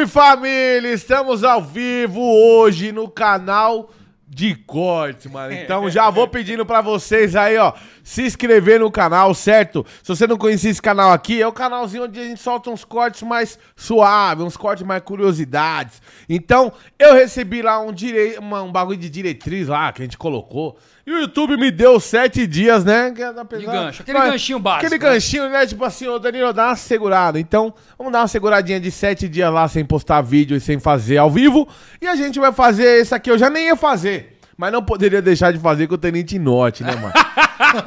Salve família! Estamos ao vivo hoje no canal de corte, mano. Então já vou pedindo pra vocês aí, ó, se inscrever no canal, certo? Se você não conhecia esse canal aqui, é o canalzinho onde a gente solta uns cortes mais suaves, uns cortes mais curiosidades. Então, eu recebi lá um, direi uma, um bagulho de diretriz lá que a gente colocou. E o YouTube me deu sete dias, né? É Apesar, de gancho, aquele mas, ganchinho básico. Aquele né? ganchinho, né? Tipo assim, ô Danilo, dá uma segurada. Então, vamos dar uma seguradinha de sete dias lá sem postar vídeo e sem fazer ao vivo. E a gente vai fazer esse aqui, eu já nem ia fazer. Mas não poderia deixar de fazer com o Tenente Norte, né, mano?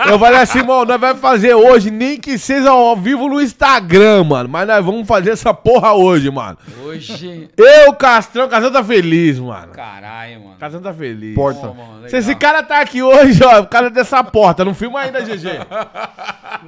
Eu falei assim, mano, nós vamos fazer hoje, nem que seja ao vivo no Instagram, mano. Mas nós vamos fazer essa porra hoje, mano. Hoje. Eu, Castrão, Castrão tá feliz, mano. Caralho, mano. Castrão tá feliz. Porta. Pô, mano, Se esse cara tá aqui hoje, ó, é por causa dessa porta. Não filma ainda, GG.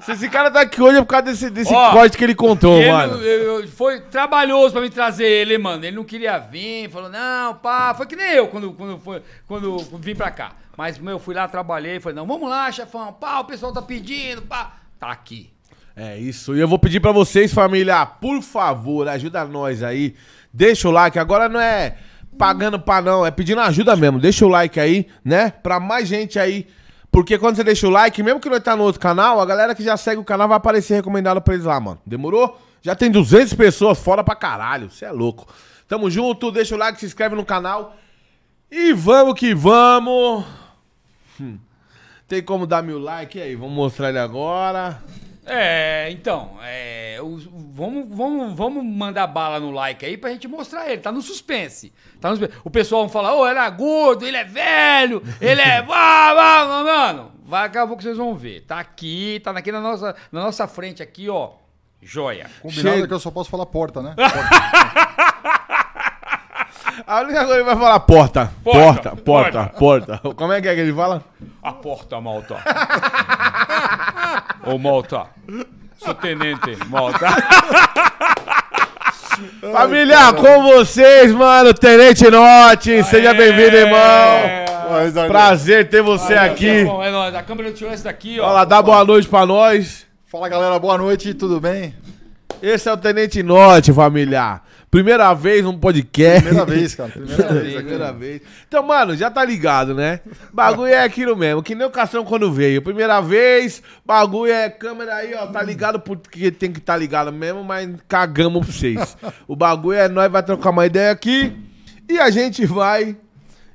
Se esse cara tá aqui hoje, é por causa desse, desse corte que ele contou, ele, mano. Ele foi trabalhoso pra me trazer ele, mano. Ele não queria vir, falou, não, pá. Foi que nem eu quando, quando, foi, quando vim pra cá. Mas, meu, fui lá, trabalhei, falei, não, vamos lá, chefão, pá, o pessoal tá pedindo, pá. Tá aqui. É isso. E eu vou pedir para vocês, família, por favor, ajuda nós aí. Deixa o like. Agora não é pagando pra não, é pedindo ajuda mesmo. Deixa o like aí, né? Pra mais gente aí. Porque quando você deixa o like, mesmo que não tá no outro canal, a galera que já segue o canal vai aparecer recomendado pra eles lá, mano. Demorou? Já tem 200 pessoas fora pra caralho. Você é louco. Tamo junto, deixa o like, se inscreve no canal. E vamos que vamos. Hum. Tem como dar mil like aí? Vamos mostrar ele agora. É, então, é, vamos, vamos, vamos mandar bala no like aí pra gente mostrar ele. Tá no suspense. Tá no O pessoal vai falar, ô, oh, ele é gordo, ele é velho, ele é. mano mano mano. Vai, acabar que vocês vão ver. Tá aqui, tá aqui na nossa, na nossa frente, aqui, ó. Joia. Combinado Chega. que eu só posso falar porta, né? Porta. A única coisa que ele vai falar, porta, porta, porta, porta, porta. Como é que é que ele fala? A porta, Malta. Ô, Malta. Sou tenente, Malta. Família, com vocês, mano, Tenente Norte. Seja bem-vindo, irmão. É, Prazer ter você é aqui. É, é nóis. A câmera tirou essa daqui, ó. Fala, dá boa noite pra nós. Fala, galera. Boa noite, tudo bem? Esse é o Tenente Norte, familiar. Primeira vez no podcast. Primeira vez, cara. Primeira vez. Primeira vez. Então, mano, já tá ligado, né? Bagulho é aquilo mesmo, que nem o Cação quando veio. Primeira vez, bagulho é câmera aí, ó, tá ligado porque tem que tá ligado mesmo, mas cagamos pra vocês. O bagulho é nós vai trocar uma ideia aqui e a gente vai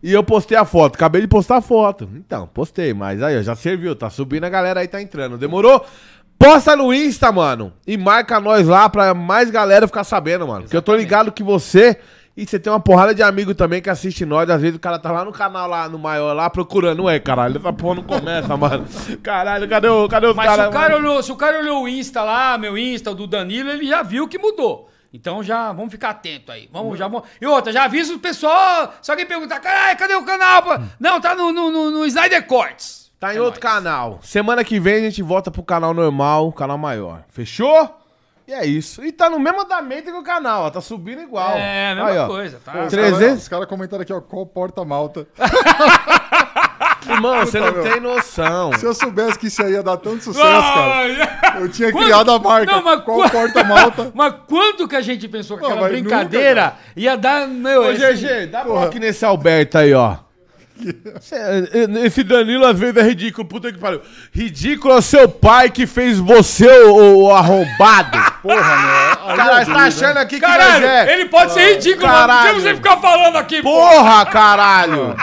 e eu postei a foto. Acabei de postar a foto. Então, postei, mas aí ó, já serviu. Tá subindo, a galera aí tá entrando. Demorou? Posta no Insta, mano. E marca nós lá pra mais galera ficar sabendo, mano. Que Porque eu tô ligado que você. E você tem uma porrada de amigo também que assiste nós. Às vezes o cara tá lá no canal, lá no maior, lá procurando. Ué, caralho, essa porra não começa, mano. Caralho, cadê, o, cadê os caras? Mas cara, se, o cara olhou, se o cara olhou o Insta lá, meu Insta, o do Danilo, ele já viu que mudou. Então já vamos ficar atento aí. Vamos, já vamos. E outra, já aviso o pessoal. Se alguém perguntar, caralho, cadê o canal? Não, tá no, no, no, no Snyder Cortes. Tá em é outro nóis. canal. Semana que vem a gente volta pro canal normal, canal maior. Fechou? E é isso. E tá no mesmo andamento que o canal, ó. Tá subindo igual. É, a mesma Aí, coisa, tá? Pô, 300... Cara, os caras comentaram aqui, ó, qual porta malta. Irmão, você não meu. tem noção. Se eu soubesse que isso aí ia dar tanto sucesso, cara, eu tinha quando... criado a marca. Não, mas Qual qu... porta malta? Mas quando que a gente pensou que aquela brincadeira nunca, ia dar. Meu, Ô, esse... GG, dá Porra. bloco nesse Alberto aí, ó. É, é, esse Danilo às vezes é ridículo, puta que pariu. Ridículo é seu pai que fez você o, o arrombado. Porra, meu. É Cara, você tá achando né? aqui que caralho, é. Ele pode ser ridículo, caralho. Por que você ficar falando aqui. Porra, porra. caralho.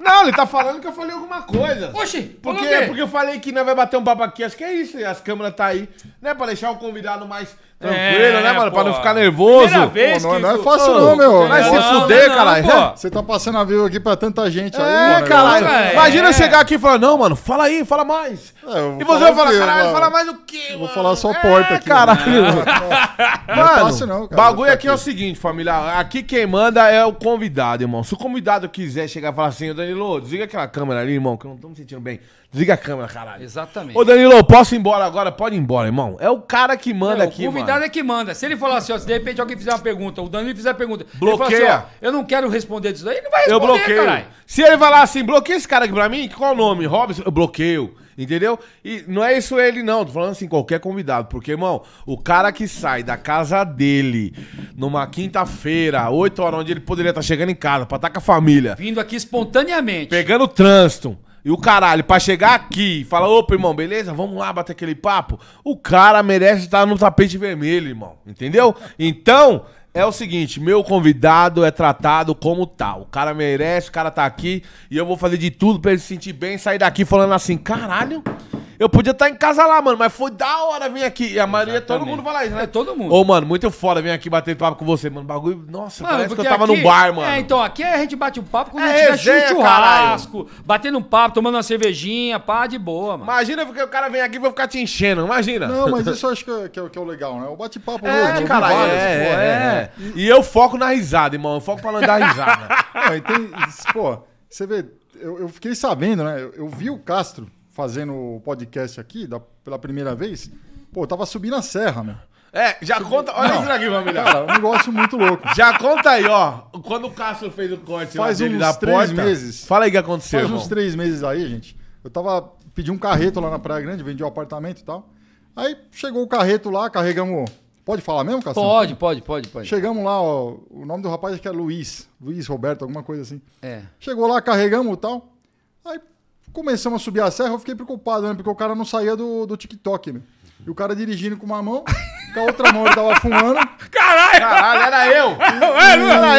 Não, ele tá falando que eu falei alguma coisa. Oxi, porque, porque eu falei que não vai bater um papo aqui. Acho que é isso, as câmeras tá aí. Né, pra deixar o convidado mais Tranquilo, né, é, né, mano? Pô. Pra não ficar nervoso. vez pô, não, não, é fácil, pô, não, meu. Vai é se fuder, caralho. Você tá passando a viu aqui pra tanta gente é, aí. caralho. É, caralho. Imagina é. chegar aqui e falar, não, mano, fala aí, fala mais. É, e você vai falar, caralho, fala mais o quê? Eu vou falar só a é, porta é, aqui. Caralho. Mano, não, é não não, cara. bagulho aqui, é aqui é o seguinte, família. Aqui quem manda é o convidado, irmão. Se o convidado quiser chegar e falar assim, ô Danilo, desliga aquela câmera ali, irmão, que eu não tô me sentindo bem. Desliga a câmera, caralho. Exatamente. Ô Danilo, posso ir embora agora? Pode ir embora, irmão. É o cara que manda não, aqui, mano. O convidado é que manda. Se ele falar assim, ó, se de repente alguém fizer uma pergunta, o Danilo fizer a pergunta, assim, bloqueia. Assim, ó, eu não quero responder disso daí, ele vai responder, Eu bloqueio. Caralho. Se ele falar assim, bloqueia esse cara aqui pra mim, qual o nome? Robson? Eu bloqueio. Entendeu? E não é isso ele, não. Tô falando assim, qualquer convidado. Porque, irmão, o cara que sai da casa dele numa quinta-feira, 8 horas, onde ele poderia estar tá chegando em casa pra estar tá com a família. Vindo aqui espontaneamente. Pegando trânsito. E o caralho, pra chegar aqui e falar, opa, irmão, beleza? Vamos lá bater aquele papo. O cara merece estar no tapete vermelho, irmão. Entendeu? Então, é o seguinte, meu convidado é tratado como tal. O cara merece, o cara tá aqui e eu vou fazer de tudo pra ele se sentir bem e sair daqui falando assim, caralho, eu podia estar tá em casa lá, mano, mas foi da hora vir aqui. E a maioria, todo mundo fala isso, é, né? É todo mundo. Ô, mano, muito foda vir aqui bater papo com você, mano. Bagulho, nossa, mano, parece que eu tava aqui, num bar, mano. É, então, aqui a gente bate um papo quando é, a gente resenha, churrasco, caralho. batendo um papo, tomando uma cervejinha, pá, de boa, mano. Imagina porque o cara vem aqui e vai ficar te enchendo, imagina. Não, mas isso eu acho que é, que é, que é o legal, né? O bate-papo é, mesmo. Caralho, várias, é, pô, é, é. é, E eu foco na risada, irmão. Eu foco pra não dar risada. pô, você vê, eu, eu, fiquei sabendo, né? Eu, eu vi o Castro fazendo o podcast aqui da, pela primeira vez, pô, tava subindo a serra, meu. É, já Subi... conta. Olha isso daqui, família. Cara, um negócio muito louco. Já conta aí, ó. Quando o Cássio fez o corte Faz lá dele uns três meses. Fala aí o que aconteceu. Faz irmão. uns três meses aí, gente. Eu tava. Pedi um carreto lá na Praia Grande, vendi um apartamento e tal. Aí chegou o carreto lá, carregamos. Pode falar mesmo, Cassandra? Pode, pode, pode, pode. Chegamos lá, ó, o nome do rapaz acho que é Luiz. Luiz Roberto, alguma coisa assim. É. Chegou lá, carregamos e tal. Aí Começamos a subir a serra, eu fiquei preocupado, né? Porque o cara não saía do, do TikTok, né. E o cara dirigindo com uma mão, com a outra mão ele tava fumando. Caralho! Caralho, era eu! Era, eu, era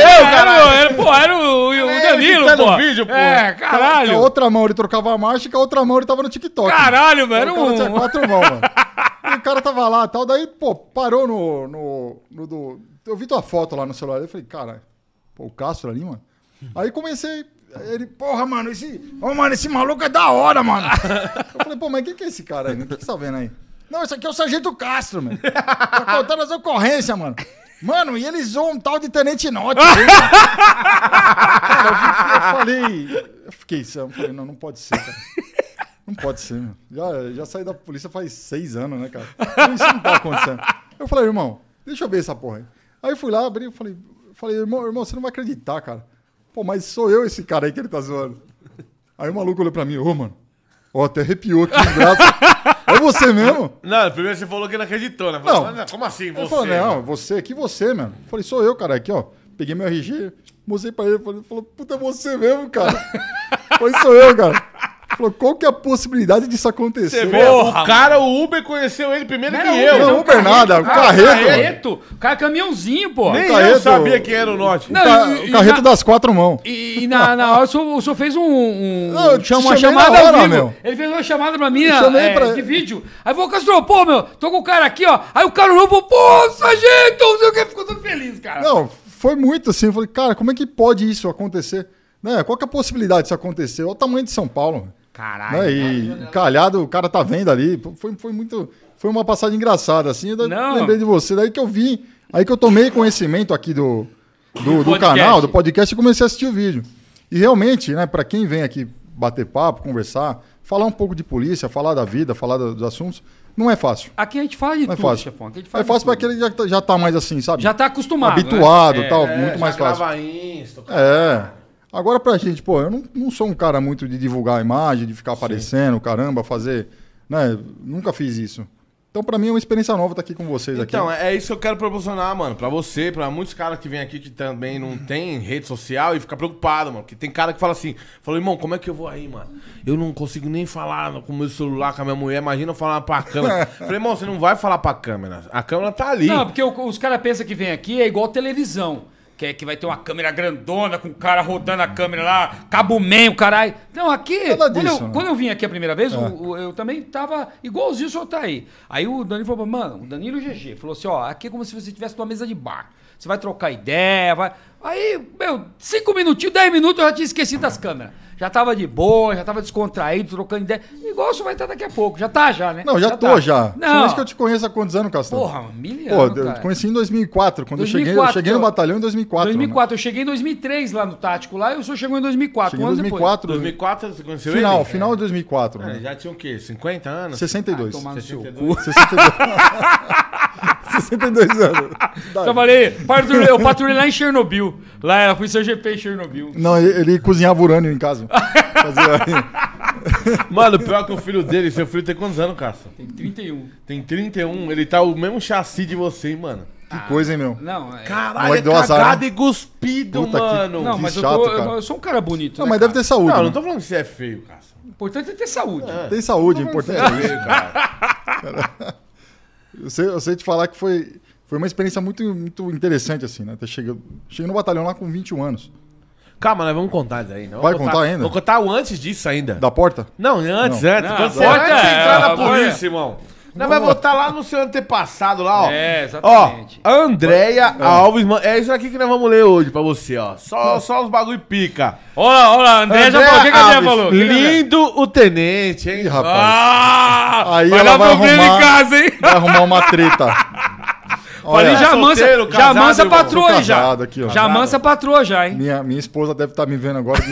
eu, Era, pô, era o, era o Danilo, tá pô! vídeo, pô! É, caralho! Com a outra mão ele trocava a marcha e com a outra mão ele tava no TikTok. Caralho, velho! Então, o com tinha quatro mãos, mano. E o cara tava lá tal, daí, pô, parou no... no, no do... Eu vi tua foto lá no celular, eu falei, caralho, pô, o Castro ali, mano. Aí comecei ele, porra, mano, esse. Ô, mano, esse maluco é da hora, mano. Eu falei, pô, mas o que, que é esse cara aí? O que, que você tá vendo aí? Não, esse aqui é o Sargento Castro, mano. Tá contando as ocorrências, mano. Mano, e eles zoam um tal de Tenente Norte. eu, falei. Eu fiquei eu falei, não, não pode ser, cara. Não pode ser, mano. Já, já saí da polícia faz seis anos, né, cara? Isso não tá acontecendo. Eu falei, irmão, deixa eu ver essa porra aí. Aí fui lá, abri, falei, falei, irmão, irmão, você não vai acreditar, cara. Pô, mas sou eu esse cara aí que ele tá zoando. Aí o maluco olhou pra mim, ô, mano, ó, até arrepiou aqui no braço. é você mesmo? Não, primeiro você falou que não acreditou, né? Falou, não. Como assim, você? Eu falei, não, você, que você, mano. Eu falei, sou eu, cara, aqui, ó. Peguei meu RG, mostrei pra ele, falei, falou, puta, é você mesmo, cara. Foi sou eu, cara. Falou, qual que é a possibilidade disso acontecer? Você vê, Porra, o cara, o Uber conheceu ele primeiro que eu. Não, não Uber nada, o carreto. carreto. O cara é caminhãozinho, pô. Nem carreto, eu sabia quem era o Norte. Não, o, tá, ca, e, o carreto na, das quatro mãos. E, e na, na, hora o senhor, o senhor fez um, um não, chama, uma chamada hora, meu. Ele fez uma chamada pra mim é, pra... de vídeo. Aí falou, Castro, pô, meu, tô com o cara aqui, ó. Aí o cara olhou e falou, pô, sargento, não sei o que, ficou todo feliz, cara. Não, foi muito assim. Eu falei, cara, como é que pode isso acontecer? Né? Qual que é a possibilidade disso acontecer? Olha o tamanho de São Paulo. Caralho. Né? E calhado, o cara tá vendo ali. Foi, foi muito. Foi uma passagem engraçada, assim. Eu Não. lembrei de você. Daí que eu vim. Aí que eu tomei conhecimento aqui do, do, do canal, do podcast e comecei a assistir o vídeo. E realmente, né, para quem vem aqui bater papo, conversar, falar um pouco de polícia, falar da vida, falar dos assuntos, não é fácil. Aqui a gente fala de não é tudo, é fácil. Chefão, é fácil para aquele que já, tá, já tá mais assim, sabe? Já tá acostumado. Habituado né? é, tal, é, muito mais fácil. Insta, é. Agora, pra gente, pô, eu não, não sou um cara muito de divulgar a imagem, de ficar aparecendo, Sim. caramba, fazer. Né? Nunca fiz isso. Então, pra mim, é uma experiência nova estar tá aqui com vocês então, aqui. Então, é isso que eu quero proporcionar, mano. Pra você, pra muitos caras que vêm aqui que também não uhum. tem rede social e fica preocupado, mano. Porque tem cara que fala assim, falou, irmão, como é que eu vou aí, mano? Eu não consigo nem falar com o meu celular, com a minha mulher. Imagina eu falar pra câmera. falei, irmão, você não vai falar pra câmera. A câmera tá ali. Não, porque os caras pensam que vem aqui é igual televisão. Que, que vai ter uma câmera grandona com o cara rodando a câmera lá, cabo o caralho. Não, aqui. quando, disso, eu, né? quando eu vim aqui a primeira vez, é. eu também tava igualzinho o senhor tá aí. Aí o Danilo falou, mano, o Danilo GG falou assim: ó, aqui é como se você tivesse uma mesa de bar. Você vai trocar ideia, vai. Aí, meu, cinco minutinhos, dez minutos eu já tinha esquecido das câmeras já tava de boa, já tava descontraído, trocando ideia. Igual você vai estar daqui a pouco. Já tá, já, né? Não, já, já tô, tá. já. Não. Por isso que eu te conheço há quantos anos, Castelo? Porra, mil anos. Pô, eu te conheci em 2004, quando 2004, eu cheguei. Eu cheguei no batalhão em 2004. 2004, né? eu cheguei em 2003 lá no Tático, lá eu senhor chegou em 2004. um 2004. 2004, 2004 você conheceu Final, ele? final é. de 2004. É, né? Já tinha o quê? 50 anos? 62. Ah, 62. 62. 62 anos. Dá. Trabalhei. Patrulhei, eu patrulhei lá em Chernobyl. Lá eu fui seu GP em Chernobyl. Não, ele cozinhava urânio em casa. Fazia... Mano, pior que o filho dele, seu filho tem quantos anos, Caça? Tem 31. Tem 31, ele tá o mesmo chassi de você, hein, mano. Que ah, coisa, hein, meu? Não, é... Caralho, Mas é cagado azar, e cuspido, Puta, mano. Que, não, que mas chato, eu, tô, eu, sou um cara bonito. Não, né, mas cara? deve ter saúde. Não, mano. não né? tô falando que você é feio, cara. O importante é ter saúde. É. Tem saúde, o importante é, é isso. Cara. Eu sei, eu sei te falar que foi, foi uma experiência muito, muito interessante, assim, né? Chegando cheguei no batalhão lá com 21 anos. Calma, nós vamos contar isso aí. Não Vai contar, ainda? Vou contar o antes disso ainda. Da porta? Não, antes, Não. antes. Não, Quando você entrar na polícia, irmão. Não, vai voltar lá no seu antepassado, lá, ó. É, exatamente. Ó, Andréia ah. Alves, é isso aqui que nós vamos ler hoje pra você, ó. Só, só os bagulho pica. Olha olha lá, Andréia já falou. O que a Andréia falou? Lindo o tenente, hein, rapaz? Ah! Aí ela vai arrumar, em casa, hein? vai arrumar uma treta. Olha, já mansa, já mansa patroa aí já. aqui, Já mansa patroa já, hein? Minha, minha esposa deve estar tá me vendo agora.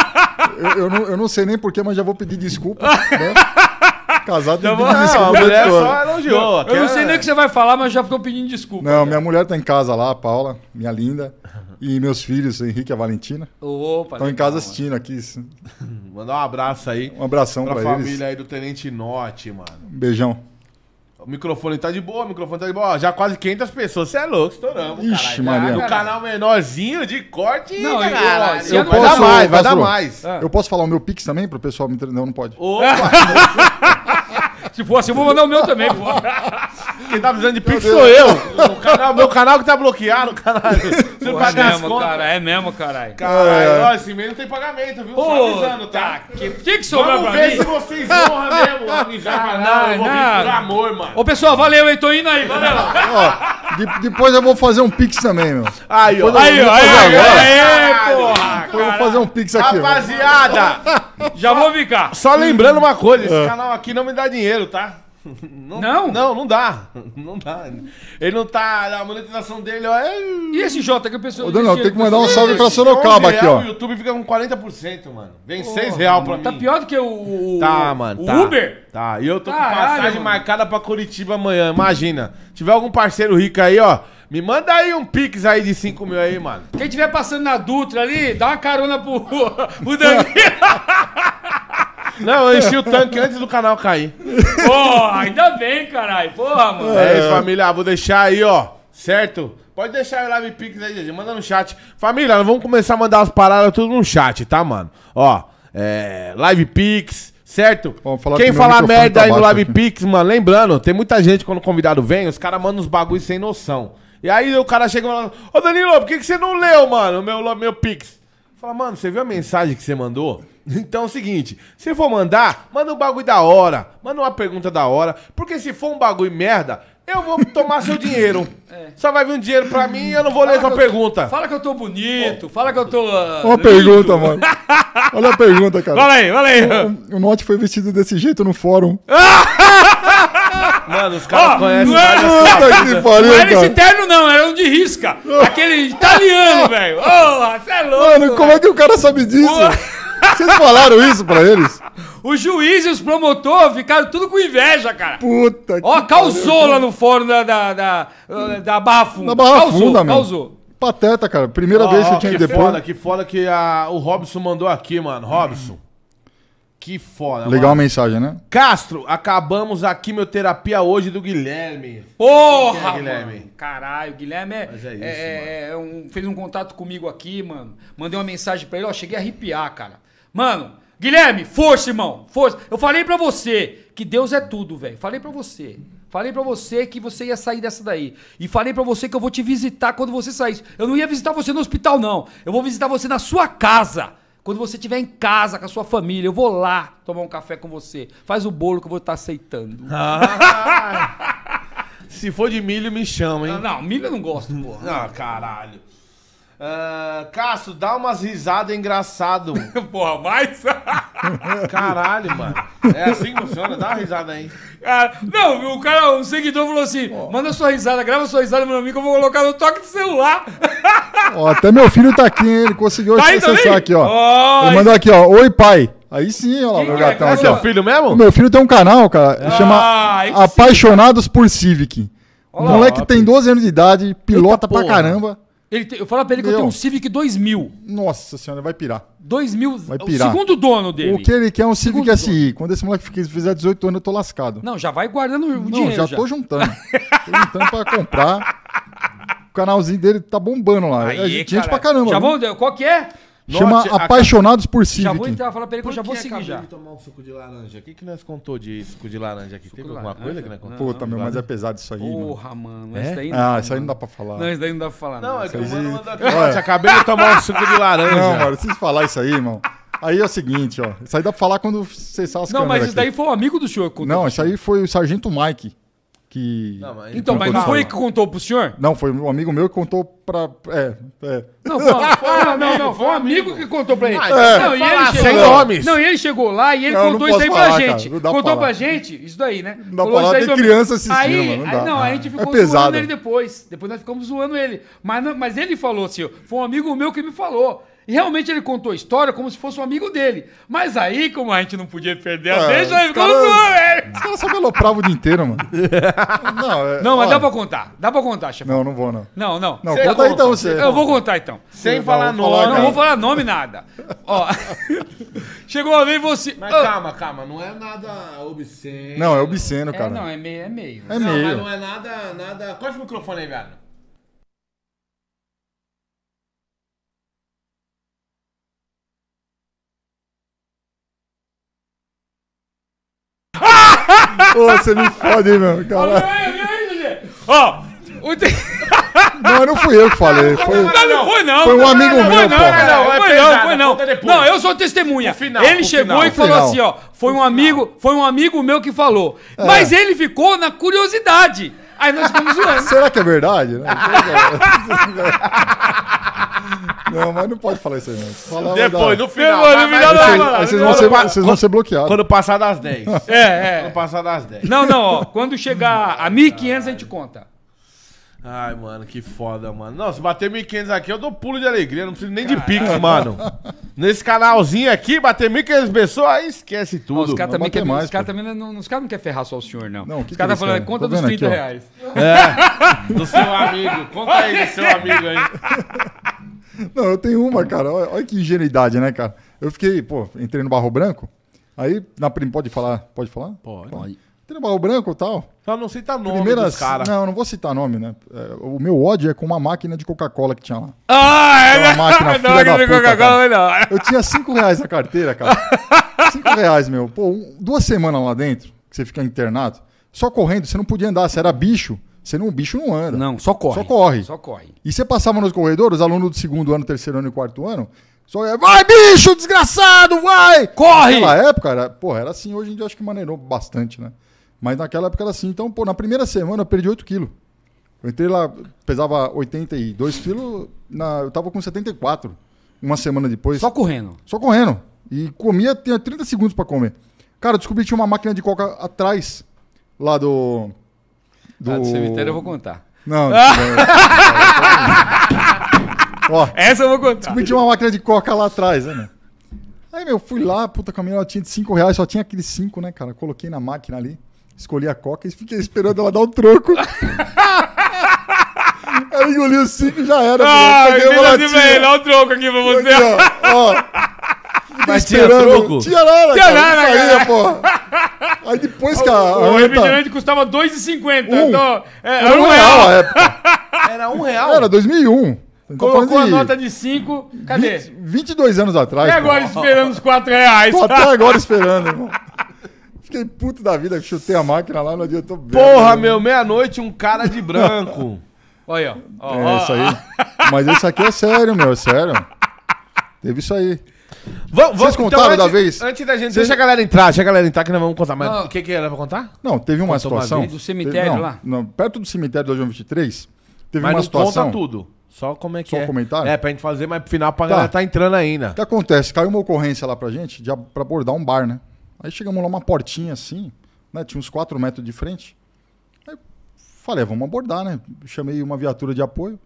eu, eu não, eu não sei nem porquê, mas já vou pedir desculpa. né? Casado tem então, desculpa. Mulher só elogiou. eu não sei nem o que você vai falar, mas já ficou pedindo desculpa. Não, minha mulher tá em casa lá, a Paula, minha linda. E meus filhos, Henrique e a Valentina. Opa, Estão em casa assistindo aqui. Mandar um abraço aí. Um abração pra, pra família eles. família aí do Tenente Norte, mano. Um beijão. O microfone tá de boa, o microfone tá de boa. já quase 500 pessoas, você é louco, estouramos. Ixi, Maria. No canal menorzinho de corte, não, caralho. Eu, eu, eu vai posso, dar mais, vai dar mais. Ah. Eu posso falar o meu pix também pro pessoal me Não, não pode. Opa! Se for assim, eu vou mandar o meu também. Vou. Quem tá precisando de Pix sou eu. O canal, meu canal que tá bloqueado, caralho. Você é mesmo, as contas. Cara, é mesmo, caralho. Caralho, é, é. esse mês não tem pagamento, viu? Ô, Só avisando, tá? O tá, que, que, que sobrou pra mim? se vocês honram mesmo. Amizade, ah, caralho. Eu vou vir por amor, mano. Ô, pessoal, valeu, hein? Tô indo aí, valeu. Ó, de, depois eu vou fazer um Pix também, meu. Aí, ó. Aí, ó. Aí, aí, porra. eu vou fazer um Pix aqui. Rapaziada. Já vou ficar. Só lembrando uma coisa, esse é. canal aqui não me dá dinheiro tá? Não, não? Não, não dá. Não dá. Ele não tá. A monetização dele, ó. É... E esse Jota que a pessoa. Ô, Daniel, tem que mandar um salve pra Sorocaba aqui, ó. O YouTube fica com 40%, mano. Vem Pô, 6 real pra tá mim. Tá pior do que o. Tá, mano. O tá, Uber? Tá. E eu tô Caralho, com passagem mano. marcada pra Curitiba amanhã. Imagina. Tiver algum parceiro rico aí, ó. Me manda aí um pix aí de 5 mil aí, mano. Quem tiver passando na Dutra ali, dá uma carona pro, pro Danilo. Não, eu enchi o tanque antes do canal cair. Porra, ainda bem, caralho. Porra, mano. É isso, família. Ah, vou deixar aí, ó. Certo? Pode deixar o live pix aí, gente. Manda no chat. Família, nós vamos começar a mandar as paradas tudo no chat, tá, mano? Ó, é, live pix, certo? Falar Quem falar merda tá aí no live aqui. pix, mano, lembrando, tem muita gente quando o convidado vem, os caras mandam uns bagulhos sem noção. E aí o cara chega e fala: Ô Danilo, por que, que você não leu, mano, meu, meu pix? Fala, mano, você viu a mensagem que você mandou? Então é o seguinte, se for mandar, manda um bagulho da hora, manda uma pergunta da hora, porque se for um bagulho merda, eu vou tomar seu dinheiro. É. Só vai vir um dinheiro pra mim e eu não vou fala ler sua pergunta. Fala que eu tô bonito, fala que eu tô. Uh, ah, Uma pergunta, mano. Olha a pergunta, cara. Fala aí, fala aí. O, o Norte foi vestido desse jeito no fórum. Mano, os caras oh, conhecem. Mano, era, Puta que pariu, não era esse terno, não, era um de risca. Aquele italiano, velho. oh, você é louco. Mano, como é que o cara sabe disso? Vocês falaram isso pra eles? Os juízes e os promotores ficaram tudo com inveja, cara. Puta Ó, que calçou lá no fórum da, da, da, da Barra Funda. Na Barra causou, Funda, mano. Causou. Pateta, cara. Primeira oh, vez que eu tinha que depor. Foda, que foda que a, o Robson mandou aqui, mano. Robson. Que foda, Legal mano. a mensagem, né? Castro, acabamos a quimioterapia hoje do Guilherme. Porra! É, Guilherme? Mano. Caralho, Guilherme é, é, isso, é, é, é um, fez um contato comigo aqui, mano. Mandei uma mensagem pra ele, ó, cheguei a arrepiar, cara. Mano, Guilherme, força, irmão. Força. Eu falei para você que Deus é tudo, velho. Falei para você. Falei para você que você ia sair dessa daí. E falei para você que eu vou te visitar quando você sair. Eu não ia visitar você no hospital, não. Eu vou visitar você na sua casa. Quando você estiver em casa com a sua família, eu vou lá tomar um café com você. Faz o bolo que eu vou estar tá aceitando. Ah, se for de milho, me chama, hein? Não, não milho eu não gosto, porra. Ah, caralho. Uh, Cássio, dá umas risadas engraçado. Porra, mais? Caralho, mano. É assim que funciona? Dá uma risada aí. não, o cara, o seguidor falou assim: manda sua risada, grava sua risada, meu amigo, que eu vou colocar no toque do celular. Ó, até meu filho tá aqui, hein? Ele conseguiu tá acessar aqui, ó. Oh, ele mandou aqui, ó. Oi, pai. Aí sim, ó, lá, meu é, gatão. É seu filho mesmo? O meu filho tem um canal, cara. Ele ah, chama Apaixonados sim, por Civic. Olá, Moleque ó, tem 12 anos de idade, pilota pra porra. caramba. Te, eu falo pra ele que Meu. eu tenho um Civic 2000. Nossa senhora, vai pirar. 2000, vai pirar. o segundo dono dele. O que ele quer é um Civic segundo SI. Dono. Quando esse moleque fizer 18 anos, eu tô lascado. Não, já vai guardando o Não, dinheiro. Já, já tô juntando. tô juntando pra comprar. O canalzinho dele tá bombando lá. Aí, é gente pra caramba. Já vou qual que é? Chama Apaixonados a... por Civic. Já vou entrar e falar pra ele que eu já vou seguir já. tomar um suco de laranja? O que, que nós contou de suco de laranja aqui? Suco Teve alguma coisa que nós contamos? Puta, meu, mas é pesado isso aí. Porra, mano. É? Isso daí ah, não. Ah, isso aí não dá pra falar. Não, isso daí não dá pra falar. Não, não. é que o mano manda. Olha, acabei de tomar um suco de laranja. Não, mano, preciso falar isso aí, irmão. Aí é o seguinte, ó. Isso aí dá pra falar quando cessar as não, câmeras. Não, mas isso daí foi um amigo do senhor. Não, isso aí foi o Sargento Mike que. Não, mas então, mas não foi que contou pro senhor? Não, foi um amigo meu que contou pra. É, é. Não, foi, não, não, não, foi um amigo que contou pra ele. Ah, é. não, e ele chegou, sem nomes. Não, e ele chegou lá e ele não, contou isso aí falar, pra gente. contou pra, pra, gente isso daí, né? Não dá pra falar, tem criança assistindo. Aí, mano, aí é, não, a gente ficou é pesado. zoando ele depois. Depois nós ficamos zoando ele. Mas, não, mas ele falou assim: foi um amigo meu que me falou. E realmente ele contou a história como se fosse um amigo dele. Mas aí, como a gente não podia perder a ah, vez, deixa, ele ficou velho. Os caras só alopravam o dia inteiro, mano. Não, é, não mas dá pra contar. Dá pra contar, chefe. Não, não vou, não. Não, não. Não, conta aí, então você. Eu vou contar então. Sem falar nome. Falar, não, vou falar nome nada. ó. Chegou a vez você. Mas ah. calma, calma. Não é nada obsceno. Não, é obsceno, é, cara. É, não, é meio. É meio. É não, meio. mas não é nada. nada... Corta o microfone aí, velho. Ô, você me fode, hein, meu. Ó, Não, não fui eu que falei. Foi... Não, não foi não. Foi um amigo meu, não, não, não, é foi não, foi não. Não, eu sou testemunha. final, ele chegou final. e falou assim, ó, foi um amigo, foi um amigo meu que falou. É. Mas ele ficou na curiosidade. Aí nós ficamos zoando. Será que é verdade? né? Não, mas não pode falar isso aí, não. Fala Depois, no final. Não, não, não, não, não, não, vocês vão ser, vocês vão ser bloqueados. Quando passar das 10. É, é. Quando passar das 10. Não, não, ó. Quando chegar a 1.500, a gente conta. Ai, mano, que foda, mano. Não, se bater 1.500 aqui, eu dou pulo de alegria. Não preciso nem de pix, mano. Nesse canalzinho aqui, bater 1.500 pessoas, aí esquece tudo. os caras também, quer, mais, os cara também não, os cara não quer ferrar só o senhor, não. não que os caras é tá falando, é? conta né? dos 30 aqui, reais. É, do seu amigo. Conta aí do seu amigo aí. Não, eu tenho uma, cara. Olha, olha, que ingenuidade, né, cara? Eu fiquei, pô, entrei no Barro Branco. Aí, na pode falar? Pode falar? Pode. pode. Entrei no Barro Branco e tal. Só tá, não cita nome Primeiras... dos cara. Não, não vou citar nome, né? É, o meu ódio é com uma máquina de Coca-Cola que tinha lá. Ah, é? é uma máquina, não, filha não, é da puta, Coca-Cola, não. Eu tinha cinco reais na carteira, cara. Cinco reais, meu. Pô, duas semanas lá dentro, que você fica internado, só correndo, você não podia andar, você era bicho. Você não, o bicho não anda. Não, só corre. Só corre. Só corre. E você passava nos corredores, os alunos do segundo ano, terceiro ano e quarto ano, só ia, vai bicho, desgraçado, vai! Corre! Naquela época, era, porra, era assim. Hoje em dia acho que maneirou bastante, né? Mas naquela época era assim. Então, pô, na primeira semana eu perdi 8 quilos. Eu entrei lá, pesava 82 quilos, na, eu tava com 74 uma semana depois. Só correndo? Só correndo. E comia, tinha 30 segundos para comer. Cara, eu descobri que tinha uma máquina de coca atrás, lá do ah, do... Ah, do cemitério eu vou contar. Não, não. Ó, Essa eu vou contar. Você uma máquina de coca lá atrás, né, meu? Aí, meu, fui lá, puta, com a minha notinha de 5 reais, só tinha aqueles 5, né, cara? Coloquei na máquina ali, escolhi a coca e fiquei esperando ela dar um troco. Aí engoli os 5 e já era. Ah, meu, peguei uma latinha. Vem, dá um troco aqui pra você. Aqui, ó, ó. Mas tinha troco? Tinha nada, tinha cara. Nada, saía, cara. porra. Aí depois que a. O, o refrigerante custava 2,50. Um. Então, é, era, era um real, real a época. Era um real? Era 2001. Então, Colocou a nota de 5, cadê? 20, 22 anos atrás. Até agora esperando os 4 reais. Tô até agora esperando, irmão. Fiquei puto da vida, chutei a máquina lá, não adiantou bem. Porra, velho. Né? meu, meia-noite, um cara de branco. Olha aí, ó. ó é, ó, isso aí. Ó. Mas isso aqui é sério, meu, é sério. Teve isso aí. Vamos, Vocês então contaram antes, da vez? Antes da gente. Vocês... Deixa a galera entrar, deixa a galera entrar que nós vamos contar. Mas o que, que era pra contar? Não, teve uma Contou situação. Uma do cemitério teve, não, lá? Não, perto do cemitério do João 23, teve mas uma situação. Conta tudo. Só como é que Só é. comentário? É, pra gente fazer, mas pro final pra tá. galera tá entrando ainda. Né? O que acontece? Caiu uma ocorrência lá pra gente de, pra abordar um bar, né? Aí chegamos lá, uma portinha assim, né? Tinha uns 4 metros de frente. Aí falei, ah, vamos abordar, né? Chamei uma viatura de apoio.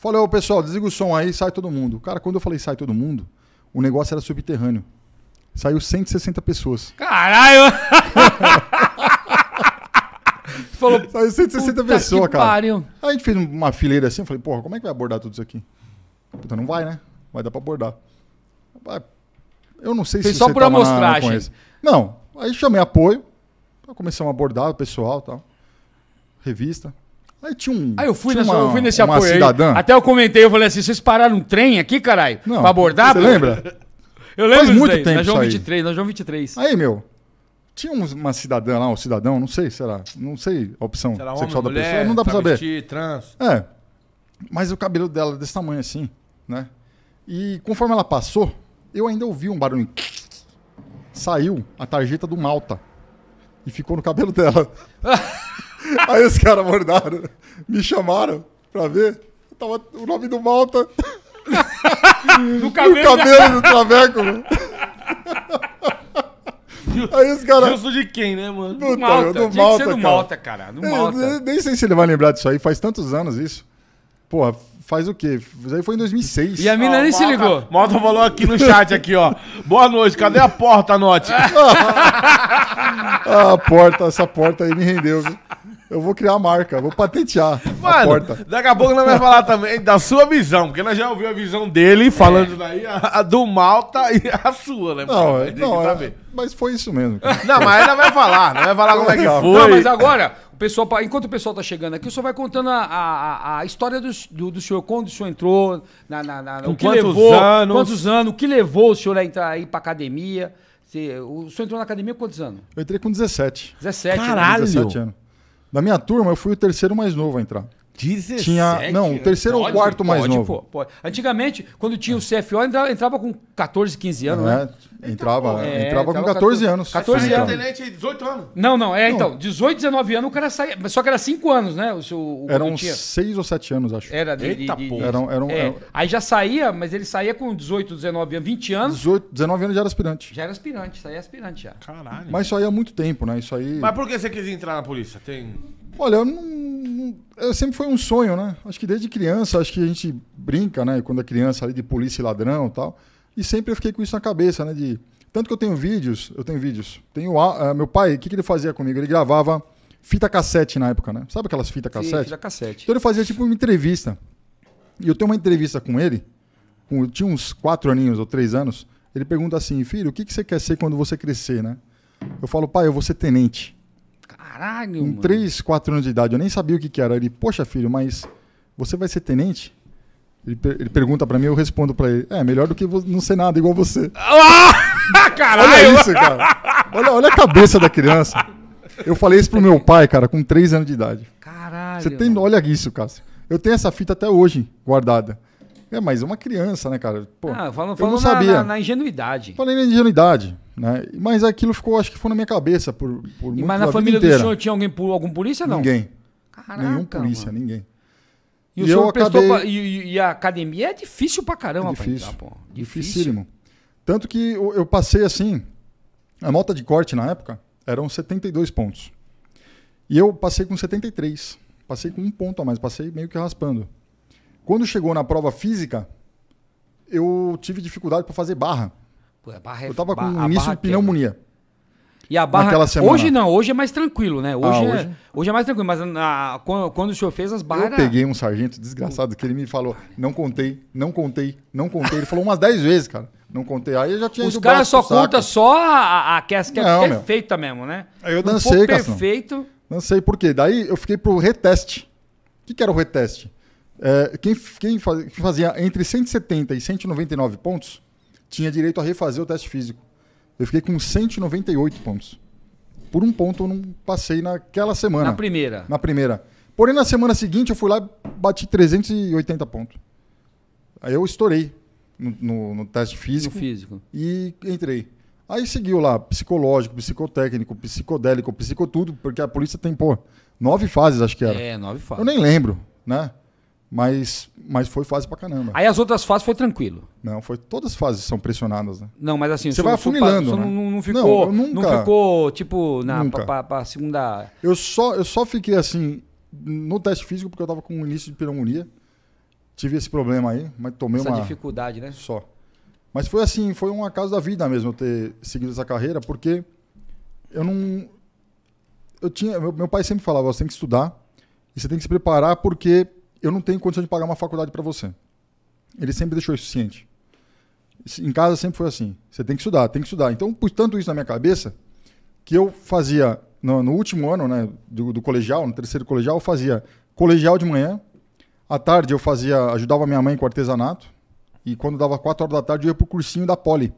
Falei, ô pessoal, desliga o som aí, sai todo mundo. Cara, quando eu falei sai todo mundo, o negócio era subterrâneo. Saiu 160 pessoas. Caralho! Falou, Saiu 160 pessoas, cara. Pariu. Aí a gente fez uma fileira assim, eu falei, porra, como é que vai abordar tudo isso aqui? Puta, não vai, né? Vai dar pra abordar. Eu não sei Fez se só você por amostragem. Não, não, aí chamei apoio, começamos a abordar o pessoal tal. Revista, Aí tinha um. Aí eu fui, nessa, uma, eu fui nesse apoio cidadã. aí. Até eu comentei, eu falei assim: vocês pararam um trem aqui, caralho? Não, pra abordar? Você lembra? eu lembro. Faz muito daí, tempo. Na João 23, na João 23. Aí, meu. Tinha uma cidadã lá, um cidadão, não sei, será. Não sei a opção será sexual homem, da mulher, pessoa, não dá pra saber. trans. É. Mas o cabelo dela é desse tamanho assim, né? E conforme ela passou, eu ainda ouvi um barulho. Saiu a tarjeta do Malta e ficou no cabelo dela. Aí os caras mordaram, me chamaram pra ver. Tava o nome do Malta. no cabelo, no cabelo do Traveco, mano. Aí os caras. Justo de quem, né, mano? Do Malta. Do Malta, do Malta, cara. Do é, Malta. eu, nem sei se ele vai lembrar disso aí, faz tantos anos isso. Porra, faz o quê? Isso aí foi em 2006. E a mina nem se ligou. Malta falou aqui no chat, aqui, ó. Boa noite, cadê a porta, Note? Ah, a porta, essa porta aí me rendeu, viu? Eu vou criar a marca, vou patentear Mano, a porta. Daqui a pouco nós vamos falar também da sua visão, porque nós já ouvimos a visão dele falando é. daí, a, a, do Malta e a sua, né? Não, não, não é, mas foi isso mesmo. Cara. Não, mas ainda vai falar, não vai falar como é que foi. Não, mas agora, pessoal, enquanto o pessoal tá chegando aqui, o senhor vai contando a, a, a história do, do, do, senhor, quando o senhor entrou, na, na, na o que quantos levou, anos? quantos anos, o que levou o senhor a entrar aí pra academia. Você, o senhor entrou na academia com quantos anos? Eu entrei com 17. 17, Caralho! 17 anos. Na minha turma, eu fui o terceiro mais novo a entrar. 17? Tinha, não, o terceiro pode, ou quarto pode, mais pode, novo. Pô, Antigamente, quando tinha o CFO, entrava, entrava com 14, 15 anos, é, né? Entrava, é, entrava, entrava com 14 anos. 14 anos. Na internet, 18 anos. Não, não, é não. então, 18, 19 anos o cara saía, só que era 5 anos, né? O, o, o Eram 6 ou 7 anos, acho. Era, de, Eita, de, de, eram, eram, é. eram, Aí já saía, mas ele saía com 18, 19 anos, 20 anos. 18, 19 anos já era aspirante. Já era aspirante, saía aspirante já. Caralho. Mas isso aí há é muito tempo, né? Isso aí... Mas por que você quis entrar na polícia? Tem... Olha, eu, não, eu sempre foi um sonho, né? Acho que desde criança, acho que a gente brinca, né? Quando é criança ali de polícia e ladrão e tal. E sempre eu fiquei com isso na cabeça, né? De, tanto que eu tenho vídeos, eu tenho vídeos. Tenho, uh, meu pai, o que, que ele fazia comigo? Ele gravava fita cassete na época, né? Sabe aquelas fitas cassete? Sim, fita cassete. Então ele fazia tipo uma entrevista. E eu tenho uma entrevista com ele, com, tinha uns quatro aninhos ou três anos. Ele pergunta assim, filho, o que, que você quer ser quando você crescer, né? Eu falo, pai, eu vou ser tenente. Caralho, Com mano. 3, 4 anos de idade, eu nem sabia o que, que era. Ele, poxa, filho, mas você vai ser tenente? Ele, per ele pergunta para mim, eu respondo para ele. É, melhor do que não ser nada igual você. Ah! Caralho! Olha isso, cara. Olha, olha a cabeça da criança. Eu falei isso pro meu pai, cara, com 3 anos de idade. Caralho. Você tem, olha isso, Cássio. Eu tenho essa fita até hoje guardada. É, mas é uma criança, né, cara? Pô, ah, falando, falando eu sabia. Na, na, na, ingenuidade. Falei na ingenuidade, né? Mas aquilo ficou, acho que foi na minha cabeça por, por muito Mas na família inteira. do senhor tinha alguém, algum polícia, não? Ninguém. Caraca, Nenhum polícia, mano. ninguém. E, e acabei... pra... e, e, a academia é difícil pra caramba, é difícil. Pra entrar, pô. Dificílimo. Tanto que eu, eu passei assim, a nota de corte na época eram 72 pontos. E eu passei com 73. Passei com um ponto a mais, passei meio que raspando. Quando chegou na prova física, eu tive dificuldade para fazer barra. Pô, barra é eu tava com início de pneumonia. E a barra. Hoje não, hoje é mais tranquilo, né? Hoje, ah, hoje? É, hoje é mais tranquilo, mas na, quando, quando o senhor fez as barras. Eu peguei um sargento desgraçado que ele me falou: não contei, não contei, não contei. Ele falou umas 10 vezes, cara. Não contei. Aí eu já tinha Os caras só conta só a, que, é, é perfeita mesmo, né? Aí eu dancei, cara. Perfeito. sei por quê? Daí eu fiquei pro reteste. O que, que era o reteste? É, quem, quem fazia entre 170 e 199 pontos tinha direito a refazer o teste físico. Eu fiquei com 198 pontos. Por um ponto eu não passei naquela semana. Na primeira. Na primeira. Porém, na semana seguinte eu fui lá e bati 380 pontos. Aí eu estourei no, no, no teste físico. No físico. E entrei. Aí seguiu lá, psicológico, psicotécnico, psicodélico, psicotudo, porque a polícia tem, pô, nove fases, acho que era. É, nove fases. Eu nem lembro, né? Mas, mas foi fase pra caramba. Aí as outras fases foi tranquilo. Não, foi todas as fases são pressionadas, né? Não, mas assim, você vai afunilando. né? não, não, ficou, não, nunca, não ficou tipo na nunca. Pra, pra, segunda. Eu só, eu só fiquei assim no teste físico porque eu tava com um início de pneumonia. Tive esse problema aí, mas tomei Essa uma dificuldade, né? Só. Mas foi assim, foi um acaso da vida mesmo eu ter seguido essa carreira, porque eu não eu tinha, meu, meu pai sempre falava, você tem que estudar e você tem que se preparar porque eu não tenho condição de pagar uma faculdade para você. Ele sempre deixou isso ciente. Em casa sempre foi assim. Você tem que estudar, tem que estudar. Então, pus tanto isso na minha cabeça que eu fazia, no, no último ano né, do, do, colegial, no terceiro colegial, eu fazia colegial de manhã. À tarde eu fazia, ajudava minha mãe com artesanato. E quando dava 4 horas da tarde eu ia pro cursinho da Poli,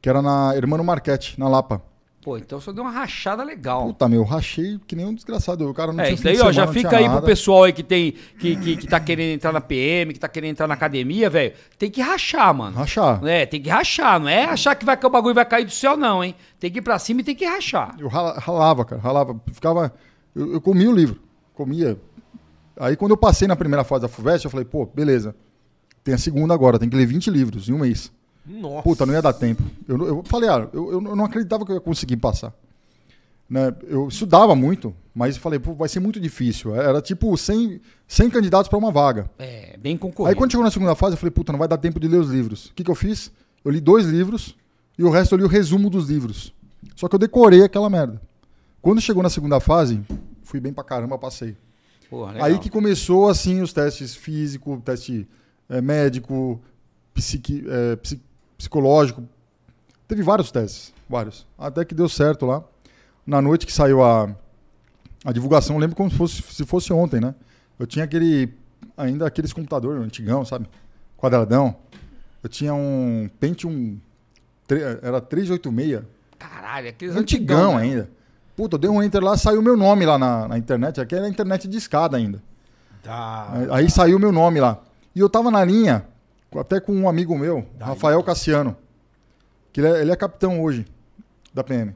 que era na Hermano Marquete, na Lapa. Pô, então só deu uma rachada legal. Puta, meu, rachei que nem um desgraçado. O cara não é, tinha isso aí, ó, já fica aí nada. pro pessoal aí que tem que, que, que tá querendo entrar na PM, que tá querendo entrar na academia, velho. Tem que rachar, mano. Rachar. É, tem que rachar, não é achar que vai que o bagulho vai cair do céu não, hein? Tem que ir para cima e tem que rachar. Eu ralava, cara, ralava, ficava eu, eu comia o livro, comia. Aí quando eu passei na primeira fase da FUVEST, eu falei, pô, beleza. Tem a segunda agora, tem que ler 20 livros em um mês. Nossa. Puta, não ia dar tempo. Eu, eu falei, ah, eu, eu não acreditava que eu ia conseguir passar. Né? Eu estudava muito, mas falei, pô, vai ser muito difícil. É, era tipo 100, 100 candidatos para uma vaga. É, bem concorrido. Aí quando chegou na segunda fase, eu falei, puta, não vai dar tempo de ler os livros. O que, que eu fiz? Eu li dois livros e o resto eu li o resumo dos livros. Só que eu decorei aquela merda. Quando chegou na segunda fase, fui bem pra caramba, passei. Porra, Aí que começou, assim, os testes físico, teste é, médico, psiqui, é, psiqui psicológico. Teve vários testes, vários. Até que deu certo lá. Na noite que saiu a, a divulgação, lembro como se fosse, se fosse ontem, né? Eu tinha aquele. Ainda aqueles computadores antigão, sabe? Quadradão. Eu tinha um Pentium. Era 386. Caralho, aqueles antigão, antigão né? ainda. Puta, eu dei um enter lá, saiu meu nome lá na, na internet. Aqui era internet de escada ainda. Tá. Aí, aí saiu meu nome lá. E eu tava na linha até com um amigo meu, Daí. Rafael Cassiano, que ele é, ele é, capitão hoje da PM.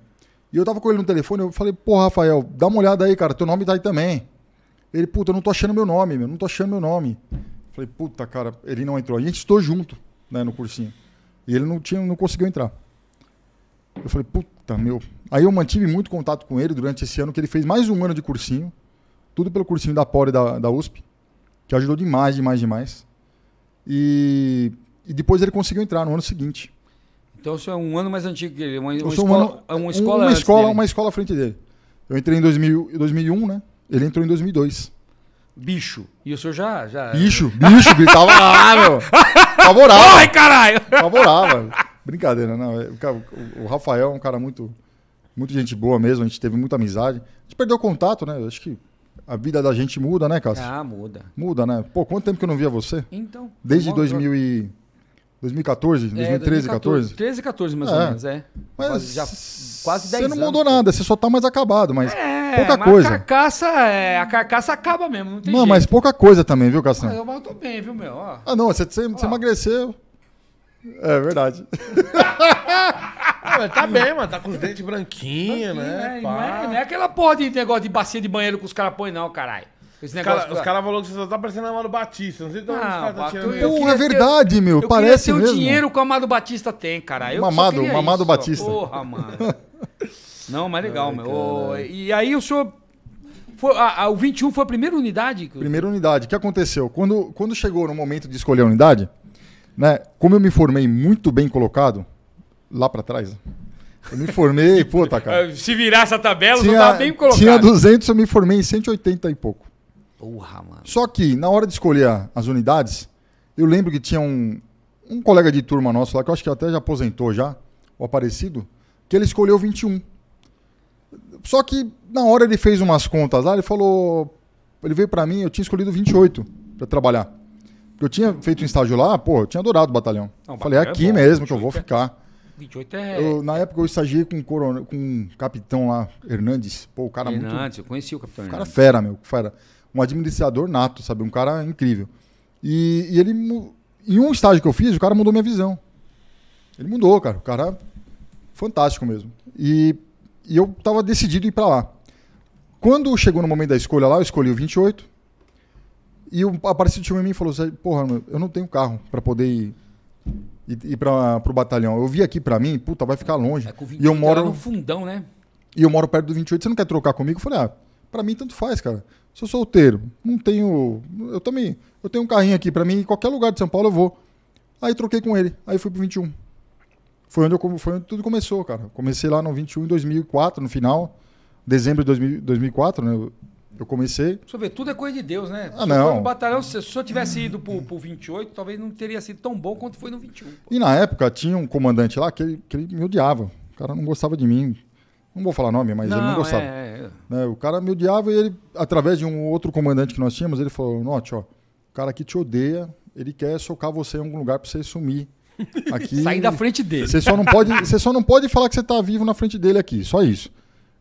E eu tava com ele no telefone, eu falei, pô, Rafael, dá uma olhada aí, cara, teu nome tá aí também. Ele, puta, eu não tô achando meu nome, meu, não tô achando meu nome. Eu falei, puta, cara, ele não entrou. E a gente estou junto, né, no cursinho. E ele não, tinha, não conseguiu entrar. Eu falei, puta, meu. Aí eu mantive muito contato com ele durante esse ano, que ele fez mais um ano de cursinho, tudo pelo cursinho da POR e da, da USP, que ajudou demais, demais, demais. E, e depois ele conseguiu entrar no ano seguinte. Então o senhor é um ano mais antigo que ele, uma, uma escola, é um ano, uma escola uma escola, uma escola à frente dele. Eu entrei em 2000, 2001, né? Ele entrou em 2002. Bicho. E o senhor já. já... Bicho, bicho, gritava lá, meu. Favorável. Ai, caralho! Favorável. Brincadeira, não. É, o, o Rafael é um cara muito, muito gente boa mesmo, a gente teve muita amizade. A gente perdeu contato, né? Eu acho que a vida da gente muda, né, Cássio? Ah, muda. Muda, né? Pô, quanto tempo que eu não via você? Então. Desde 2000 e... 2014, 2013, é, 2014, 14? 13, 14, mais é. ou menos, é. Mas quase, já, quase 10 Você não mudou nada, você só tá mais acabado, mas é, pouca mas coisa. A carcaça, é, a carcaça acaba mesmo, não tem Mano, jeito. mas pouca coisa também, viu, Cassandra? Ah, mas eu, mas tô bem, viu, meu? Ó. Ah, não, você, você, você emagreceu. É verdade. Não, ah, tá bem, mano. Tá com os dentes branquinhos, né? né? Não, é, não é aquela porra de negócio de bacia de banheiro que os caras põem, não, caralho. Esse negócio, cara, Os caras falaram que você só tá parecendo Amado Batista. Não sei de onde os ah, caras tá tirando. Eu, é verdade, meu. Eu parece mesmo. o dinheiro que o Amado Batista tem, cara. Eu mamado, mamado isso, Batista. Porra, mano. não, mas legal, Ai, meu. E aí o senhor... Foi, a, a, o 21 foi a primeira unidade? Primeira unidade. O que aconteceu? Quando, quando chegou no momento de escolher a unidade, né, como eu me formei muito bem colocado, lá para trás. Né? Eu me formei, puta, cara. É, se virar essa tabela, tinha, não tava bem colocado. Tinha 200, eu me formei em 180 e pouco. Porra, mano. Só que, na hora de escolher as unidades, eu lembro que tinha um, um colega de turma nosso lá, que eu acho que até já aposentou já, o Aparecido, que ele escolheu 21. Só que, na hora ele fez umas contas lá, ele falou... Ele veio para mim, eu tinha escolhido 28 para trabalhar. Porque eu tinha feito um estágio lá, pô, eu tinha adorado o batalhão. Não, Falei, é, é aqui bom, mesmo que eu vou é. ficar. 28 é. Eu, na época eu estagiei com, com um capitão lá, Hernandes. Pô, o cara Hernandes, é muito. Hernandes, eu conheci o capitão. O cara é fera, meu. Fera. É um administrador nato, sabe? Um cara incrível. E, e ele. Em um estágio que eu fiz, o cara mudou minha visão. Ele mudou, cara. O cara. Fantástico mesmo. E, e eu tava decidido ir para lá. Quando chegou no momento da escolha lá, eu escolhi o 28. E o, aparecido partir em mim e falou: assim, Porra, meu, eu não tenho carro para poder ir e, e para o batalhão. Eu vi aqui para mim, puta, vai ficar longe. É, com 28 e eu moro no fundão, né? E eu moro perto do 28, você não quer trocar comigo? Eu falei, ah, para mim tanto faz, cara. Sou solteiro, não tenho, eu também, eu tenho um carrinho aqui para mim, em qualquer lugar de São Paulo eu vou. Aí troquei com ele, aí fui pro 21. Foi onde, eu, foi onde tudo começou, cara. Comecei lá no 21 em 2004, no final, dezembro de 2000, 2004, né? Eu comecei. Deixa eu ver, tudo é coisa de Deus, né? Ah, não. No batalhão, se, eu tivesse ido pro, pro 28, talvez não teria sido tão bom quanto foi no 21. Pô. E na época tinha um comandante lá que ele, que ele me odiava. O cara não gostava de mim. Não vou falar nome, mas não, ele não gostava. É, é. é. Né, o cara me odiava e ele, através de um outro comandante que nós tínhamos, ele falou: Note, ó, o cara que te odeia, ele quer socar você em algum lugar para você sumir. Aqui, Sair da frente dele. Você só, não pode, você só não pode falar que você tá vivo na frente dele aqui, só isso.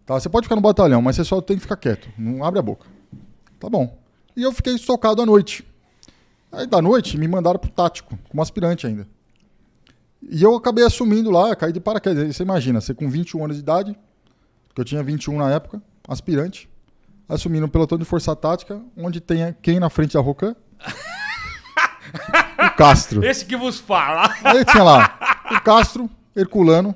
Tá? Você pode ficar no batalhão, mas você só tem que ficar quieto. Não abre a boca. Tá bom. E eu fiquei socado à noite. Aí da noite me mandaram pro tático, como aspirante ainda. E eu acabei assumindo lá, caí de paraquedas. Você imagina, você com 21 anos de idade, que eu tinha 21 na época, aspirante, assumindo um pelotão de força tática, onde tem quem na frente da Rocan? o Castro. Esse que vos fala. Aí tinha lá o Castro, Herculano.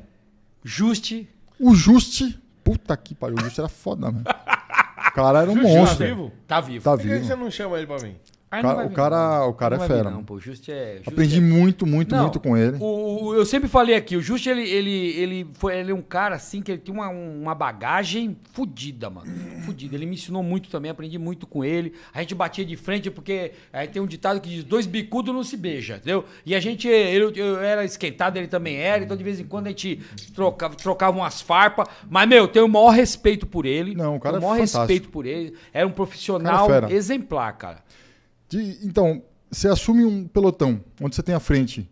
Juste. O Juste, Puta que pariu, o Justo era foda, mano. O cara era um Justo tá monstro. Tá vivo? Tá vivo. Tá Por que você não chama ele pra mim? Aí né? o, cara, o cara, o cara é fera. Não, pô, o Just é. Just Aprendi é... muito, muito, não, muito com ele. O, o, eu sempre falei aqui, o Just ele, ele, ele, foi, ele é um cara assim que ele tem uma, uma bagagem fodida, mano. Fodida. Ele me ensinou muito também, aprendi muito com ele. A gente batia de frente porque aí tem um ditado que diz: dois bicudos não se beija, entendeu? E a gente, eu, eu era esquentado, ele também era, então de vez em quando a gente trocava, trocava umas farpas. Mas, meu, eu tenho o maior respeito por ele. Não, o cara o é maior é fantástico. respeito por ele. Era um é profissional cara exemplar, cara. De, então, você assume um pelotão onde você tem à frente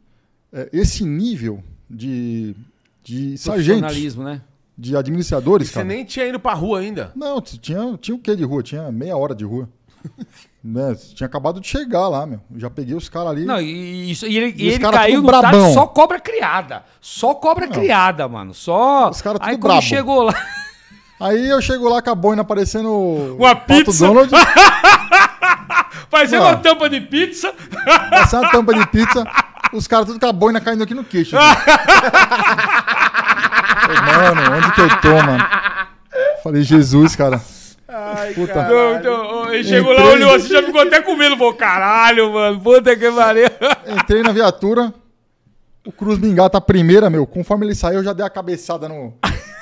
é, esse nível de, de sargento, né? de administradores. E você cara. nem tinha ido a rua ainda. Não, tinha, tinha o quê de rua? Tinha meia hora de rua. né? Tinha acabado de chegar lá, meu. Já peguei os caras ali. Não, e, isso, e ele, e ele caiu no brabão. Tarde, só cobra criada. Só cobra Não. criada, mano. Só. Os caras tudo Aí brabo. quando chegou lá. Aí eu chego lá com a boina parecendo uma pizza. Donald. Parecendo uma ah. tampa de pizza. passando uma tampa de pizza. Os caras tudo com a boina caindo aqui no queixo. Assim. mano, onde que eu tô, mano? Falei, Jesus, cara. Ai, puta. Não, então, ele chegou Entrei... lá, olhou assim, já ficou até com medo. Falou, caralho, mano, puta que pariu. Entrei na viatura, o Cruz Mingata tá a primeira, meu. Conforme ele saiu, eu já dei a cabeçada no,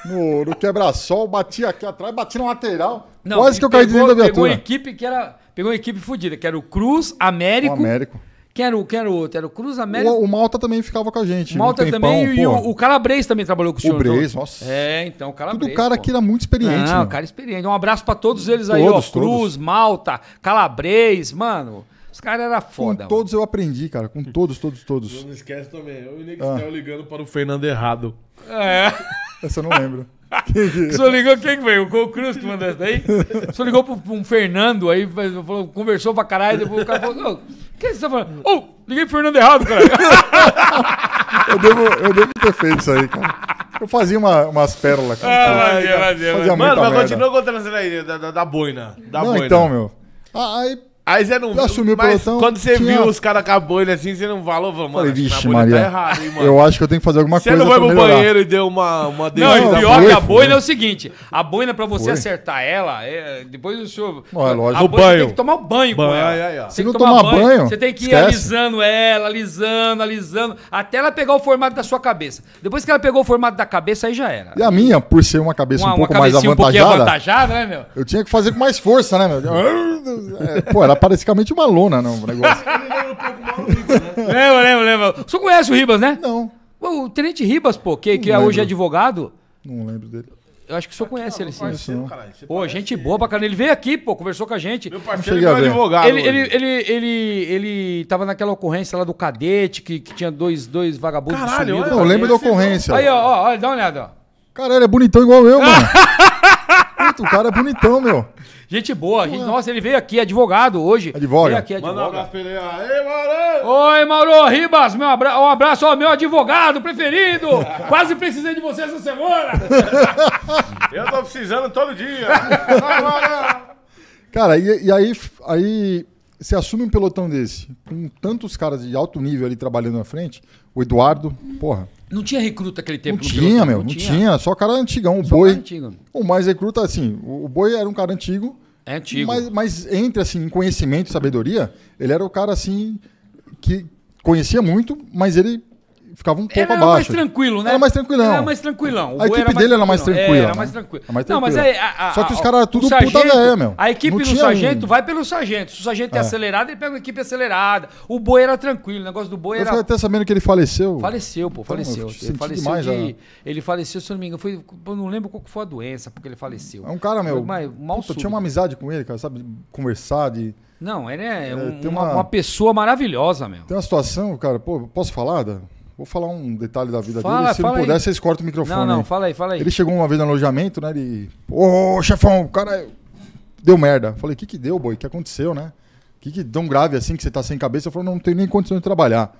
no, no quebra-sol, bati aqui atrás, bati na lateral. Não, quase que eu caí dentro da viatura. Pegou uma equipe que era. Pegou uma equipe fodida, que era o Cruz, Américo. O Américo. Quem era, o, quem era o outro? Era o Cruz Américo O, o Malta também ficava com a gente. Malta um tempão, também. E o, o Calabres também trabalhou com o senhor. O Breis, então. nossa. É, então, o Calabres. Tudo cara que era muito experiente. Não, mano. cara experiente. Um abraço para todos eles aí, todos, ó. Cruz, todos. Malta, Calabres, mano. Os caras eram foda. Com todos eu aprendi, cara. Com todos, todos, todos. Não esquece também. Eu e o ah. ligando para o Fernando errado. É. Essa eu não lembro. O senhor ligou quem foi? O Cruz que mandou essa daí? O senhor ligou pro um Fernando aí, falou, conversou pra caralho, depois o cara falou: O que você tá falando? Ô, oh, liguei pro Fernando errado, cara. eu, devo, eu devo ter feito isso aí, cara. Eu fazia uma, umas pérolas, Ah, cara. Ah, fazia, fazia, fazia Mano, mas continua contando essa daí, da, da, da boina. Da não, boina. então, meu. Ah, aí Aí você não eu viu. Assumi pelotão, quando você tinha... viu os caras com a ele assim, você não falou, vamos, mano. Falei, vixe, tá Maria. Tá errado, hein, mano. Eu acho que eu tenho que fazer alguma você coisa. Você não foi pro melhorar. banheiro e deu uma, uma Não, e pior é que a boina foi. é o seguinte: a boina, pra você foi. acertar ela, é, depois o senhor. Não, é lógico. A boina, banho. tem que tomar banho, banho com ela. Ai, ai, Se não tomar banho, banho, você tem que ir esquece. alisando ela, alisando, alisando, até ela pegar o formato da sua cabeça. Depois que ela pegou o formato da cabeça, aí já era. E a minha, por ser uma cabeça uma, um pouco mais avantajada. Um avantajada, né, meu? Eu tinha que fazer com mais força, né, meu? É, pô, era era parecidamente uma lona, não, o negócio. É né? lembra, lembra, lembra. O senhor conhece o Ribas, né? Não. O Tenente Ribas, pô, que, que é hoje é advogado. Não lembro dele. Eu acho que o senhor conhece ele sim. Parceiro, caralho, Ô, gente boa pra caramba. Ele veio aqui, pô, conversou com a gente. Meu parceiro é advogado. Ele, ele, ele, ele, ele tava naquela ocorrência lá do cadete, que, que tinha dois, dois vagabundos Caralho, sumidos. olha, Não, eu lembro da ocorrência. Então. Aí, ó, ó, olha, dá uma olhada. ó. Cara, ele é bonitão igual eu, mano. Puta, o cara é bonitão, meu. Gente boa. Gente, nossa, ele veio aqui, advogado hoje. Advoga. aqui, advoga. Manda um abraço pra ele aí. Mauro! Oi, Mauro Ribas. Meu abra... Um abraço ao meu advogado preferido. Quase precisei de você essa semana. Eu tô precisando todo dia. Cara, e, e aí, aí você assume um pelotão desse, com tantos caras de alto nível ali trabalhando na frente, o Eduardo, porra, não tinha recruta aquele tempo. Não tinha, piloto, meu. Não, não tinha. tinha. Só cara antigão. O Só boi. O mais recruta, assim, o boi era um cara antigo. É antigo. Mas, mas entre, assim, conhecimento e sabedoria, ele era o cara, assim, que conhecia muito, mas ele ficava um pouco era abaixo. Era mais tranquilo, né? Era mais tranquilão. Era mais tranquilão. a equipe dele era né? mais tranquila. Era mais tranquilo Né? Não, mas aí, a, a, Só que os caras eram tudo sargento, puta velha, meu. A equipe do sargento um... vai pelo sargento. Se o sargento é, é acelerado, ele pega uma equipe acelerada. O boi era tranquilo. O negócio do boi era. Eu até sabendo que ele faleceu. Faleceu, pô, então, faleceu. Então, ele faleceu. Demais, de... Ele faleceu, se eu não me engano. Foi... Eu não lembro qual foi a doença, porque ele faleceu. É um cara, meu. Mas, mal puta, tinha uma amizade com ele, cara, sabe? Conversar de. Não, ele é, é um, uma, uma, pessoa maravilhosa, meu. Tem uma situação, cara, pô, posso falar, da Vou falar um detalhe da vida fala, dele. Se não puder, vocês cortam o microfone. Não, não, fala aí, fala aí. Ele chegou uma vez no alojamento, né? Ele. Ô, oh, chefão, o cara. É- deu merda. Falei, o que, que deu, boi? O que aconteceu, né? O que, que tão grave assim que você tá sem cabeça? Eu falei, não, não tenho nem condição de trabalhar.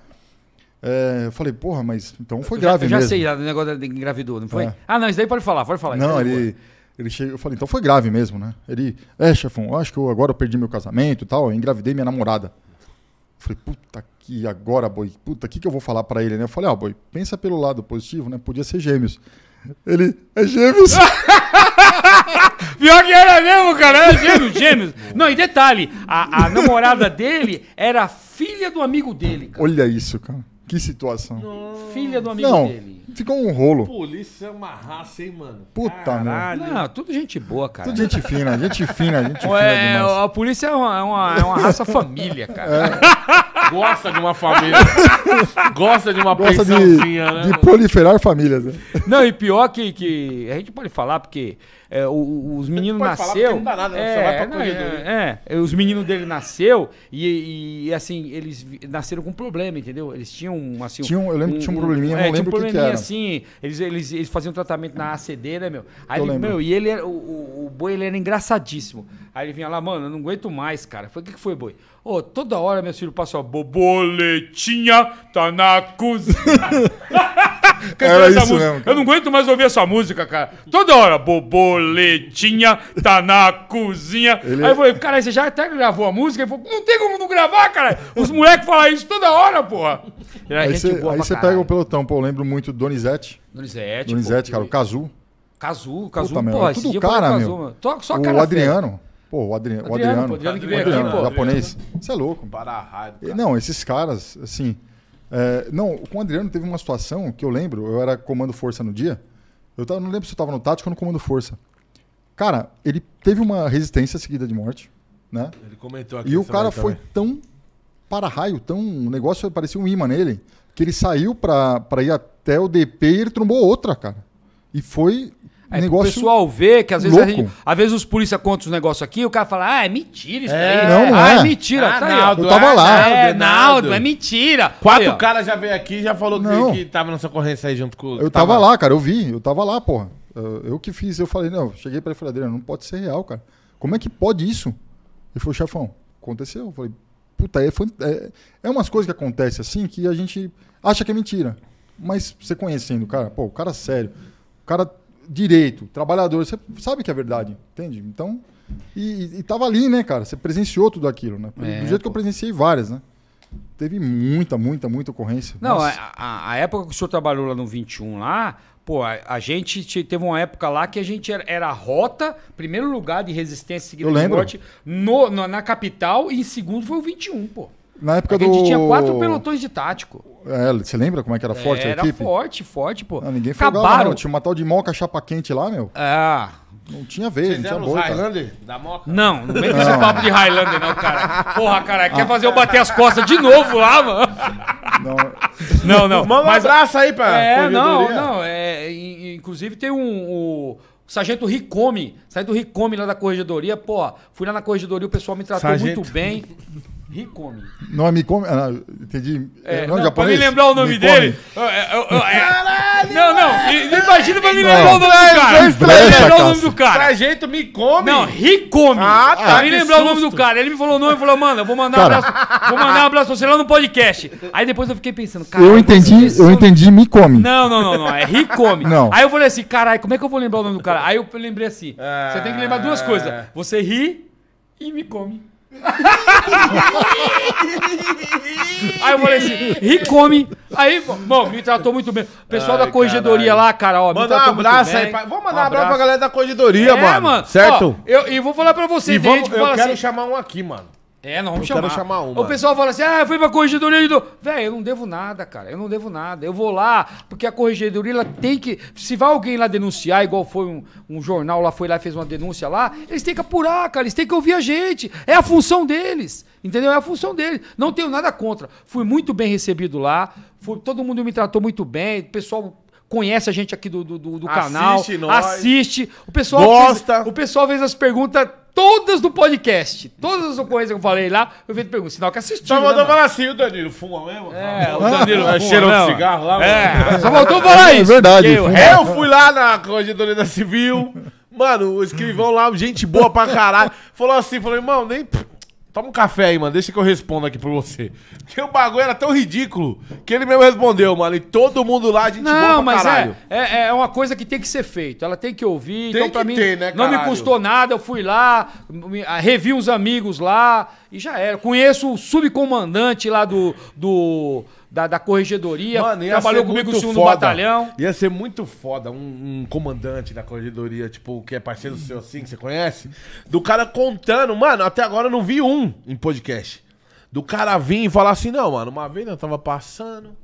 É, eu falei, porra, mas então foi eu grave mesmo. eu já mesmo. Já sei, o negócio de engravidou, não foi? É. Ah, não, isso daí pode falar, pode falar. Não, ele, ele chegou, eu falei, então foi grave mesmo, né? Ele, é, chefão, acho que eu agora eu perdi meu casamento e tal, engravidei minha namorada. Falei, puta que agora, boi, puta, o que, que eu vou falar para ele, né? Eu falei, ó, ah, boi, pensa pelo lado positivo, né? Podia ser gêmeos. Ele, é gêmeos. Pior que era mesmo, cara, era gêmeos, gêmeos. Não, e detalhe, a, a namorada dele era filha do amigo dele, cara. Olha isso, cara. Que situação. Não. Filha do amigo Não, dele fica um rolo. Polícia é uma raça, hein, mano? Puta, Caralho. Não, tudo gente boa, cara. Tudo gente fina, gente fina, gente Ué, fina demais. A polícia é uma, é uma, é uma raça família, cara. É. Gosta de uma família. Gosta de uma Gosta de, né? De proliferar famílias. Né? Não, e pior que, que a gente pode falar, porque é, os meninos nasceu. é, é, né? é, os meninos dele nasceu e, e, assim, eles nasceram com problema, entendeu? Eles tinham assim. Tinha um, eu lembro que tinha um probleminha, um, é, não um probleminha, é, que, que assim. Eles, eles, eles faziam tratamento na ACD, né, meu? Aí ele, meu, e ele o, o, o boi ele era engraçadíssimo. Aí ele vinha lá, mano, eu não aguento mais, cara. Foi o que, que foi, boi? Ô, oh, toda hora meu filho passa ó, boboletinha tá na cozinha. Era isso mesmo. Eu não aguento mais ouvir essa música, cara. Toda hora, boboletinha tá na cozinha. Ele... Aí eu falei, cara, você já até gravou a música? Ele falou, não tem como não gravar, cara. Os moleques falam isso toda hora, porra. É aí você pega o pelotão, pô, eu lembro muito do Donizete. Donizete. Donizete, pô, cara, que... o Cazu. Cazu, Cazu, pô, meu, é tudo cara, meu. Cazu, meu. Só, só cara o Adriano. Pô, o, Adriano, o Adriano, Adriano, que veio aqui, pô. japonês. Você é louco. Para a rádio, Não, esses caras, assim. É, não, com o Adriano teve uma situação que eu lembro, eu era comando força no dia. Eu não lembro se eu tava no tático ou no comando força. Cara, ele teve uma resistência seguida de morte, né? Ele comentou aqui. E o cara foi também. tão para raio, tão. O negócio parecia um imã nele, que ele saiu pra, pra ir até o DP e ele trombou outra, cara. E foi é, negócio o pessoal vê que às vezes, gente, às vezes os polícia contam os negócios aqui e o cara fala, ah, é mentira isso é, né? Não, não ah, é. é mentira. Ah, tá eu tava lá. É, Naldo, é mentira. Quatro caras já veio aqui e já falou não. que, que tava nessa ocorrência aí junto com... Eu tava, lá, cara, eu vi, eu tava lá, porra. Eu, que fiz, eu falei, não, cheguei pra ele e falei, não pode ser real, cara. Como é que pode isso? Ele falou, chefão, aconteceu. Eu falei, puta, é, é, é umas coisas que acontecem assim que a gente acha que é mentira. Mas você conhecendo, cara, pô, o cara sério, o cara direito, trabalhador, você sabe que é verdade, entende? Então, e, e tava ali, né, cara? Você presenciou tudo aquilo, né? É, Do jeito pô. que eu presenciei várias, né? Teve muita, muita, muita ocorrência. Não, a, a, a, época que o senhor trabalhou lá no 21 lá, pô, a, a gente teve uma época lá que a gente era, era rota, primeiro lugar de resistência seguida de morte, no, no, na capital, e em segundo foi o 21, pô. Na época do... É a gente tinha quatro pelotões de tático. É, você lembra como é que era forte era a equipe? Era forte, forte, pô. Ah, não, ninguém falou. Acabaram. tinha uma tal de moca chapa quente lá, meu. Ah. Não tinha vez, não tinha boi, Não, não vem com esse papo de Highlander não, cara. Porra, cara, ah. quer fazer eu bater as costas de novo lá, mano? Não, não. não. Manda um abraço aí pra É, não, não. É, inclusive tem um... o sargento Ricome, sargento Ricome lá da corregedoria, pô, fui lá na corregedoria, o pessoal me tratou sargento. muito bem. Rikomi. Não é Mikomi? Ah, entendi. É, é não, japonês? Pra me lembrar o nome Mikomi. dele. É, caralho! Não, não. Imagina pra me lembrar o nome do cara. Pra me lembrar o nome do cara. Pra Mikomi? Não, Rikomi. Ah, tá. Pra me lembrar susto. o nome do cara. Ele me falou o nome e falou, mano, eu vou mandar cara. um abraço. Vou mandar um abraço pra você lá no podcast. Aí depois eu fiquei pensando, cara. Eu entendi, eu entendi Mikomi. Não, não, não, não. É Rikomi. Não. Aí eu falei assim, caralho, como é que eu vou lembrar o nome do cara? Aí eu lembrei assim. Você tem que lembrar duas é. coisas. Você ri e me come aí eu falei assim, Ri come. Aí, bom, me tratou muito bem. O pessoal Ai, da corregedoria caralho. lá, cara, ó, Manda um abraço aí. Pra... Vamos mandar um abraço. abraço pra galera da corregedoria, é, mano. mano. Certo? Ó, eu, e vou falar pra você, e vamos, Eu quero assim... chamar um aqui, mano. É, não vamos chamar. chamar uma. O pessoal fala assim: ah, fui pra corregedoria de. Velho, eu não devo nada, cara. Eu não devo nada. Eu vou lá, porque a corregedoria ela tem que. Se vai alguém lá denunciar, igual foi um, um jornal lá, foi lá e fez uma denúncia lá, eles têm que apurar, cara. Eles têm que ouvir a gente. É a função deles. Entendeu? É a função deles. Não tenho nada contra. Fui muito bem recebido lá. Fui, todo mundo me tratou muito bem. O pessoal conhece a gente aqui do, do, do, do assiste canal. Nós. Assiste. O pessoal gosta. Fez, o pessoal fez as perguntas todas do podcast. Todas as ocorrências que eu falei lá, eu fiz pergunta. Sinal que assistiu. Só mandou né, falar assim, o Danilo fuma mesmo? É, o Danilo ah, cheirou de cigarro lá. É, só faltou falar é isso. É verdade. Eu, eu fui lá na Corregedoria da Civil. Mano, o escrivão lá, gente boa pra caralho, falou assim, falou, irmão, nem, Toma um café aí, mano. Deixa que eu respondo aqui pra você. Porque o bagulho era tão ridículo que ele mesmo respondeu, mano. E todo mundo lá, a gente não, mas é, caralho. É, é, é, uma coisa que tem que ser feita. Ela tem que ouvir. Tem então, pra mim, ter, né, Não me custou nada. Eu fui lá, revi uns amigos lá e já era. Conheço o subcomandante lá do, do da, da corregedoria, Mano, trabalhou comigo no segundo batalhão. Ia ser muito foda um, um, comandante da corregedoria, tipo, que é parceiro seu assim, que você conhece, do cara contando. Mano, até agora eu não vi um em podcast. Do cara vir e falar assim, não, mano, uma vez eu tava passando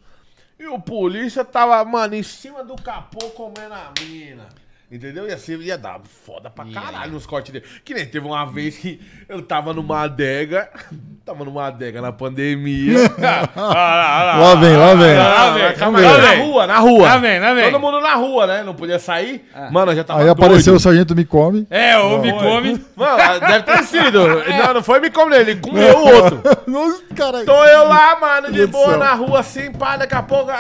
e o polícia tava, mano, em cima do capô comendo a mina. Entendeu? Ia, assim ia dar foda pra caralho nos cortes dele. Que nem teve uma vez que eu tava numa adega. Tava numa adega na pandemia. Ah, lá vem, lá vem. Lá vem, calma aí. Na rua, na rua. Lá vem, lá vem. Todo mundo na rua, né? Não podia sair. Ah. Mano, eu já tava Aí apareceu doido. o sargento Me Come. É, o Me Come. Mano, deve ter sido. É. Não, não foi Me Come, Ele comeu o outro. Nossa, caralho. Tô eu lá, mano, de Meu boa na rua, assim, pá. Daqui a pouco a,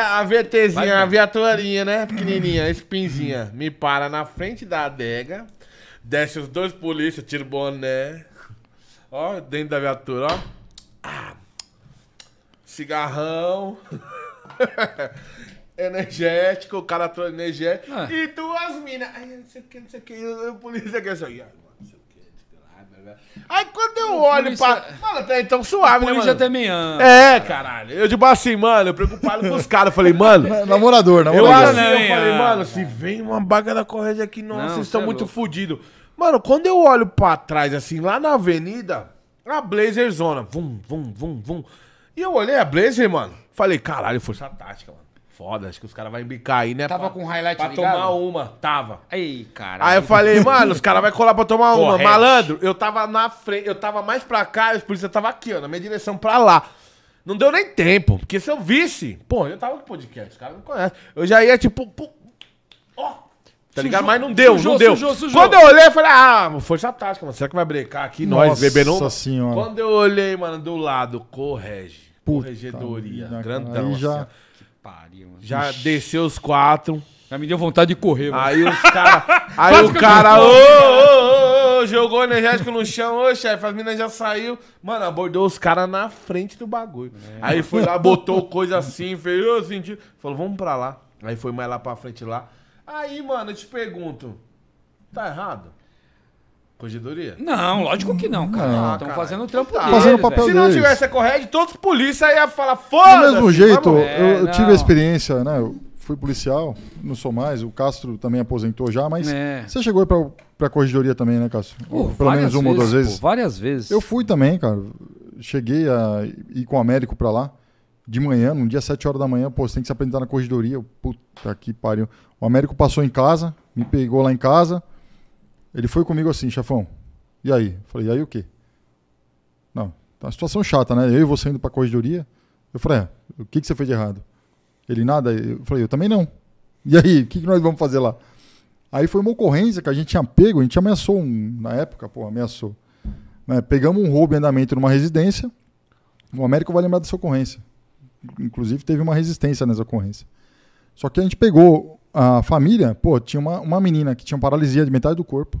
a, a VTzinha, a viaturinha, né? Pequenininha, a espinzinha me para na frente da adega, desce os dois polícias, tira o boné, ó, dentro da viatura, ó. Ah, cigarrão. energético, o cara troca energético. Ah. E duas minas. Ai, não sei o que, não sei o que. E o polícia quer assim, ó velho. Aí quando eu olho polícia... pra. Mano, até então suave, né? Mano? também ama. É, caralho. Eu, tipo assim, mano, eu preocupado com os caras. Falei, mano. Namorador, namorador. Eu, assim, eu falei, mano, mano, se vem uma baga da corrente aqui, nossa, não, vocês estão é muito fodidos. Mano, quando eu olho pra trás, assim, lá na avenida, a Blazer Zona. Vum, vum, vum, vum. E eu olhei a Blazer, mano. Falei, caralho, força tática, mano foda, acho que os caras vão embicar aí, né? Tava pra, com highlight Pra ligado? tomar uma, tava. Aí, cara. Aí eu falei, mano, os caras vão colar pra tomar uma. Correto. Malandro, eu tava na frente, eu tava mais pra cá, os polícia tava aqui, ó, na minha direção pra lá. Não deu nem tempo, porque se eu visse, pô, eu tava no podcast, os caras não conhecem. Eu já ia tipo, ó, tá ligado? Mas não deu, sujou, não deu. Sujou, sujou. Quando eu olhei, eu falei, ah, força tática, mano, será que vai brecar aqui Nossa nós bebendo? Nossa senhora. Quando eu olhei, mano, do lado, correge. Puta corregedoria, grandão. Aí assim, já pariu. Mano. Já Ixi. desceu os quatro. Já me deu vontade de correr, mano. Aí os cara, aí o cara, ô, ô, ô, jogou energético no chão, ô, chefe, as minas já saiu. Mano, abordou os caras na frente do bagulho. É. Aí foi lá, botou coisa assim, fez, ô, senti. Falou, vamos pra lá. Aí foi mais lá pra frente lá. Aí, mano, eu te pergunto, tá errado? Corregedoria? Não, lógico que não, cara. Estão fazendo o trampo então tá. Fazendo o papel Se não tivesse a correge, todos os polícias iam falar, foda-se! Do mesmo jeito, eu, eu é, tive a experiência, né? Eu fui policial, não sou mais, o Castro também aposentou já, mas é. você chegou pra, pra corregedoria também, né, Castro? Pô, Pelo menos uma vezes, ou duas vezes. Pô, várias vezes. Eu fui também, cara. Cheguei a ir com o Américo pra lá de manhã, num dia 7 horas da manhã, pô, você tem que se apresentar na corregedoria. Puta que pariu. O Américo passou em casa, me pegou lá em casa. Ele foi comigo assim, chefão. E aí? falei, e aí o quê? Não, tá uma situação chata, né? Eu e você indo pra corredoria. Eu falei, é, o que, que você fez de errado? Ele, nada. Eu falei, eu também não. E aí, o que, que nós vamos fazer lá? Aí foi uma ocorrência que a gente tinha pego, a gente ameaçou um, na época, pô, ameaçou. Né? Pegamos um roubo em andamento numa residência. O Américo vai lembrar dessa ocorrência. Inclusive teve uma resistência nessa ocorrência. Só que a gente pegou a família, pô, tinha uma, uma menina que tinha paralisia de metade do corpo.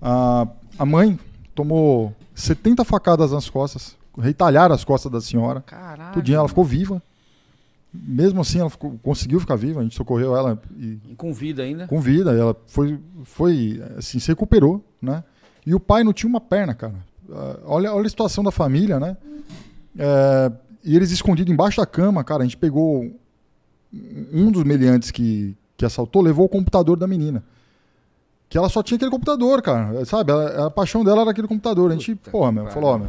A, a mãe tomou 70 facadas nas costas, retalharam as costas da senhora. Caralho. Tudinho, ela ficou viva. Mesmo assim, ela ficou, conseguiu ficar viva, a gente socorreu ela. E, e, com vida ainda? Com vida, ela foi, foi, assim, se recuperou, né? E o pai não tinha uma perna, cara. Ah, olha, olha a situação da família, né? É, e eles escondidos embaixo da cama, cara, a gente pegou um dos meliantes que, que assaltou levou o computador da menina. Que ela só tinha aquele computador, cara. Sabe? A, a paixão dela era aquele computador. A gente, Puta porra, meu, falou, ó, meu,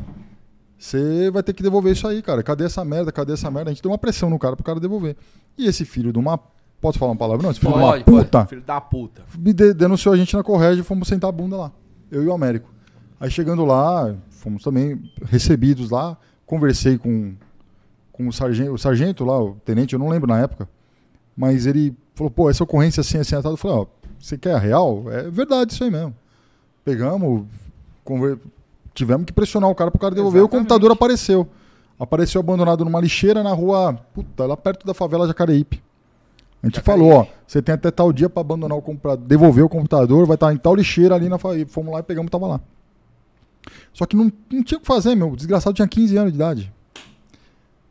você vai ter que devolver isso aí, cara. Cadê essa merda? Cadê essa merda? A gente deu uma pressão no cara pro cara devolver. E esse filho de uma. Posso falar uma palavra? Não, esse filho pode, de uma puta. Pode, filho da puta. Me de, denunciou a gente na correge e fomos sentar a bunda lá. Eu e o Américo. Aí chegando lá, fomos também recebidos lá. Conversei com, com o, sargento, o sargento lá, o tenente, eu não lembro na época. Mas ele falou, pô, essa ocorrência assim, assim, atado. Eu falei, ó, você quer a real? É verdade isso aí mesmo. Pegamos, conver... tivemos que pressionar o cara para o cara devolver Exatamente. o computador apareceu. Apareceu abandonado numa lixeira na rua, puta, lá perto da favela Jacareípe. A gente Jacareípe. falou, ó, você tem até tal dia para abandonar o computador, devolver o computador, vai estar tá em tal lixeira ali na favela. Fomos lá e pegamos, tava lá. Só que não, não tinha o que fazer, meu. O desgraçado tinha 15 anos de idade.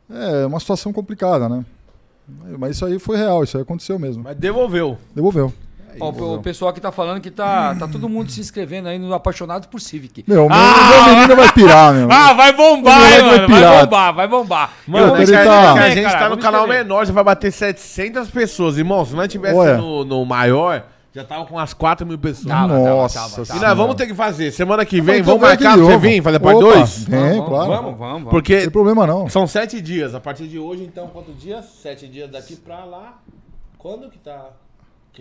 É uma situação complicada, né? Mas isso aí foi real, isso aí aconteceu mesmo. Mas devolveu. Devolveu. Ó, o pessoal que tá falando que tá, tá todo mundo se inscrevendo aí no Apaixonado por Civic. Meu, o ah, meu, menino vai pirar, meu. Ah, vai bombar, vai mano. Vai, vai, bombar, vai bombar. Mano, cara, tá... a gente tá no canal menor, já vai bater 700 pessoas. Irmão, se não tivesse no, no maior... Já tava com umas 4 mil pessoas. Tava, Nossa. Tava, tava, tava. E nós vamos ter que fazer. Semana que vem, vamos marcar você vir fazer parte 2? Vem, vamos, claro. Vamos, vamos, vamos. Porque não tem problema não. São 7 dias. A partir de hoje, então, quantos dias? 7 dias daqui pra lá. Quando que tá?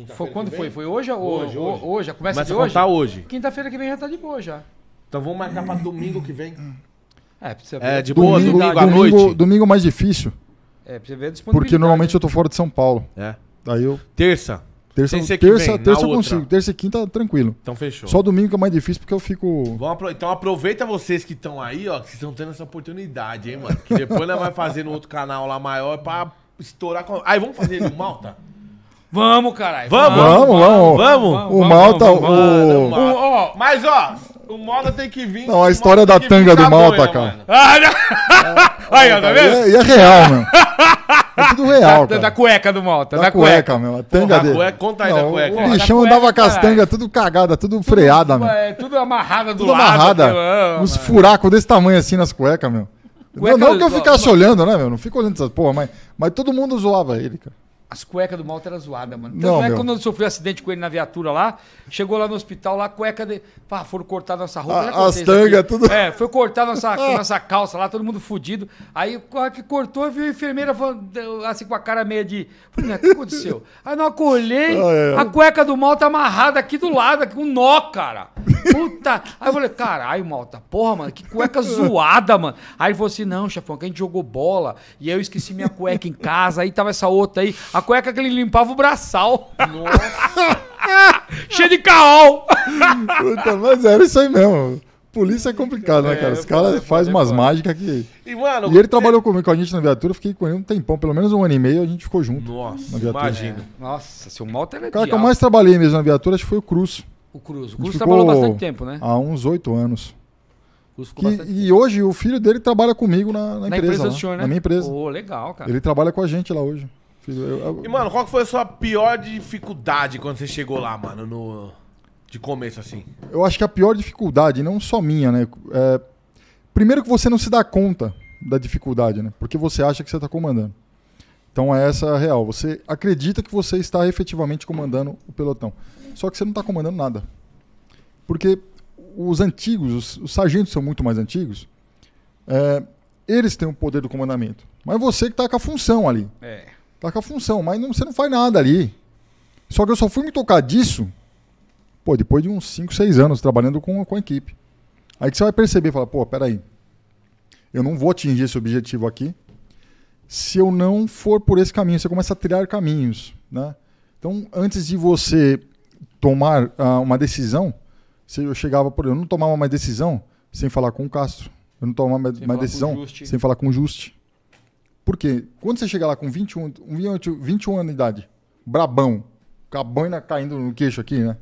Foi, quando foi? Foi hoje ou hoje? Hoje, hoje. começa Mas de hoje. hoje. Quinta-feira que vem já tá de boa já. Então vamos marcar pra domingo que vem. É, precisa ver. É, de boa, domingo, domingo, à noite. Domingo, mais difícil. É, precisa ver a disponibilidade. Porque normalmente eu tô fora de São Paulo. É. Daí eu. Terça. Terça, terça, vem, terça eu outra. consigo. Terça e quinta, tranquilo. Então fechou. Só domingo é mais difícil porque eu fico. Apro... Então aproveita vocês que estão aí, ó, que estão tendo essa oportunidade, hein, mano? Que depois nós vai fazer no outro canal lá maior pra estourar. Com... Aí vamos fazer no Malta? Vamos, caralho. Vamos, vamos, vamos. Vamos. vamos, vamos o Malta, vamos, o. o... Mas, ó, o moda tem que vir. Não, a história da tanga do tá cara. Ah, é, Aí, ó, tá vendo? É, e é real, meu. É tudo real, Da, cara. da cueca do Mota, da, cueca. meu. A tanga dele. cueca, conta aí da cueca. O bichão andava com as tangas tudo cagada, tudo freada, meu. É tudo amarrada do Tudo lado. amarrada. meu, é, Uns furacos desse tamanho assim nas cuecas, meu. Cueca- não, não que eu ficasse olhando, né, meu? Não fico olhando essas porra, mas, mas todo mundo zoava ele, cara. As cuecas do Malta eram zoada, mano. então não, é quando eu sofri um acidente com ele na viatura lá, chegou lá no hospital, lá a cueca de. Pá, foram cortar nossa roupa. A, é as tangas, tudo. É, foi cortar nossa, nossa calça lá, todo mundo fudido. Aí o que cortou, viu a enfermeira falando, assim com a cara meia de. Falei, o que aconteceu? Aí não acolhei, ah, é. a cueca do Malta amarrada aqui do lado, aqui, nó, cara. Puta. Aí eu falei, caralho, Malta, porra, mano, que cueca zoada, mano. Aí ele falou assim: não, chefão, que a gente jogou bola e eu esqueci minha cueca em casa, aí tava essa outra aí. A cueca que ele limpava o braçal. Nossa. Cheio de caol. Puta, mas era isso aí mesmo. Polícia é complicado, né, é, cara? Os caras fazem umas mágicas que. E, mano, E ele trabalhou comigo com a gente na viatura, eu fiquei com ele um tempão, pelo menos um ano e meio, a gente ficou junto. na Nossa, viatura. imagina. Nossa, seu mal era O cara que eu mais trabalhei mesmo na viatura, acho que foi o Cruz. O Cruz. O Cruz trabalhou bastante tempo, né? Há uns oito anos. Que- e hoje o filho dele trabalha comigo na, na Na empresa empresa. lá, senhor, né? Na minha empresa. Pô, legal, cara. Ele trabalha com a gente lá hoje. E, mano, qual foi a sua pior dificuldade quando você chegou lá, mano, no... de começo, assim? Eu acho que a pior dificuldade, não só minha, né? É... Primeiro que você não se dá conta da dificuldade, né? Porque você acha que você está comandando. Então é essa a real. Você acredita que você está efetivamente comandando o pelotão. Só que você não está comandando nada. Porque os antigos, os, os sargentos são muito mais antigos, é, eles têm o poder do comandamento. Mas você que está com a função ali. É. Tá com a função, mas não, você não faz nada ali. Só que eu só fui me tocar disso, pô, depois de uns 5, 6 anos trabalhando com, com a equipe. Aí que você vai perceber, fala, pô, peraí, eu não vou atingir esse objetivo aqui se eu não for por esse caminho. Você começa a trilhar caminhos, né? Então, antes de você tomar ah, uma decisão, se eu chegava por eu não tomava mais decisão sem falar com o Castro, eu não tomava mais, mais decisão sem falar com o Juste porque quando você chega lá com 21, 21, 21 anos de idade, brabão, com a boina caindo no queixo aqui, né?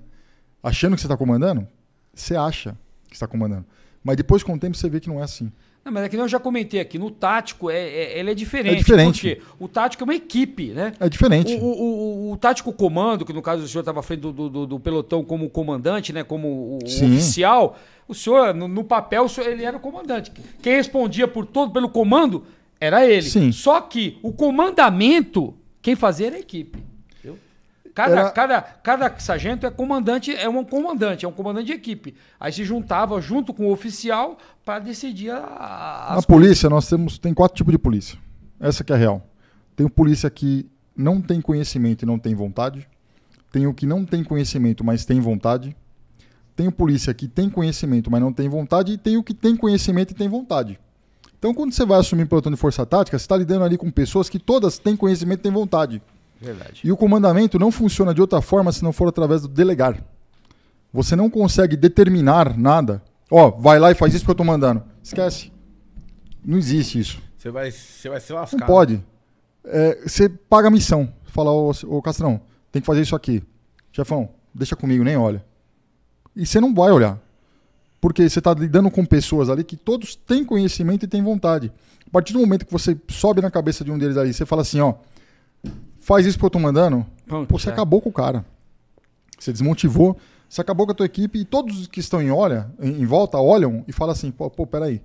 Achando que você está comandando, você acha que está comandando. Mas depois, com o tempo, você vê que não é assim. Não, mas é que eu já comentei aqui, no tático é, é, ele é diferente. É diferente. o tático é uma equipe, né? É diferente. O, o, o, o tático comando, que no caso o senhor estava à frente do, do, do, pelotão como comandante, né? Como oficial, o senhor, no, no papel, senhor, ele era o comandante. Quem respondia por todo, pelo comando, era ele. Sim. Só que o comandamento, quem fazia era a equipe. Cada, era... cada, cada sargento é comandante, é um comandante, é um comandante de equipe. Aí se juntava junto com o oficial para decidir a. a polícia, nós temos. Tem quatro tipos de polícia. Essa que é a real. Tem o polícia que não tem conhecimento e não tem vontade. Tem o que não tem conhecimento, mas tem vontade. Tem o polícia que tem conhecimento, mas não tem vontade. E tem o que tem conhecimento e tem vontade. Então, quando você vai assumir pelotão de força tática, você está lidando ali com pessoas que todas têm conhecimento e têm vontade. Verdade. E o comandamento não funciona de outra forma se não for através do delegar. Você não consegue determinar nada. Ó, oh, vai lá e faz isso que eu estou mandando. Esquece. Não existe isso. Você vai, você vai ser lascar. Não né? pode. É, você paga a missão. Fala, ô, ô Castrão, tem que fazer isso aqui. Chefão, deixa comigo, nem olha. E você não vai olhar. Porque você está lidando com pessoas ali que todos têm conhecimento e têm vontade. A partir do momento que você sobe na cabeça de um deles ali, você fala assim, ó, faz isso que eu tô mandando, Pô, você acabou com o cara. Você desmotivou, você acabou com a tua equipe e todos que estão em, olha, em volta olham e falam assim, pô, pô peraí, aí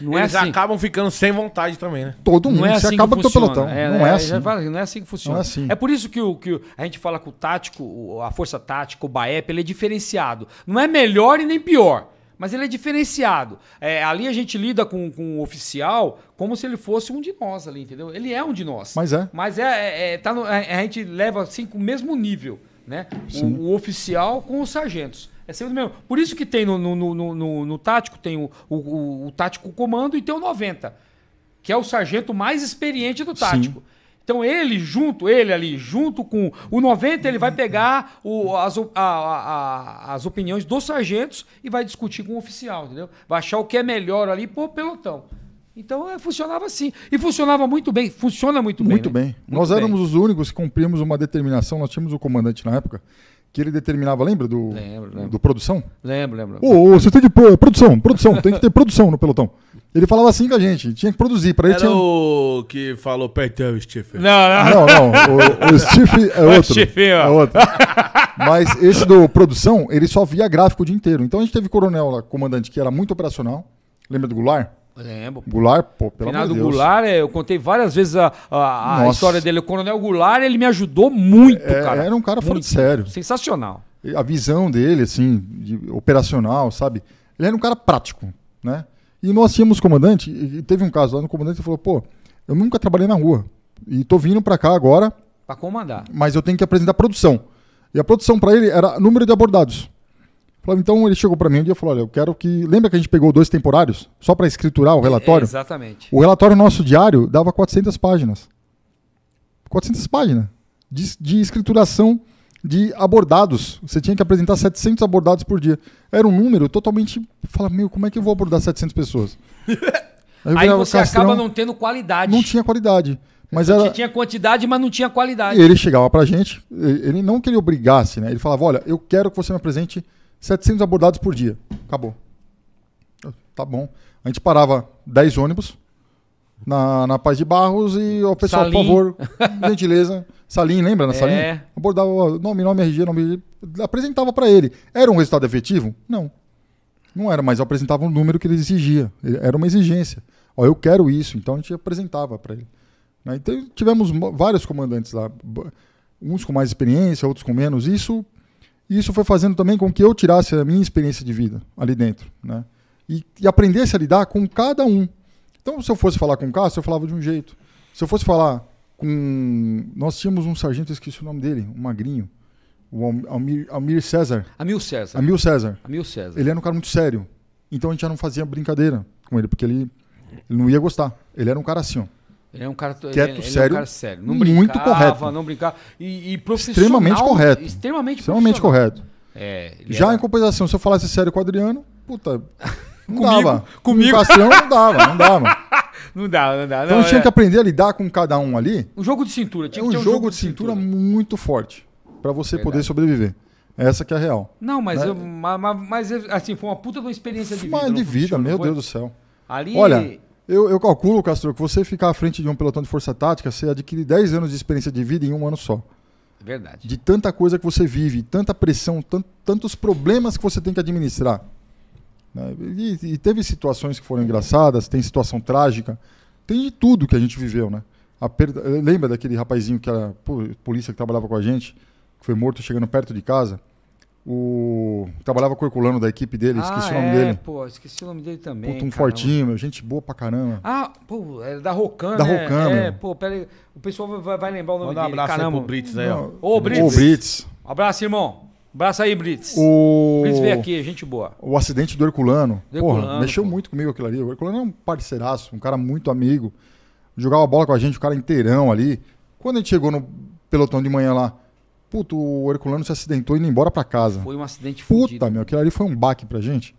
não é Eles é assim. acabam ficando sem vontade também, né? Todo mundo. Não é assim você acaba com o pelotão. É, não, é, é assim. não é assim que funciona. Não é, assim. é por isso que, o, que a gente fala que o tático, a força tática, o BAEP, ele é diferenciado. Não é melhor e nem pior. Mas ele é diferenciado. É, ali a gente lida com, com o oficial como se ele fosse um de nós ali, entendeu? Ele é um de nós. Mas é. Mas é, é, é tá no, a, a, gente leva assim com o mesmo nível, né? O, o oficial com os sargentos. É sempre mesmo. Por isso que tem no, no, no, no, no tático, tem o, o, o, o, tático comando e tem o 90, que é o sargento mais experiente do tático. Sim. Então ele junto, ele ali, junto com o 90, ele vai uhum. pegar o, as, a, a, as opiniões dos sargentos e vai discutir com o oficial, entendeu? Vai achar o que é melhor ali por pelotão. Então é, funcionava assim. E funcionava muito bem, funciona muito, muito bem. Né? bem. Muito nós bem. Nós éramos os únicos que cumprimos uma determinação, nós tínhamos o comandante na época, que ele determinava, lembra do, lembro, lembro. do produção? Lembro, lembro. Ô, oh, você tem que pôr produção, produção, tem que ter produção no pelotão. Ele falava assim com a gente, tinha que produzir. Pra ele Era tinha... o que falou Peitel, Stephen. Não, não, não. não o, o Stephen é outro. O Stephen, É outro. Mas esse do produção, ele só via gráfico o dia inteiro. Então a gente teve coronel lá, comandante, que era muito operacional. Lembra do Goulart? Lembro. Goulart, pô, pelo amor de Deus. Goulart, é, eu contei várias vezes a, a, a história dele. O Coronel Goulart, ele me ajudou muito, é, cara. Era um cara muito. fora de sério. Sensacional. A visão dele, assim, de, operacional, sabe? Ele era um cara prático, né? E nós tínhamos comandante, e teve um caso lá no comandante, ele falou, pô, eu nunca trabalhei na rua. E tô vindo para cá agora. Para comandar. Mas eu tenho que apresentar produção. E a produção para ele era número de abordados. Falava, então ele chegou para mim um dia e falou: Olha, eu quero que. Lembra que a gente pegou dois temporários só para escriturar o é, relatório? É, exatamente. O relatório nosso diário dava 400 páginas. 400 páginas de, de escrituração de abordados. Você tinha que apresentar 700 abordados por dia. Era um número totalmente. Fala, meu, como é que eu vou abordar 700 pessoas? Aí, Aí você Castrão, acaba não tendo qualidade. Não tinha qualidade. Mas então era... Tinha quantidade, mas não tinha qualidade. E ele chegava pra gente, ele não queria obrigasse, né? Ele falava: olha, eu quero que você me apresente 700 abordados por dia. Acabou. Tá bom. A gente parava 10 ônibus na, na Paz de Barros e o pessoal, Salim. por favor, gentileza. Salim, lembra na né, é. Salim? Abordava nome, nome, RG, nome. Apresentava para ele. Era um resultado efetivo? Não. Não era, mas eu apresentava um número que ele exigia. Era uma exigência. Ó, eu quero isso. Então a gente apresentava para ele. Né? Então tivemos vários comandantes lá. Uns com mais experiência, outros com menos. Isso e isso foi fazendo também com que eu tirasse a minha experiência de vida ali dentro, né? E, e aprendesse a lidar com cada um. Então, se eu fosse falar com o Cássio, eu falava de um jeito. Se eu fosse falar com. Nós tínhamos um sargento, eu esqueci o nome dele, um magrinho. O Almir, Almir César. Amil César. Amil César. Amil César. Ele era um cara muito sério. Então a gente já não fazia brincadeira com ele, porque ele, ele não ia gostar. Ele era um cara assim, ó. Ele é um cara, quieto, ele, sério, ele é um cara sério. Não muito brincava, correto. Não brincava. E, e Extremamente correto. Extremamente, extremamente correto. É, Já era... em compensação, se eu falasse sério com o Adriano, puta. Não comigo, dava. Comigo. Cassiano não dava, não dava. não dava, não dava. Então não, tinha é... que aprender a lidar com cada um ali. Um jogo de cintura. Tinha é um, jogo, um jogo de, de cintura, cintura, muito forte para você Verdade. poder sobreviver. Essa que é a real. Não, mas, né? eu, mas, mas assim, foi uma puta de uma experiência de vida. Mas de vida, meu Deus do céu. Ali... Olha, eu, eu, calculo, Castro, que você ficar à frente de um pelotão de força tática, você adquire 10 anos de experiência de vida em um ano só. Verdade. De tanta coisa que você vive, tanta pressão, tantos problemas que você tem que administrar. Né? E, e, teve situações que foram engraçadas, tem situação trágica, tem de tudo que a gente viveu, né? Perda, lembra daquele rapazinho que era pô, polícia que trabalhava com a gente, que foi morto chegando perto de casa? O... Trabalhava com o Herculano da equipe dele, ah, esqueci o nome é, dele. pô, esqueci o nome dele também. Puta, um caramba. fortinho, meu, gente boa pra caramba. Ah, pô, ele é da Rocan, Da né? Rocan, É, pô, peraí, o pessoal vai, vai lembrar o nome Manda dele. um abraço caramba. aí pro Brits aí, ó. Ô, Brits. Ô, Brits. Abraço, irmão. Abraço aí, Brits. O... Brits veio aqui, gente boa. O acidente do Herculano. Do Herculano Porra, pô. mexeu muito comigo aquilo ali. O Herculano é um parceiraço, um cara muito amigo. Jogava bola com a gente, o cara inteirão ali. Quando a gente chegou no pelotão de manhã lá, Puto, o Herculano se acidentou indo embora para casa. Foi um acidente Puta, fudido. meu, aquilo ali foi um baque pra gente.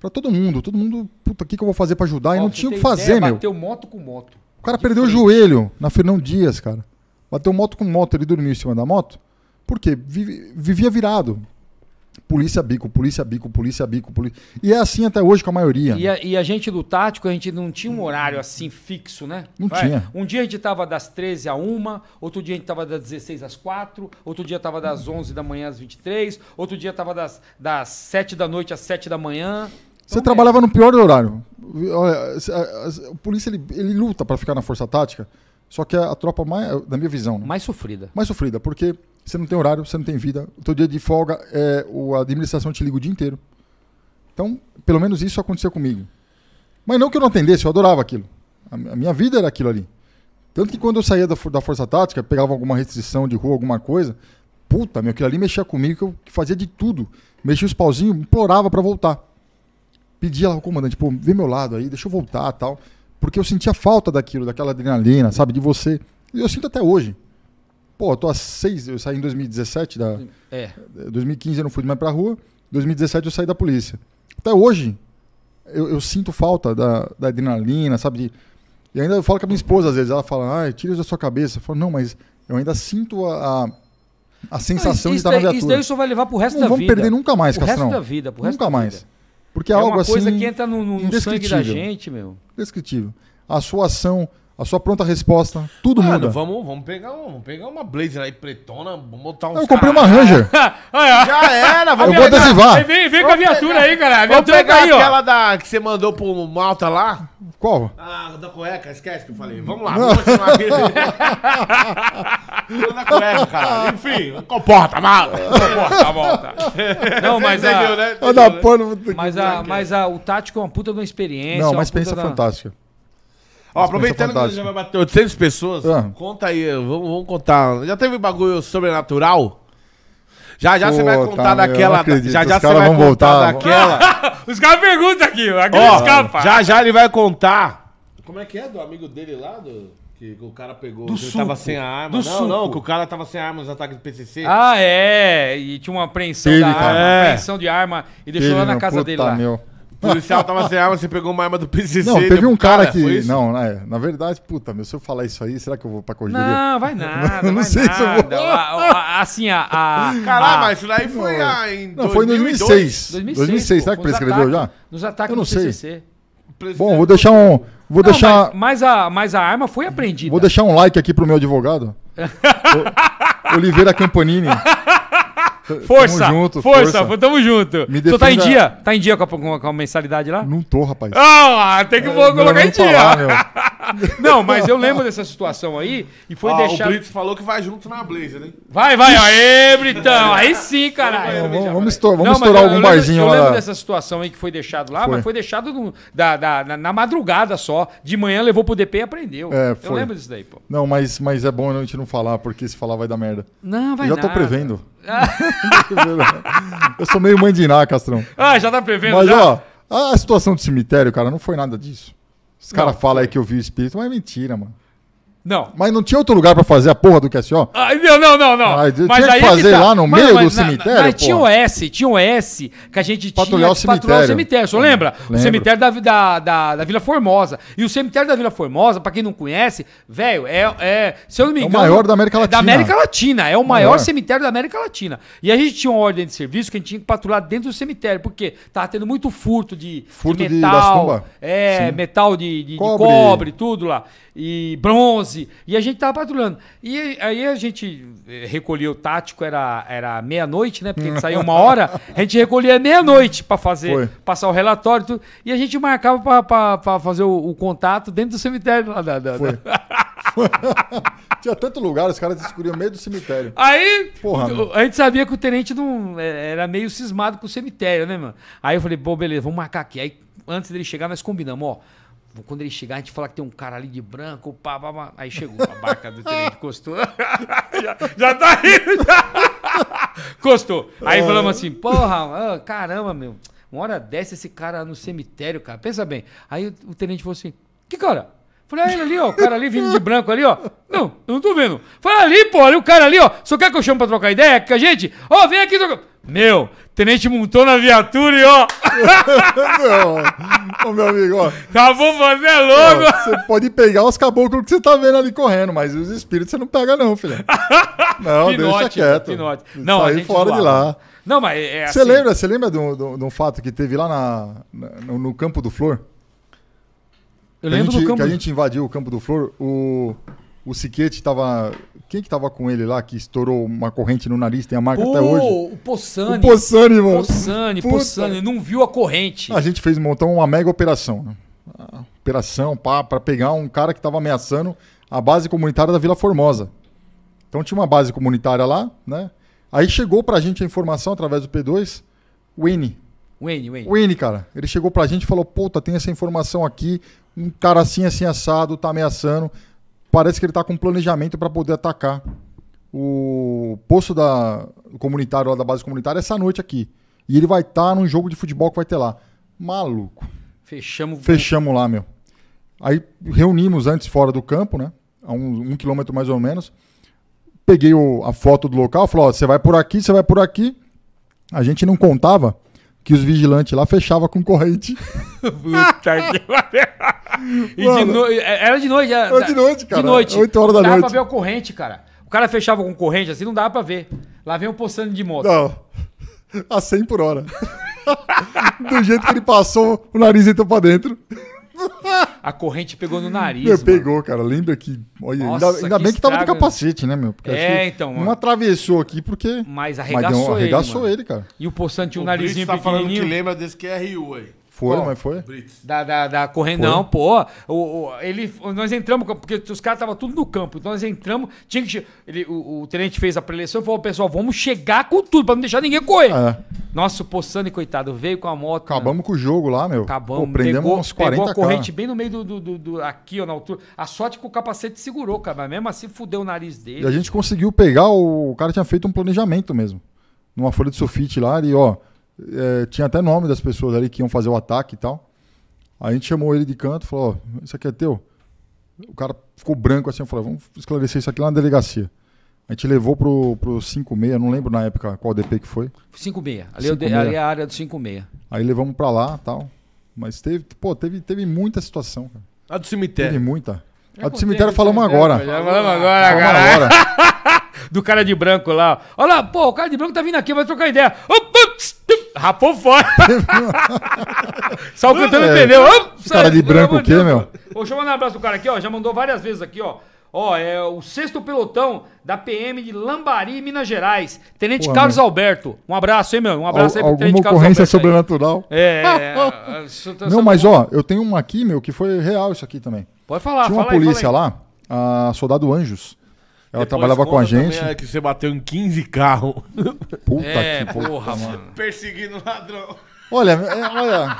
Pra todo mundo. Todo mundo, puta, o que, que eu vou fazer para ajudar? Ó, e não tinha o que fazer, ideia, meu. Bateu moto com moto. O cara De perdeu frente. o joelho na Fernão Dias, cara. Bateu moto com moto, ele dormiu em cima da moto. Por quê? Vivia virado. Polícia bico, polícia bico, polícia bico, polícia... E é assim até hoje com a maioria. E né? a, e a gente do tático, a gente não tinha um horário assim fixo, né? Não Vai. tinha. Um dia a gente tava das 13 a 1, outro dia a gente tava das 16 às 4, outro dia tava das 11 da manhã às 23, outro dia tava das, das 7 da noite às 7 da manhã. Então Você então, trabalhava é. no pior horário. Olha, a, a, a, polícia ele, ele luta para ficar na força tática só que é a tropa mais, na minha visão. Né? Mais sofrida. Mais sofrida, porque você não tem horário, você não tem vida. O teu dia de folga, é, a administração te liga o dia inteiro. Então, pelo menos isso aconteceu comigo. Mas não que eu não atendesse, eu adorava aquilo. A, minha vida era aquilo ali. Tanto que quando eu saía da, Força Tática, pegava alguma restrição de rua, alguma coisa, puta, meu, aquilo ali mexia comigo, que eu fazia de tudo. Mexia os pauzinhos, implorava para voltar. Pedia lá ao comandante, pô, vê meu lado aí, deixa eu voltar tal. Porque eu sentia falta daquilo, daquela adrenalina, sabe? De você. E eu sinto até hoje. Pô, eu tô há seis. Eu saí em 2017 da. É. 2015 eh, eu não fui mais pra rua. 2017 eu saí da polícia. Até hoje, eu, eu sinto falta da, da adrenalina, sabe? De, e ainda eu falo com a minha esposa, às vezes, ela fala, ah, tira isso da sua cabeça. Eu falo, não, mas eu ainda sinto a, a, a sensação isso, de estar na é, viatura. Isso daí só vai levar pro resto não da vida. Não vamos perder nunca mais, Castrão. Pro resto da vida, pro resto Nunca mais. Vida. Porque é algo assim. É uma coisa assim que entra no, no sangue da gente, meu. Descritível. A sua ação a sua pronta resposta, tudo Mano, muda. Vamos, vamos, pegar um, vamos pegar uma Blazer aí pretona, vamos botar um. Eu comprei uma Ranger. Ah, é. Já era, vamos Eu vou adesivar. Vem, vem com a viatura pegar, aí, cara. A viatura vamos tá pegar aí, aquela ó. da, que você mandou pro Malta lá. Qual? Ah, da cueca, esquece que eu falei. Vamos lá, vamos continuar aqui. da cueca, cara. Enfim, comporta, mala. Comporta, volta. Tá tá. Não, mas é a... Né? né? Mas, a, mas a, o Tático é uma puta de uma experiência. Não, uma, uma experiência fantástica. Da... Ó, aproveitando é que já vai bater 800 pessoas, ah. conta aí, vamos, vamos contar. Já teve bagulho sobrenatural? Já já você vai tá, contar tá, daquela. já já você vai contar voltar, daquela. os caras perguntam aqui, aqui Ó, escapa. Já já ele vai contar. Como é que é do amigo dele lá? Do, que, o cara pegou. Do que suco. ele tava sem a arma. Do não, suco. não, que o cara tava sem a arma nos ataques do PCC. Ah, é. E tinha uma apreensão ele, da arma, é. apreensão de arma e deixou ele, lá na casa dele lá. Meu. O policial tava sem arma, você pegou uma arma do PCC. Não, teve um cara, cara que. Não, é, Na verdade, puta, meu, se eu falar isso aí, será que eu vou pra corregeria? Não, vai nada. não vai sei nada. se eu vou. Ah, ah, ah, assim, a. a Caralho, mas isso daí foi a, em. Não, 2002. foi em 2006. 2006, 2006 pô, será que prescreveu já? Nos ataques eu não do sei. PCC. Bom, vou deixar um. Vou não, deixar. Mas, mas, a, mas a arma foi apreendida. Vou deixar um like aqui pro meu advogado. Oliveira Campanini. Força! Tamo junto, força, força. Tamo junto. Me defenda... tá em dia? Tá em dia com a, com a mensalidade lá? Não tô, rapaz. Ah, tem que é, colocar em dia. não, mas eu lembro dessa situação aí e foi ah, deixar. O Brito falou que vai junto na Blazer, hein? Vai, vai, aê, Britão! Aí sim, caralho. Não, vamos, vamos estourar, vamos não, estourar algum lembro, barzinho eu lá. Eu lembro dessa situação aí que foi deixado lá, foi. mas foi deixado no, da, da, na, na, madrugada só. De manhã levou pro DP e aprendeu. É, eu lembro disso daí, pô. Não, mas, mas é bom a gente não falar, porque se falar vai dar merda. Não, vai Eu já tô prevendo eu sou meio mãe de Iná, Castrão. Ah, já tá prevendo, Mas, já? ó, a situação do cemitério, cara, não foi nada disso. Os caras falam aí que eu vi o espírito, mas é mentira, mano. Não. Mas não tinha outro lugar pra fazer a porra do QSO? Ah, não, não, não, não. Ah, mas tinha que fazer tá. lá no mas, meio mas, do cemitério? Mas tinha o S, tinha o S que a gente patrulhar tinha o cemitério. patrulhar o cemitério. O lembra? Lembro. O cemitério da, da, da, da, Vila Formosa. E o cemitério da Vila Formosa, pra quem não conhece, velho, é, é, se eu não me engano... É o maior da América Latina. É da América Latina. É o maior, cemitério da América Latina. E a gente tinha uma ordem de serviço que a gente tinha que patrulhar dentro do cemitério, porque tava tendo muito furto de, furto de metal. De, das É, Sim. metal de, de, cobre. de cobre, tudo lá. E bronze. 11 e a gente tava patrulhando. E aí a gente eh, recolhia o tático, era, era meia-noite, né? Porque saiu uma hora, a gente recolhia é meia-noite para fazer, Foi. passar o relatório tudo, e a gente marcava para fazer o, o, contato dentro do cemitério lá da. da, da... Tinha tanto lugar, os caras descobriam meio do cemitério. Aí, Porra, a gente sabia que o tenente não é, era meio cismado com o cemitério, né, mano? Aí eu falei, pô, beleza, vamos marcar aqui. Aí, antes dele chegar, nós combinamos, ó Tipo, quando ele chegar, a gente fala que tem um cara ali de branco, pá, pá, pá. Aí chegou a barca do tenente, encostou. já, já tá rindo, já. Costou. Aí falamos assim, porra, oh, caramba, meu. Uma hora dessa esse cara no cemitério, cara. Pensa bem. Aí o, o tenente falou assim, que cara? Falei, olha ah, ali, ó, o cara ali vindo de branco ali, ó. Não, eu não tô vendo. Falei ali, pô, olha o cara ali, ó. Só quer que eu chame pra trocar ideia? Que a gente, ó, vem aqui trocar. Meu, tenente montou na viatura e ó. não, ô, meu amigo, ó. Acabou tá fazer é logo. você pode pegar os caboclos que você tá vendo ali correndo, mas os espíritos você não pega, não, filho. Não, deixa quieto. Pinote. Não, Sair fora de lá. Não, mas é Você assim... lembra, você lembra de um, de um fato que teve lá na, no, no Campo do Flor? Eu lembro gente, do campo... que a gente invadiu o campo do Flor, o, o Siquete tava. Quem que tava com ele lá que estourou uma corrente no nariz, tem a marca Pô, até hoje? O Poçani. O Poçani, mano. Poçani, Puta. Poçani, não viu a corrente. A gente fez montão uma mega operação, né? Operação para pegar um cara que tava ameaçando a base comunitária da Vila Formosa. Então tinha uma base comunitária lá, né? Aí chegou pra gente a informação através do P2, o N, Wayne, Wayne. Wayne, cara. Ele chegou pra gente e falou: puta, tem essa informação aqui, um cara assim, assim, assado, tá ameaçando. Parece que ele tá com planejamento para poder atacar o posto da comunitário lá da base comunitária essa noite aqui. E ele vai estar tá num jogo de futebol que vai ter lá. Maluco. Fechamos. Fechamos lá, meu. Aí reunimos antes fora do campo, né? A um, um quilômetro mais ou menos. Peguei o, a foto do local, falou: ó, você vai por aqui, você vai por aqui. A gente não contava que os vigilantes lá fechavam com corrente. Puta que e Mano, de no... É, era de noite. Era, era de noite, cara. De noite. 8 horas da noite. Não dava pra ver a corrente, cara. O cara fechava com corrente assim, não dava pra ver. Lá vem um poçando de moto. Não. A 100 por hora. Do jeito que ele passou, o nariz entrou pra dentro. A corrente pegou no nariz. Meu, pegou, cara. Lembra que. Olha, Nossa, ainda, ainda que bem que estraga. tava de né? capacete, né, meu? Porque é, então. Não atravessou aqui porque. Mas arregaçou, mas deu, arregaçou ele, ele, cara. E o Poçante tinha um o narizinho Brito tá pequenininho. falando que lembra desse QRU aí. Foi, pô, mas foi? Da, da, da Correndão, pô. O, o, ele, nós entramos, porque os caras estavam tudo no campo. Então nós entramos, tinha que. Ele, o, o tenente fez a preleção e falou: pessoal, vamos chegar com tudo, pra não deixar ninguém correr. É. Nossa, o Poçani, coitado, veio com a moto. Né? Acabamos né? com o jogo lá, meu. Acabamos, pô, prendemos pegou, uns 40 Pegou a corrente cara. bem no meio do, do, do, do, Aqui, ó, na altura. A sorte é que o capacete segurou, cara. Mas mesmo assim fudeu o nariz dele. E a gente conseguiu pegar, o, o cara tinha feito um planejamento mesmo. Numa folha de sulfite lá, e ó. É, tinha até nome das pessoas ali que iam fazer o ataque e tal. A gente chamou ele de canto, falou: isso aqui é teu? O cara ficou branco assim, eu falei: Vamos esclarecer isso aqui lá na delegacia. A gente levou pro, pro 56, não lembro na época qual DP que foi. 56. Ali, 56. É ali é a área do 56. Aí levamos pra lá tal. Mas teve, pô, teve, teve muita situação, cara. A do cemitério. Teve muita. É, a do cemitério falamos agora. Falamos agora, agora. do cara de branco lá. Olha lá, pô, o cara de branco tá vindo aqui, vai trocar ideia. Rapou fora. Só cantando é, pneu. Oh, cara de branco o quê, meu? Ô, deixa eu mandar um abraço do cara aqui, ó. Já mandou várias vezes aqui, ó. Ó, é o sexto pelotão da PM de Lambari, Minas Gerais. Tenente Pô, Carlos meu. Alberto. Um abraço, hein, meu? Um abraço Al aí pro Tenente Carlos Alberto. ocorrência sobrenatural. Aí. É. é, é Não, mas ó, eu tenho uma aqui, meu, que foi real isso aqui também. Pode falar, Tinha uma fala polícia aí, fala aí. lá, a Soldado Anjos. Ela Depois trabalhava com a gente. É que você bateu em 15 carros. Puta é, que porra, mano. Perseguindo ladrão. Olha, é, olha.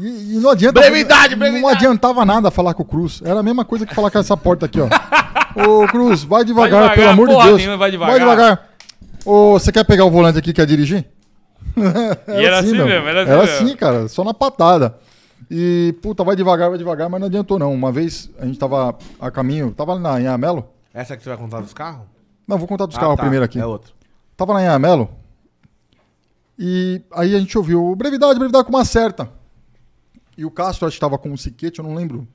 E, e não adianta. Brevidade, brevidade. Não adiantava nada falar com o Cruz. Era a mesma coisa que falar com essa porta aqui, ó. Ô, Cruz, vai devagar, vai devagar pelo amor de Deus. Nenhuma, vai devagar. Vai devagar. Ô, você quer pegar o volante aqui que quer dirigir? era, era, assim, assim mesmo, era assim. Era mesmo. assim, cara, só na patada. E, puta, vai devagar, vai devagar, mas não adiantou não. Uma vez a gente tava a caminho, tava na, em Amelo. Essa que você vai contar dos carros? Não, vou contar dos ah, carros tá. primeiro aqui. É outro. Tava lá em Amelo. E aí a gente ouviu brevidade, brevidade com uma certa. E o Castro, acho que tava com o Siquete, eu não lembro.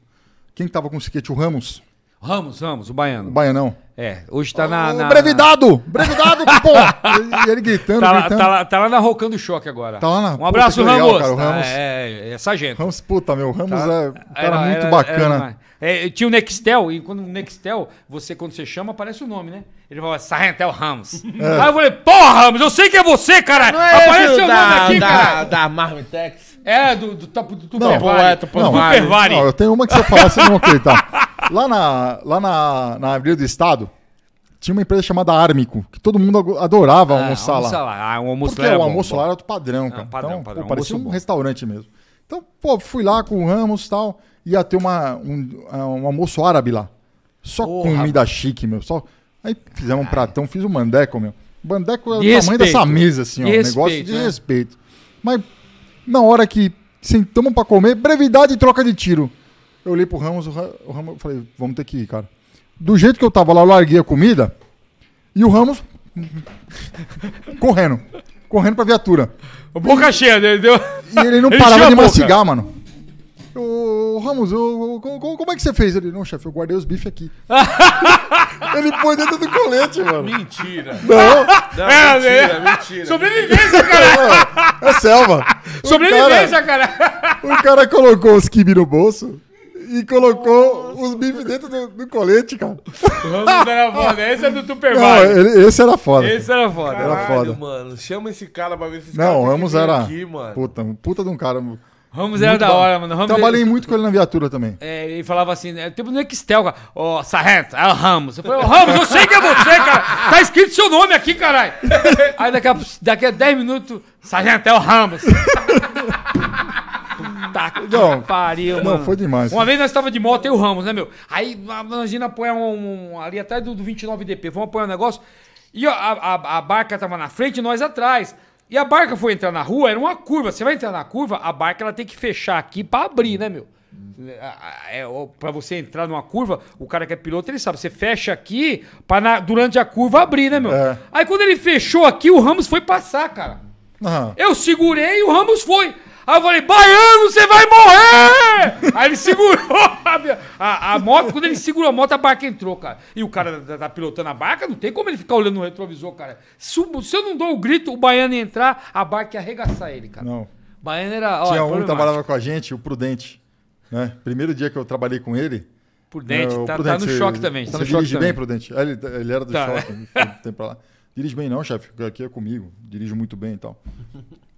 Quem tava com o Siquete? O Ramos? Ramos, Ramos, o baiano. O baianão. É, hoje tá na. na... Brevidado! Brevidado, pô! e ele gritando, tá lá, gritando. Tá lá, tá lá na Rocando Choque agora. Tá lá na... Um abraço, puta, Ramos. cara, o Ramos. Ah, é, é, é, sargento. Ramos, puta, meu, Ramos tá... é um cara era, muito era, bacana. Era, é, tinha o Nextel, e quando o Nextel, você, quando você chama, aparece o nome, né? Ele falou, Sargentel é Ramos. É. Aí eu falei, porra, Ramos, eu sei que é você, cara. Não é Aparece o nome aqui, da, cara. Da Marmitex. É, do, do, do, é do é, Não, não, não, eu tenho uma que você fala você não vai Lá na, lá na, na Avenida do Estado, tinha uma empresa chamada Armico, que todo mundo adorava ah, é, almoçar, almoçar lá. lá. Ah, um almoço Porque é o almoço bom, lá era do padrão, cara. Ah, padrão, então, padrão, pô, parecia um bom. restaurante mesmo. Então, pô, fui lá com o Ramos e tal. Ia ter uma, um, ah, um almoço árabe lá. Só comida rapaz. chique, meu. Só... Aí fizemos um pratão, fiz o um mandeco, meu. Bandeco é o tamanho dessa mesa, assim, ó. respeito, negócio de né? respeito. Mas na hora que sentamos para comer, brevidade e troca de tiro. Eu olhei pro Ramos, o Ramos, eu falei, vamos ter que ir, cara. Do jeito que eu tava lá, eu larguei a comida e o Ramos correndo correndo pra viatura. Boca cheia, entendeu? Né? deu. E ele não ele parava de mastigar, mano. Ô, Ramos, eu, como é que você fez? Ele, não, chefe, eu guardei os bifes aqui. ele põe dentro do colete, mano. Mentira. Não. não é, né? mentira, é, mentira. Sobrevivência, cara. É, selva. Sobrevivência, cara, O cara colocou os kibe no bolso e colocou Nossa. os bifes dentro do, do, colete, cara. Vamos era foda. Né? Esse é do Tupperware. esse era foda. Esse era foda. Caralho, era foda. mano. Chama esse cara pra ver se Não, cara Ramos era. Aqui, mano. Puta, um puta de um cara. Ramos era da hora, mano. Ramos Trabalhei ele... muito com ele na viatura também. É, ele falava assim, é, tipo no Nextel, cara. Ó, oh, é o Ramos. Eu falei, ô, oh, Ramos, eu sei que é você, cara. Tá escrito seu nome aqui, caralho. Aí daqui a, daqui a 10 minutos, Sargento, é o Ramos. Puta não, pariu, mano. foi demais. Uma vez nós estava de moto, eu e o Ramos, né, meu? Aí a ah, Angina apoia um, um, ali atrás do, do 29DP, vamos apoiar um negócio. E ó, a, a, a barca tava na frente e nós atrás. E a barca foi entrar na rua, era uma curva. Você vai entrar na curva, a barca ela tem que fechar aqui para abrir, né, meu? É, é para você entrar numa curva, o cara que é piloto, ele sabe. Você fecha aqui para durante a curva abrir, né, meu? É. Aí quando ele fechou aqui, o Ramos foi passar, cara. Uhum. Eu segurei e o Ramos foi. Aí eu falei, baiano, você vai morrer! Aí ele segurou a, minha, a, a, moto, quando ele segurou a moto, a barca entrou, cara. E o cara tá, tá pilotando a barca, não tem como ele ficar olhando no retrovisor, cara. Se, se eu não dou o grito, o baiano ia entrar, a barca ia arregaçar ele, cara. Não. Baiano era. Ó, Tinha é um que trabalhava com a gente, o Prudente. Né? Primeiro dia que eu trabalhei com ele, Prudente, é, tá, tá, Prudente, tá no choque você, também. Tá no choque bem, também. Prudente. Ele, ele era do tá. choque, tem pra lá dirige bem não, chefe, aqui é comigo, dirijo muito bem e tal.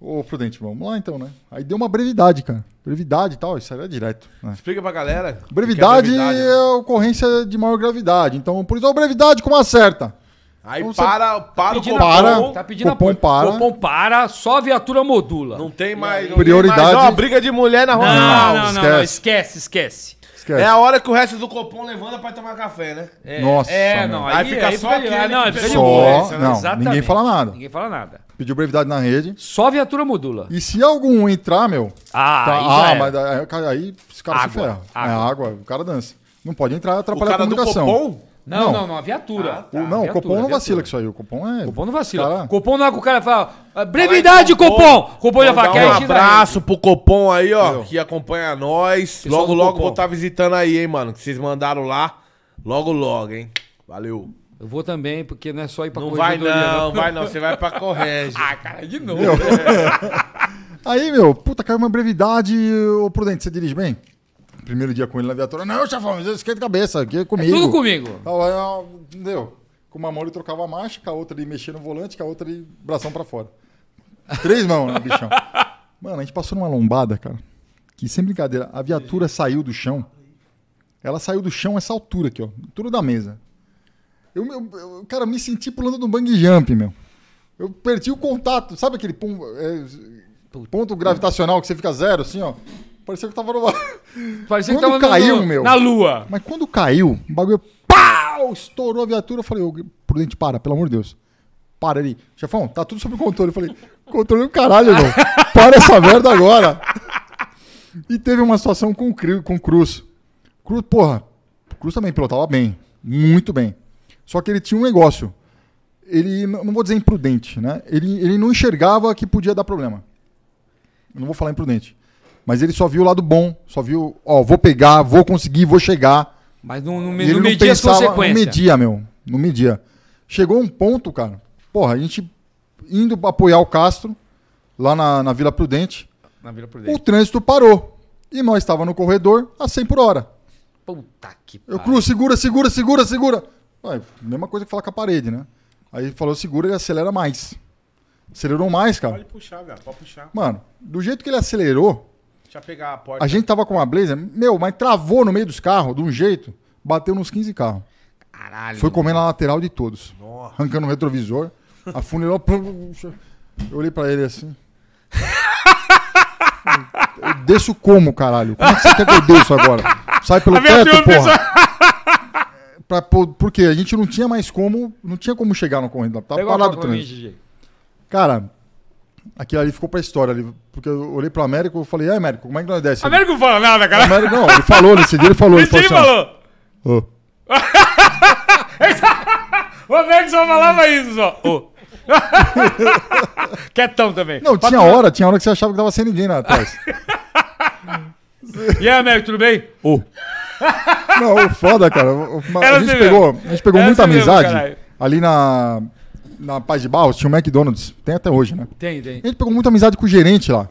Ô, Prudente, vamos lá então, né? Aí deu uma brevidade, cara. Brevidade e tal, isso era direto. Né? Explica pra galera. Brevidade, que é, brevidade é né? é, ocorrência de maior gravidade. Então, por isso, brevidade com uma certa. Aí então, para, para, tá o para, cupom, tá pedindo cupom para. Cupom para, só viatura modula. Não tem mais. Não Prioridade. Tem mais, ó, briga de mulher na rua. Não, não, não, não, esquece, não, esquece. esquece. Esquece. É a hora que o resto do copom levanta pra tomar café, né? É, Nossa. É, não. Aí, aí fica aí só aquele. não, é só, boa, né? não, exatamente. ninguém fala nada. Ninguém fala nada. Pediu brevidade na rede. Só viatura modula. E se algum entrar, meu. Ah, tá, ah mas aí, os caras se ferram. É água, o cara dança. Não pode entrar atrapalhar a comunicação. Do copom? Não, não, não, a viatura. Ah, tá. o, não, viatura, o Copom não vacila que isso aí. O Copom é. O Copom não vacila. Cara... Copom não é que o cara fala. Ah, brevidade, Copom! Cupom Copom já fala. Um abraço pro Copom aí, ó, Meu. que acompanha nós. Pessoal logo, logo vou estar tá visitando aí, hein, mano. Que vocês mandaram lá. Logo, logo, hein. Valeu. Eu vou também, porque não é só ir pra não Vai não, não, vai não, você vai pra Correge. ah, cara, de novo. Meu. aí, meu, puta, caiu uma brevidade. Ô, Prudente, você dirige bem? primeiro dia com ele na viatura. Não, chafão, esquenta a cabeça, aqui é, é comigo. É tudo comigo. Então, entendeu? Com uma mão ele trocava a marcha, com a outra ele mexia no volante, com a outra ele bração pra fora. Três mãos, né, bichão? Mano, a gente passou numa lombada, cara. Que sem brincadeira, a viatura saiu do chão. Ela saiu do chão essa altura aqui, ó. Altura da mesa. Eu, eu, eu cara, me senti pulando no bang jump, meu. Eu perdi o contato. Sabe aquele pum, é, ponto gravitacional que você fica zero, assim, ó? Parecia que tava no Parecia quando que tava caiu, no... meu. Na lua. Mas quando caiu, o bagulho. Pau! Estourou a viatura. Eu falei, Prudente, para, pelo amor de Deus. Para ali. Chefão, tá tudo sob controle. Eu falei, controle do caralho, irmão. Para essa merda agora. E teve uma situação com o com Cruz. Cruz, porra, Cruz também pilotava bem. Muito bem. Só que ele tinha um negócio. Ele, não vou dizer imprudente, né? Ele, ele não enxergava que podia dar problema. Eu não vou falar imprudente. Mas ele só viu o lado bom, só viu, ó, vou pegar, vou conseguir, vou chegar. Mas não, não, não, não media pensava, as consequências. Não media, meu. Não media. Chegou um ponto, cara. Porra, a gente indo apoiar o Castro, lá na, na Vila Prudente. Na Vila Prudente. O trânsito parou. E nós estava no corredor a 100 por hora. Puta que pariu. Eu, cruzo, segura, segura, segura, segura. Ué, mesma coisa que falar com a parede, né? Aí falou, segura e acelera mais. Acelerou mais, cara. Pode puxar, velho. Pode puxar. Mano, do jeito que ele acelerou, pegar a porta. A gente tava com uma Blazer, meu, mas travou no meio dos carros, de um jeito, bateu nos 15 carros. Caralho. Foi comendo a lateral de todos. Nossa. Arrancando o retrovisor, afunilou. Eu olhei pra ele assim. Eu desço como, caralho? Como assim? é que você quer que eu desço agora? Sai pelo teto, porra. Pra, por, porque a gente não tinha mais como, não tinha como chegar no corredor. Tava Pegou parado o trânsito. Cara, Aquilo ali ficou pra história ali. Porque eu olhei pro Américo e falei, é, Américo, como é que nós desce? Ele, Américo não fala nada, cara. Américo, não, ele falou nesse dia, ele falou. Ele Esse falou. Assim, falou. "Ô, o Américo só falava isso, só. Ô. Quietão também. Não, tinha hora, tinha hora que você achava que tava sem ninguém lá atrás. E aí, Américo, tudo bem? Ô. Não, foda, cara. a gente pegou, a gente pegou Era muita mesmo, amizade ali na na Paz de Barros, tinha um McDonald's. Tem até hoje, né? Tem, tem. a gente pegou muita amizade com o gerente lá.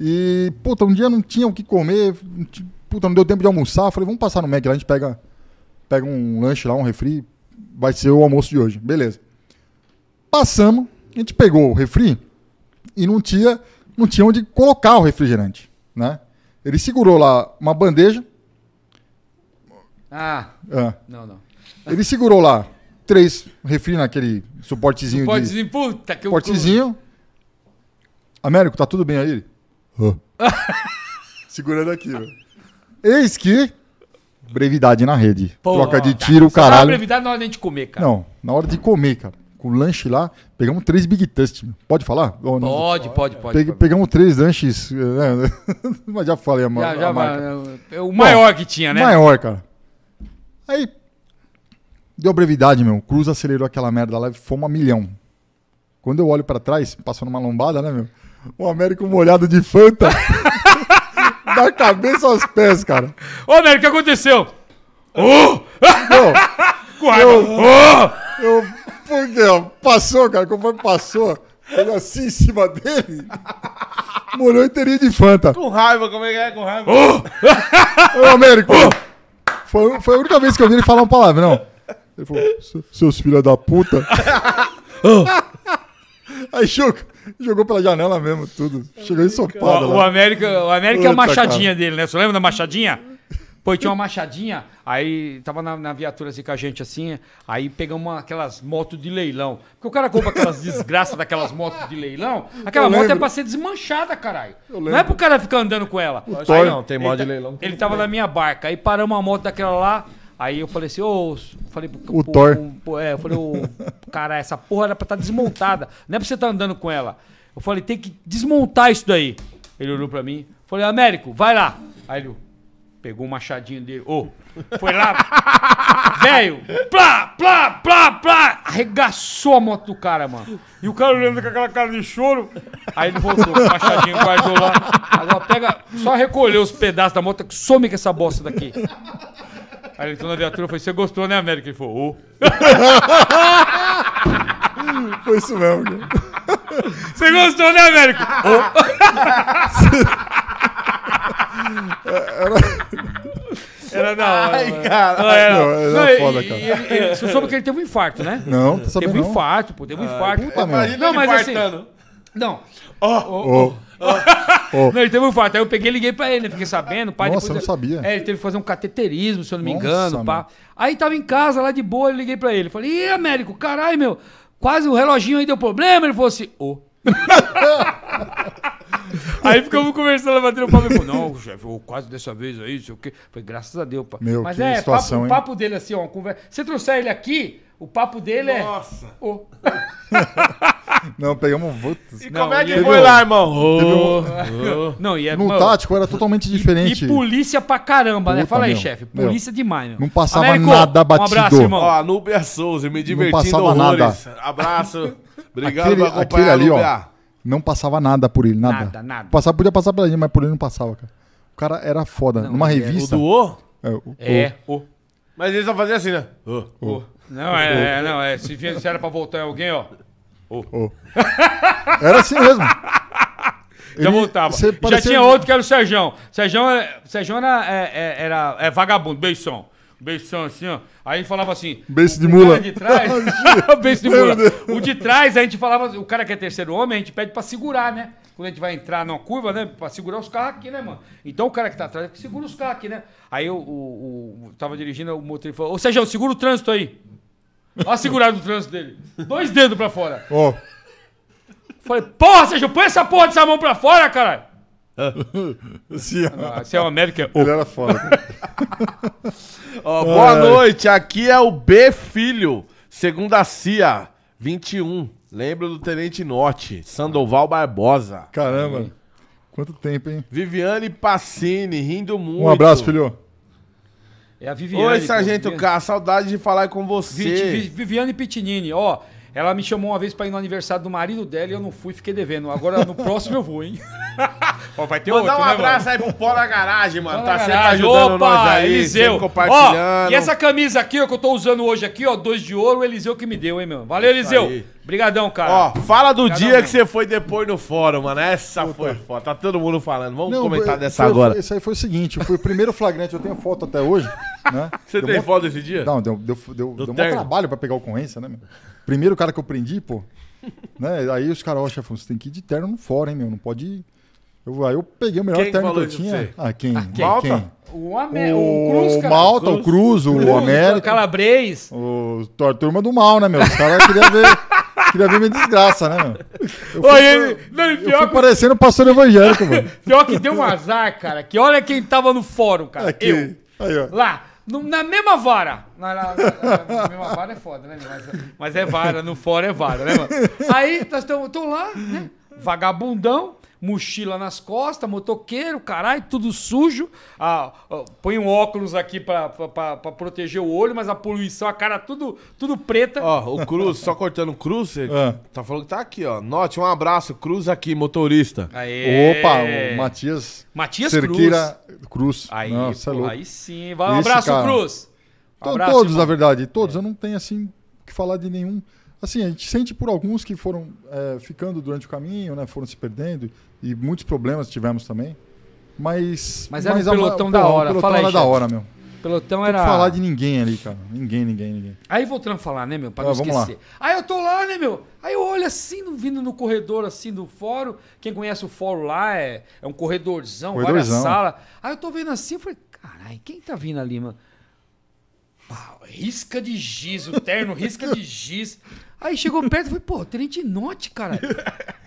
E, puta, um dia não tinha o que comer, puta, não deu tempo de almoçar. falei, vamos passar no Mac lá, a gente pega, pega um lanche lá, um refri, vai ser o almoço de hoje. Beleza. Passamos, a gente pegou o refri e não tinha, não tinha onde colocar o refrigerante, né? Ele segurou lá uma bandeja. Ah, ah. não, não. Ele segurou lá três refri naquele suportezinho. Suportezinho, de... puta que Suportezinho. Américo, tá tudo bem aí? Oh. Segurando aqui, ó. Eis que. Brevidade na rede. Pô, Troca de tiro, tá, caralho. brevidade na hora de comer, cara. Não, na hora de comer, cara. Com o lanche lá, pegamos três Big Tust. Pode falar? Pode, pode, pode, pode, pode. Pegamos três lanches. Né? Mas já falei a, já, a já, marca. É o maior Bom, que tinha, né? Maior, cara. Aí Deu brevidade, meu. Cruz acelerou aquela merda lá e fomos a milhão. Quando eu olho para trás, passou numa lombada, né, meu? O Américo molhado de Fanta. da cabeça aos pés, cara. Ô, Américo, o que aconteceu? Ô! Oh! Eu, oh! eu, porque, passou, cara, como que passou? ele assim em cima dele. Molhou inteirinho de Fanta. Com raiva, como é que é? Com raiva. Ô, Américo! Oh! Foi, foi a única vez que eu vi ele falar um palavrão. Ele falou, seus filhos da puta. Ah. Aí jogou, jogou pela janela mesmo, tudo. Chegou ensopado. O, o América, o América é a machadinha cara. dele, né? Você lembra da machadinha? Pô, tinha uma machadinha, aí tava na, na, viatura assim com a gente assim, aí pegamos uma, aquelas motos de leilão. Porque o cara compra aquelas desgraças daquelas motos de leilão, aquela eu moto é lembro. é pra ser desmanchada, caralho. Não é pro cara ficar andando com ela. Aí, não, tem moto de tá- leilão. Ele, tava na minha barca, aí paramos uma moto daquela lá, Aí eu falei assim, ô, falei o Thor. Pô, é, eu falei, ô, cara, essa porra era pra estar tá desmontada. Não é pra você estar tá andando com ela. Eu falei, tem que desmontar isso daí. Ele olhou pra mim, falei, Américo, vai lá. Aí ele pegou o um machadinho dele, ô, foi lá, velho, plá, plá, plá, plá, arregaçou a moto do cara, mano. E o cara olhando com aquela cara de choro, aí ele voltou, o machadinho guardou lá. Agora pega, só recolheu os pedaços da moto, que some com essa bosta daqui. Aí ele entrou na viatura e falou: Você gostou, né, América? Ele falou: Oh. Foi isso mesmo, cara. Você gostou, né, América? Oh. era... era da hora. Ai, cara. Não, era, não, era não, foda, cara. E, ele, ele, você soube que ele teve um infarto, né? Não, tá sabendo. Teve um infarto, pô, teve um infarto. Ai, puta, não, mas assim. Não. Ó. Oh, oh, oh oh. Não, ele teve um fato. Aí eu peguei e liguei pra ele, né? Fiquei sabendo. pai Nossa, depois, eu não ele... sabia. É, ele teve que fazer um cateterismo, se eu não me Nossa, engano. Pá. Aí tava em casa, lá de boa, eu liguei pra ele. Falei, ih, Américo, caralho, meu. Quase o reloginho aí deu problema. Ele falou assim, ô. Oh. aí ficamos conversando, batendo o papo. Ele falou, não, chefe, eu quase dessa vez aí, sei o quê. Foi graças a Deus, pá. Meu, Mas que é, situação, papo, hein? o papo dele assim, ó, conversa. Você trouxer ele aqui, o papo dele Nossa. é. Nossa! Oh. Não, pegamos. Putz. E como é que foi lá, irmão? Oh, um... oh. Não, e é, no mano, tático era totalmente diferente. E, e polícia pra caramba, né? Puta, né? Fala aí, chefe. Polícia meu. demais, né? Não passava Américo, nada batido. Um abraço, irmão. Ó, Anubia Souza, me divertindo não passava horrores. Nada. Abraço. Obrigado aquele, por aquele ali, ó. Não passava nada por ele, nada. Nada, nada. Passava, podia passar pra ele, mas por ele não passava, cara. O cara era foda. Não, Numa revista. É. O do O? É, o. É, mas eles só faziam assim, né? O, o. Não, é, é, não, é. Se, vier, se era pra voltar em alguém, ó. Oh. Oh. Era assim mesmo. Já Ele, voltava. Já parecia... tinha outro que era o Serjão. Serjão, é, Serjão era, é, é, era é vagabundo, beição. Beição assim, ó. Aí falava assim. Beiço de mula. De trás, de mula. O de trás, a gente falava. O cara que é terceiro homem, a gente pede pra segurar, né? quando a gente vai entrar numa curva, né? Pra segurar os carros aqui, né, mano? Então o cara que tá atrás é que segura os carros aqui, né? Aí eu, o, o, tava dirigindo, o motorista falou, ô Sérgio, segura o trânsito aí. Olha a segurada do trânsito dele. Dois dedos pra fora. Ó. Falei, porra, Sérgio, põe essa porra dessa mão pra fora, caralho. Se assim, ah, é, se é é. Ele era foda. Ó, boa noite, aqui é o B Filho, segunda CIA 21. Lembro do Tenente Norte, Sandoval Barbosa. Caramba, quanto tempo, hein? Viviane Passini, rindo muito. Um abraço, filho. É a Viviane. Oi, Sargento K, saudade de falar com você. Viviane Pitinini, ó. Ela me chamou uma vez para ir no aniversário do marido dela e eu não fui, fiquei devendo. Agora no próximo eu vou, hein? Ó, vai ter Mandar outro, um né, abraço mano? aí pro Pó da Garagem, mano. Tá sempre ajudando Opa, nós aí, Eliseu. compartilhando. Ó, e essa camisa aqui, ó, que eu tô usando hoje aqui, ó, dois de ouro, o Eliseu que me deu, hein, meu? Valeu, Eliseu. Aí. Obrigadão, cara. Ó, fala do Obrigadão, dia que você foi depois no fórum, mano. Essa Puta. foi foto. Tá todo mundo falando. Vamos Não, comentar dessa foi, agora. Isso aí foi o seguinte: foi o primeiro flagrante. Eu tenho foto até hoje. Né? Você deu tem foto desse dia? Não, deu, deu, deu, deu um trabalho pra pegar ocorrência, né, meu? Primeiro cara que eu prendi, pô. né? Aí os caras, ó, chefão, você tem que ir de terno no fórum, hein, meu? Não pode ir. Eu, aí eu peguei o melhor quem terno que eu tinha. Ah, quem? Ah, quem? Malta? quem? O, Amé o, o Cruz, cara. O Malta, Cruz, o Cruz, o, Cruz, o América. O Calabres. O a turma do mal, né, meu? Os caras queriam ver, queria ver minha desgraça, né, meu? Eu fui, Oi, fui que... parecendo pastor evangélico, mano. Pior que deu um azar, cara, que olha quem tava no fórum, cara. Aqui. Eu. Aí, ó. Lá. No, na mesma vara. Na, na, na, mesma vara é foda, né? Mas, mas é vara, no fórum é vara, né, mano? Aí, nós estamos lá, né? Vagabundão mochila nas costas, motoqueiro, caralho, tudo sujo. Ah, põe um óculos aqui pra, proteger o olho, mas a poluição, a cara tudo, tudo preta. Ó, o Cruz, só cortando o Cruz, ele é. tá falando que tá aqui, ó. Note, um abraço, Cruz aqui, motorista. Aê. Opa, o Matias. Matias Cerqueira Cruz. Cruz. Aí, Não, é pô, aí sim. Vai, um Esse abraço, cara... Cruz. Um abraço, todos, irmão. na verdade, todos. É. Eu não tenho, assim, que falar de nenhum assim, a gente sente por alguns que foram é, ficando durante o caminho, né, foram se perdendo, e muitos problemas tivemos também. Mas. Mas era mas um é pelotão uma, da hora. Pô, um pelotão Fala era da hora, meu. Pelotão era. Não falar de ninguém ali, cara. Ninguém, ninguém, ninguém. Aí voltando a falar, né, meu? Pra ah, não esquecer. Lá. Aí eu tô lá, né, meu? Aí eu olho assim, vindo no corredor, assim, do fórum. Quem conhece o fórum lá é, é um corredorzão, corredorzão, várias salas. Aí eu tô vendo assim, eu falei, caralho, quem tá vindo ali, mano? risca de giz, o terno, risca de giz. Aí chegou perto e falei, pô, Trente Note, cara.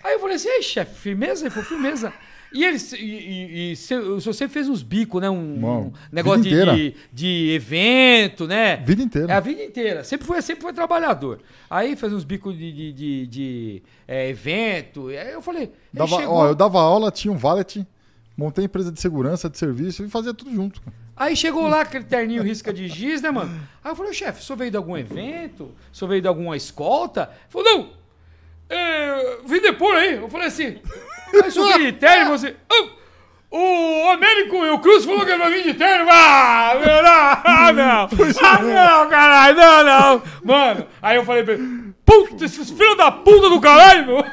Aí eu falei assim, ei, chefe, firmeza? Ele falou, firmeza. E eles, e, e, e você fez uns bicos, né? Um, Bom, um negócio de, de, de, evento, né? Vida inteira. É a vida inteira. Sempre foi, sempre foi trabalhador. Aí fez uns bicos de, de, de, de é, evento. Aí eu falei. Dava, chegou... ó, eu dava aula, tinha um valet, montei empresa de segurança, de serviço e fazia tudo junto. Cara. Aí chegou lá aquele terninho risca de giz, né, mano? Aí eu falei, chefe, o senhor veio de algum evento? O senhor veio de alguma escolta? Ele falou, não, é, vim depois aí. Eu falei assim, aí sou de terno, você... o Américo o Cruz falou que eu não vim de terno. Ah, meu, não, ah, não. Ah, é. não, caralho, não, não. Mano, aí eu falei pra ele, puta, esses filhos da puta do caralho, meu.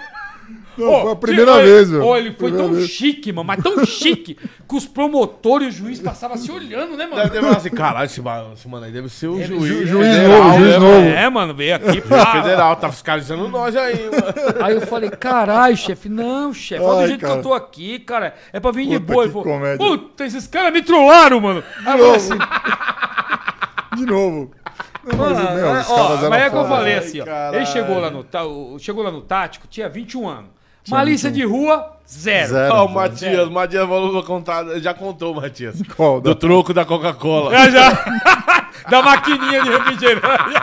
Não, oh, foi a primeira vez, velho. Oh, ele foi tão vez. chique, mano, mas tão chique que os promotores e o juiz passavam se olhando, né, mano? Deve ter assim, caralho, esse, esse mano aí deve ser o deve juiz. Ju, né? juiz federal, novo, né, juiz né, novo. É, mano, veio aqui pra. federal, tá fiscalizando nós aí, mano. Aí eu falei, caralho, chefe, não, chefe, fala do jeito cara. que eu tô aqui, cara. É pra vir depois de boa. Ele falou, Puta, esses caras me trollaram, mano. De novo. Assim, de novo. Não, mano, mas, meu, é, ó, mas é que eu falei assim, ó. Ele chegou lá no, chegou lá no Tático, tinha 21 anos. Malícia de rua, zero. zero Ó, o Matias, o Matias falou, contar, já contou, Matias. Qual? Do troco da Coca-Cola. É, já. da maquininha de refrigerante.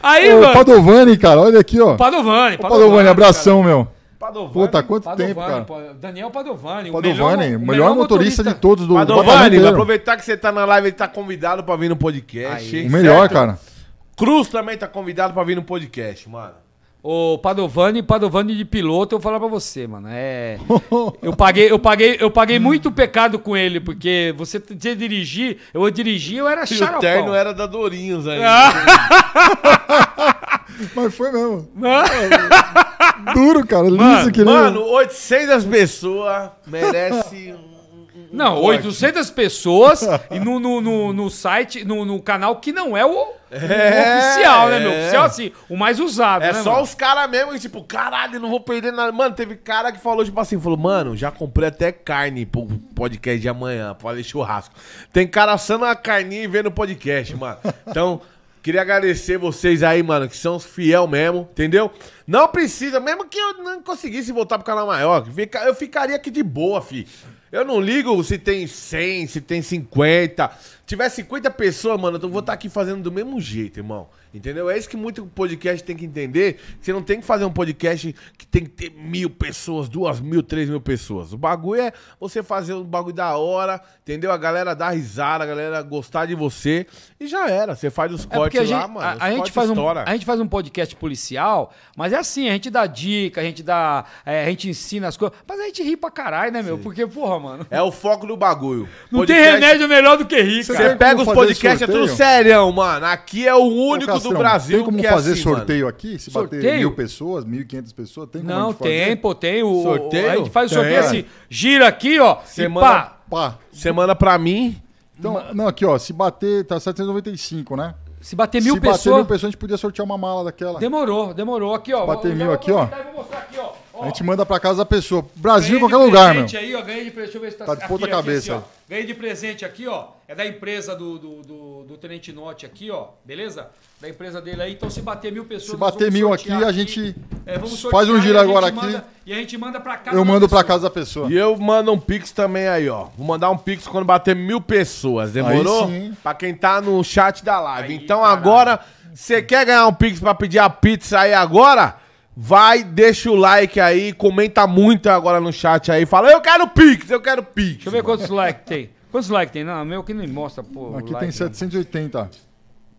Aí, Ô, mano. Padovani, cara, olha aqui, ó. Padovani, Ô, Padovani, abração, meu. Padovani. Pô tá quanto Padovani, tempo, cara? Daniel Padovani. o Padovani, melhor, motorista, de todos do do Padovani, Padovani, aproveitar que você tá na live, ele tá convidado pra vir no podcast. O melhor, certo? cara. Cruz também tá convidado pra vir no podcast, mano. O Padovani, Padovani de piloto, eu vou falar pra você, mano. É. eu paguei, eu paguei, eu paguei muito pecado com ele, porque você de dirigir, eu dirigi, eu era xaropão. o terno era da Dourinhos ainda. Ah! Mas foi mesmo. Duro, cara, liso mano, que nem. Mano, 800 pessoas merece Não, 800 pessoas e no, no, no, no site, no, no canal que não é o, é, o oficial, né, meu? É. Oficial, assim, o mais usado. É né, só mano? os caras mesmo que, tipo, caralho, não vou perder nada. Mano, teve cara que falou, tipo assim, falou, mano, já comprei até carne pro podcast de amanhã, pra fazer churrasco. Tem cara assando a carninha e vendo o podcast, mano. Então. Queria agradecer vocês aí, mano, que são fiel mesmo, entendeu? Não precisa, mesmo que eu não conseguisse voltar pro canal maior, eu ficaria aqui de boa, fi. Eu não ligo se tem 100, se tem 50. Se tiver 50 pessoas, mano, eu vou estar tá aqui fazendo do mesmo jeito, irmão. Entendeu? É isso que muito podcast tem que entender. Você não tem que fazer um podcast que tem que ter mil pessoas, duas mil, três mil pessoas. O bagulho é você fazer um bagulho da hora, entendeu? A galera dar risada, a galera gostar de você. E já era. Você faz os é cortes gente, lá, mano. A, a gente faz um, a gente faz um podcast policial, mas é assim, a gente dá dica, a gente dá. É, a gente ensina as coisas. Mas a gente ri pra caralho, né, meu? Sim. Porque, porra, mano. É o foco do bagulho. Não podcast, tem remédio melhor do que rir, cara. Você pega os podcasts, é tudo serião, mano. Aqui é o único do Brasil. Tem como é fazer é assim, sorteio mano. aqui? Se sorteio? bater mil pessoas, mil e quinhentas pessoas, tem como Não, tem, pô, tem. O, sorteio? A gente faz o sorteio tem. assim, gira aqui, ó, Semana, e pá. pá. Semana pra mim. Então, não, aqui, ó, se bater, tá 795, né? Se bater mil pessoas... Se bater pessoa... mil pessoas, a gente podia sortear uma mala daquela. Demorou, demorou. Aqui, ó. Se bater mil aqui, ó. Vou mostrar aqui, ó a gente manda pra casa da pessoa. Brasil, em qualquer lugar, meu. Aí, ó, ganhei de presente, deixa eu ver se tá, tá de ponta aqui, cabeça. Assim, ganhei de presente aqui, ó. É da empresa do, do, do, do Tenente Norte aqui, ó. Beleza? Da empresa dele aí. Então, se bater mil pessoas... Se bater mil aqui, aqui, a gente é, faz um giro agora aqui. Manda, e a gente manda pra casa Eu mando pra casa da pessoa. E eu mando um pix também aí, ó. Vou mandar um pix quando bater mil pessoas. Demorou? Aí sim. Pra quem tá no chat da live. Aí, então, caralho. agora... Você quer ganhar um Pix pra pedir a pizza aí agora? Vai, deixa o like aí, comenta muito agora no chat aí. Fala, eu quero Pix, eu quero Pix. Deixa eu ver quantos likes tem. Quantos likes tem? Não, meu que nem mostra, pô. Aqui like, tem 780. Né?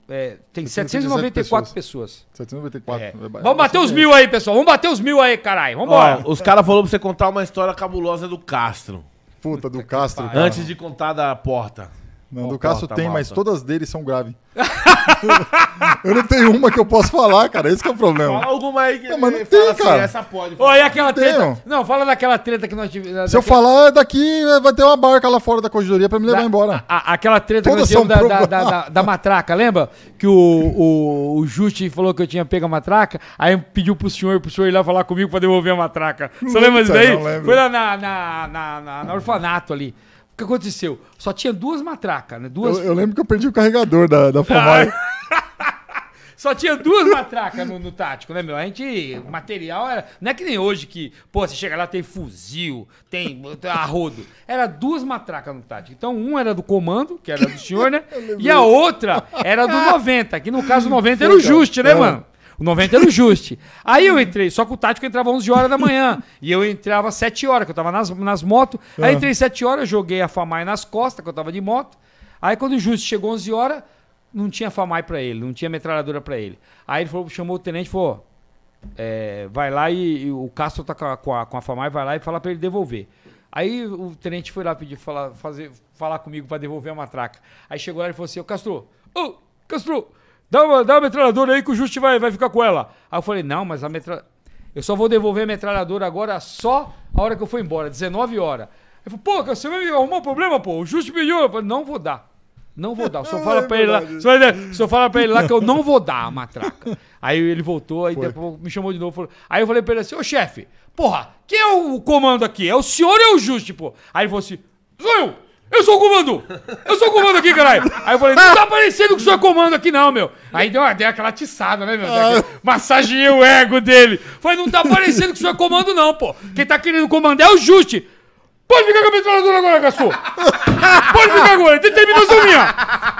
É, tem 794 pessoas. pessoas. 794. É. é Vamos é bater os mil aí, pessoal. Vamos bater os mil aí, caralho. Vambora. Ó, os caras falaram pra você contar uma história cabulosa do Castro. Puta, do Puta Castro, Antes de contar da porta. Não, oh, do Cássio tá tem, mas todas deles são graves. eu não tenho uma que eu posso falar, cara. Esse é o problema. Fala alguma aí que não, mas não tem, assim, cara. essa pode. Falar. Oh, e aquela não treta? Tenho. Não, fala daquela treta que nós tivemos. Né, Se daquela... eu falar ah, daqui, vai ter uma barca lá fora da corredoria pra me levar da, embora. A, a, aquela treta todas que nós tivemos da, da, da, matraca, lembra? Que o, o, o Juste falou que eu tinha pego a matraca, aí pediu pro senhor, pro senhor ir lá falar comigo pra devolver a matraca. Você lembra disso daí? Foi lá na, na, na, na, no orfanato ali que aconteceu? Só tinha duas matracas, né? Duas... Eu, eu lembro que eu perdi o carregador da, da FAMAI. Só tinha duas matracas no, no, tático, né, meu? A gente. O material era. Não é que nem hoje que, pô, você chega lá, tem fuzil, tem arrodo. Era duas matracas no tático. Então, um era do comando, que era do senhor, né? E a outra era do 90, que no caso 90 era o Juste, né, é. mano? O 90 era o Juste. Aí eu entrei, só que o Tático entrava 11 horas da manhã. e eu entrava 7 horas, que eu tava nas, nas motos. Aí ah. entrei 7 horas, joguei a Famai nas costas, que eu tava de moto. Aí quando o Juste chegou 11 horas, não tinha Famai para ele, não tinha metralhadora para ele. Aí ele falou, chamou o tenente e falou: é, vai lá e, e, o Castro tá com a, com a, com a Famai, vai lá e fala para ele devolver. Aí o tenente foi lá pedir falar, fazer, falar comigo para devolver a matraca. Aí chegou lá e falou assim: Ô Castro, ô Castro, Dá uma, dá uma metralhadora aí que o Justi vai, vai ficar com ela. Aí eu falei, não, mas a metralhadora. Eu só vou devolver a metralhadora agora só a hora que eu for embora, 19 horas. Ele falou, pô, você vai me arrumar um problema, pô? O Justi pediu. Eu falei, não vou dar. Não vou dar. O senhor fala é pra ele lá. É o senhor, fala pra ele lá que eu não vou dar a matraca. Aí ele voltou, aí Foi. depois me chamou de novo. Falou, aí eu falei pra ele assim, ô chefe, porra, quem é o comando aqui? É o senhor ou é o Justi tipo? pô? Aí ele falou assim, sou eu! Eu sou o comando! Eu sou o comando aqui, caralho! Aí eu falei, não tá parecendo que o senhor é comando aqui, não, meu. Aí deu, deu aquela tiçada, né, meu? Ah. Massageei o ego dele. Falei, não tá parecendo que o senhor é comando, não, pô. Quem tá querendo comandar é o Juste. Pode ficar com a metralhadora agora, garçom! Pode ficar agora, determinação minha!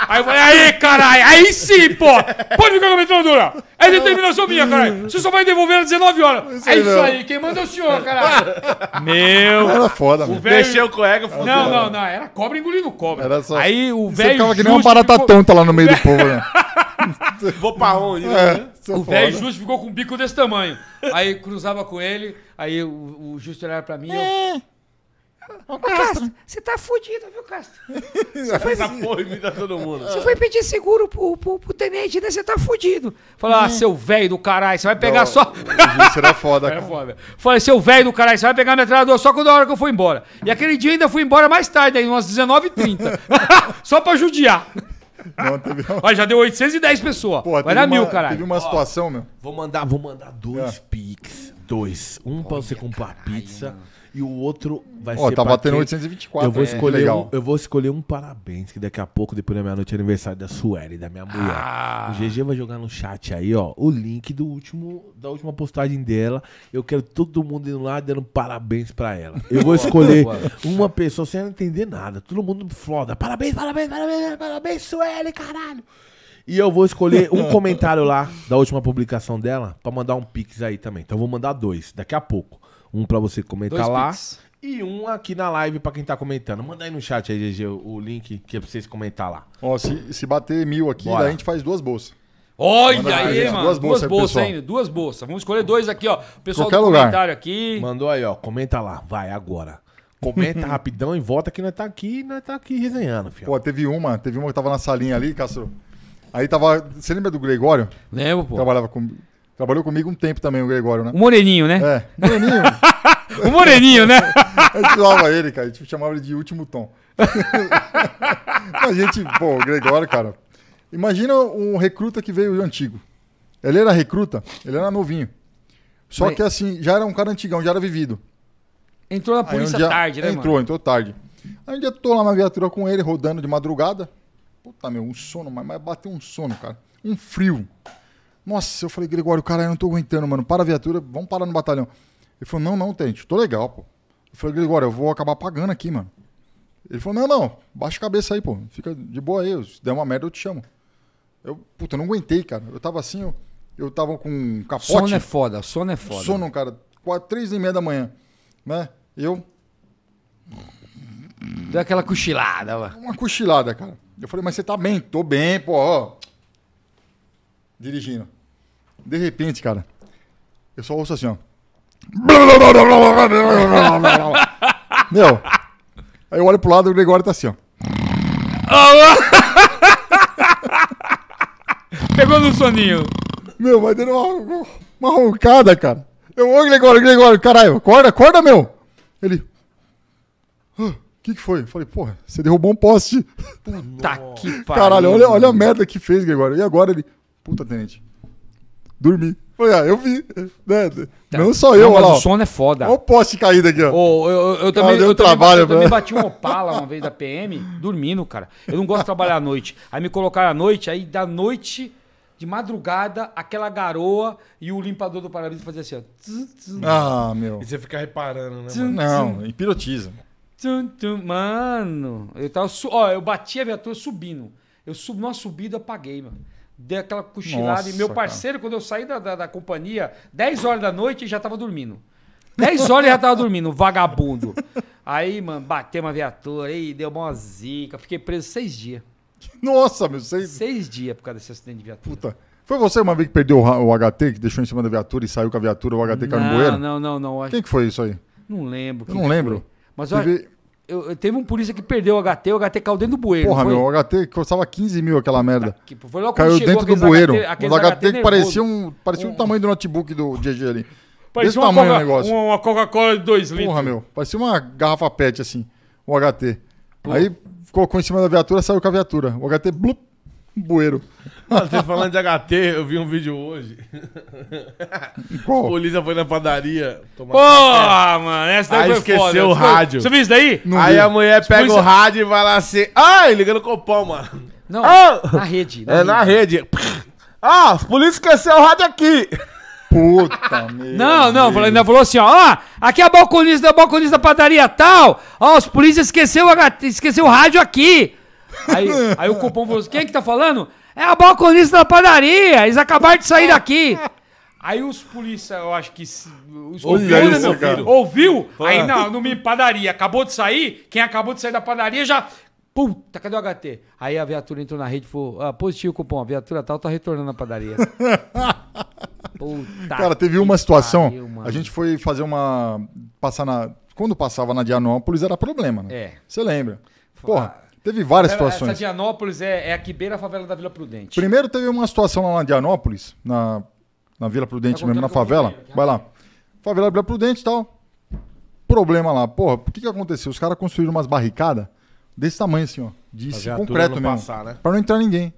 Aí eu falei, aí, caralho, aí sim, pô! Pode ficar com a metralhadora! É determinação minha, caralho! Você só vai devolver às 19 horas! é isso aí, quem manda é o senhor, caralho! Meu! Era foda, mano. Mexeu o cueca, foda. Não, não, não, era cobra engolindo cobra. Era só... Aí o velho. Você ficava que nem uma barata ficou... tonta lá no meio do povo, né? Vou pra onde? Né? É, o velho Justo ficou com um bico desse tamanho. Aí cruzava com ele, aí o, o Justo olhava pra mim. e Eu... Ô, Castro, você tá fudido, viu, Castro? Você foi, porra tá todo mundo. você foi pedir seguro pro, pro, pro tenente, né? Você tá fudido. Fala, ah, uhum. seu velho do caralho, você vai pegar Não, só. Isso era foda, é cara. foda. Falei, seu velho do caralho, você vai pegar a metralhadora só quando a hora que eu for embora. E aquele dia ainda fui embora mais tarde, aí, umas 19h30. só pra judiar. Não, teve Olha, já deu 810 pessoas. Porra, vai dar mil, caralho. Teve uma situação, meu. Vou mandar, vou mandar dois é. pix. Dois. Um pra você comprar caralho, pizza e o outro vai oh, ser. Ó, tá batendo 824. Eu vou, é, escolher um, eu vou escolher um parabéns, que daqui a pouco, depois da meia-noite, é aniversário da Sueli, da minha mulher. Ah. O GG vai jogar no chat aí, ó, o link do último, da última postagem dela. Eu quero todo mundo indo lá dando parabéns pra ela. Eu vou escolher uma pessoa sem entender nada. Todo mundo foda. Parabéns, parabéns, parabéns, parabéns, Sueli, caralho. E eu vou escolher um comentário lá da última publicação dela pra mandar um pix aí também. Então eu vou mandar dois daqui a pouco. Um para você comentar lá. E um aqui na live para quem tá comentando. Manda aí no chat aí, GG, o link que é pra vocês comentar lá. Ó, se, se bater mil aqui, daí a gente faz duas bolsas. Olha aí, mano. Duas bolsas, duas bolsas ainda. Duas bolsas. Vamos escolher dois aqui, ó. Pessoal Qualquer do lugar. comentário aqui. Mandou aí, ó. Comenta lá. Vai agora. Comenta rapidão e volta que nós tá aqui, nós tá aqui resenhando, filho. Pô, teve uma, teve uma que tava na salinha ali, Castro. Aí tava. Você lembra do Gregório? Lembro, pô. Trabalhava com. Trabalhou comigo um tempo também, o Gregório, né? O Moreninho, né? É, Moreninho. o Moreninho, né? a gente zoava ele, cara. A gente chamava ele de último tom. a gente, pô, o Gregório, cara. Imagina um recruta que veio o antigo. Ele era recruta, ele era novinho. Só Mas... que assim, já era um cara antigão, já era vivido. Entrou na polícia um dia... tarde, né? Entrou, mano? entrou tarde. Aí um dia tô lá na viatura com ele, rodando de madrugada. Puta, meu, um sono, mas, mas bateu um sono, cara. Um frio. Nossa, eu falei, Gregório, cara, eu não tô aguentando, mano. Para a viatura, vamos parar no batalhão. Ele falou, não, não, Tente, tô legal, pô. Eu falei, Gregório, eu vou acabar pagando aqui, mano. Ele falou, não, não, baixa a cabeça aí, pô. Fica de boa aí, se der uma merda eu te chamo. Eu, puta, não aguentei, cara. Eu tava assim, eu, eu tava com um capote. Sono é foda, sono é foda. Sono, cara, quatro, três e meia da manhã, né? Eu... Deu aquela cochilada, lá. Uma cochilada, cara. Eu falei, mas você tá bem? Tô bem, pô, ó. Dirigindo. De repente, cara, eu só ouço assim, ó. Meu, aí eu olho pro lado e o Gregório tá assim, ó. Pegou no soninho. Meu, vai dando uma, uma roncada, cara. Eu, ô Gregório, Gregório, caralho, acorda, acorda, meu. Ele. O ah, que, que foi? Eu falei, porra, você derrubou um poste. Puta que pariu. Caralho, olha, olha a merda que fez, Gregório. E agora ele. Puta, tenente dormi. Falei, ah, eu vi. Né? Tá. Não só eu, não, lá. O sono é foda. Olha o poste caído aqui, ó. Oh, eu, eu, eu, ah, também, eu, trabalho, também, eu também né? bati um Opala uma vez da PM, dormindo, cara. Eu não gosto de trabalhar à noite. Aí me colocaram à noite, aí da noite de madrugada, aquela garoa e o limpador do para-brisa fazia assim, ó. Ah, meu. E você fica reparando, né? Mano? Não, hipnotiza. Mano, eu tava. Ó, eu bati a viatura subindo. Eu subi numa subida, apaguei, mano dei aquela cochilada. Nossa, e meu parceiro, cara. quando eu saí da, da, da, companhia, 10 horas da noite, já tava dormindo. 10 horas já tava dormindo, vagabundo. Aí, mano, bateu uma viatura, aí deu uma zica. Fiquei preso seis dias. Nossa, meu, seis... Seis dias por causa desse acidente de viatura. Puta. Foi você uma vez que perdeu o, o HT, que deixou em cima da viatura e saiu com a viatura, o HT caiu no bueiro? Não, não, não. Quem que foi isso aí? Não lembro. Eu não lembro. Foi. Mas olha... Eu, eu, teve um polícia que perdeu o HT, o HT caiu dentro do bueiro. Porra, meu, o HT custava 15 mil aquela merda. Ah, foi logo caiu dentro do bueiro. HT, Os HT, HT que um, parecia um... o tamanho do notebook do GG ali. Parecia Desse tamanho o negócio. Uma Coca-Cola de 2 litros. Porra, meu, parecia uma garrafa PET assim, o HT. Aí colocou em cima da viatura, saiu com a viatura. O HT, blup, bueiro. Você falando de HT, eu vi um vídeo hoje. Qual? A polícia foi na padaria. Tomar Porra, café. mano, essa daí Aí foi esqueceu foda. o rádio. Você viu isso daí? Não Aí vi. a mulher pega o rádio e vai lá assim. Ai, ligando com o pão, mano. Não, ah! na rede. Na é, rede. na rede. Ah, a polícia esqueceu o rádio aqui. Puta merda. Não, não, Deus. ainda falou assim, ó, ó, aqui é a balconista, a balconista da padaria tal, ó, os polícias esqueceu, esqueceu o rádio aqui. Aí, aí o cupom falou assim: quem é que tá falando? É a balconista da padaria, eles acabaram de sair ah. daqui. Aí os polícia, eu acho que. Os ouviu, isso, ouviu, né, ouviu? Aí não, não me padaria. Acabou de sair? Quem acabou de sair da padaria já. Puta, cadê o HT? Aí a viatura entrou na rede e falou: ah, positivo o cupom, a viatura tal tá retornando à padaria. Puta Cara, teve uma situação. Pariu, a gente foi fazer uma. Passar na. Quando passava na Dianópolis era problema, né? É. Você lembra? Porra. Teve várias essa, é, situações. Essa de Anópolis é, é aqui beira a favela da Vila Prudente. Primeiro teve uma situação lá na Dianópolis, na, na Vila Prudente tá mesmo, na favela. Vai né? lá. Favela da Vila Prudente e tal. Problema lá. Porra, o que, que aconteceu? Os caras construíram umas barricadas desse tamanho assim, ó. De concreto mesmo. Passar, né? Pra não entrar ninguém.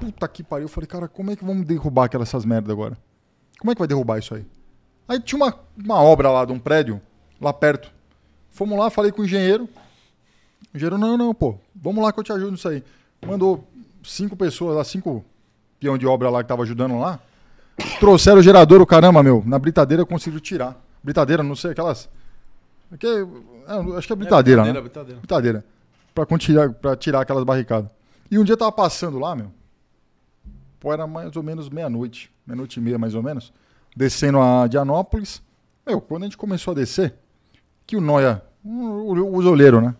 Puta que pariu. Eu falei, cara, como é que vamos derrubar aquelas essas merdas agora? Como é que vai derrubar isso aí? Aí tinha uma, uma obra lá de um prédio, lá perto. Fomos lá, falei com o engenheiro. O não, não, pô, vamos lá que eu te ajudo nisso aí. Mandou cinco pessoas lá, cinco peão de obra lá que tava ajudando lá. Trouxeram o gerador, o caramba, meu. Na britadeira conseguiu tirar. Britadeira, não sei, aquelas. Aqui, é, é acho que é britadeira, é, britadeira né? Britadeira. britadeira. Pra, tirar, pra tirar aquelas barricadas. E um dia tava passando lá, meu. Pô, era mais ou menos meia-noite, meia-noite e meia, mais ou menos. Descendo a Dianópolis. Meu, quando a gente começou a descer, que o Noia, Os olheiros, o zoleiro, né?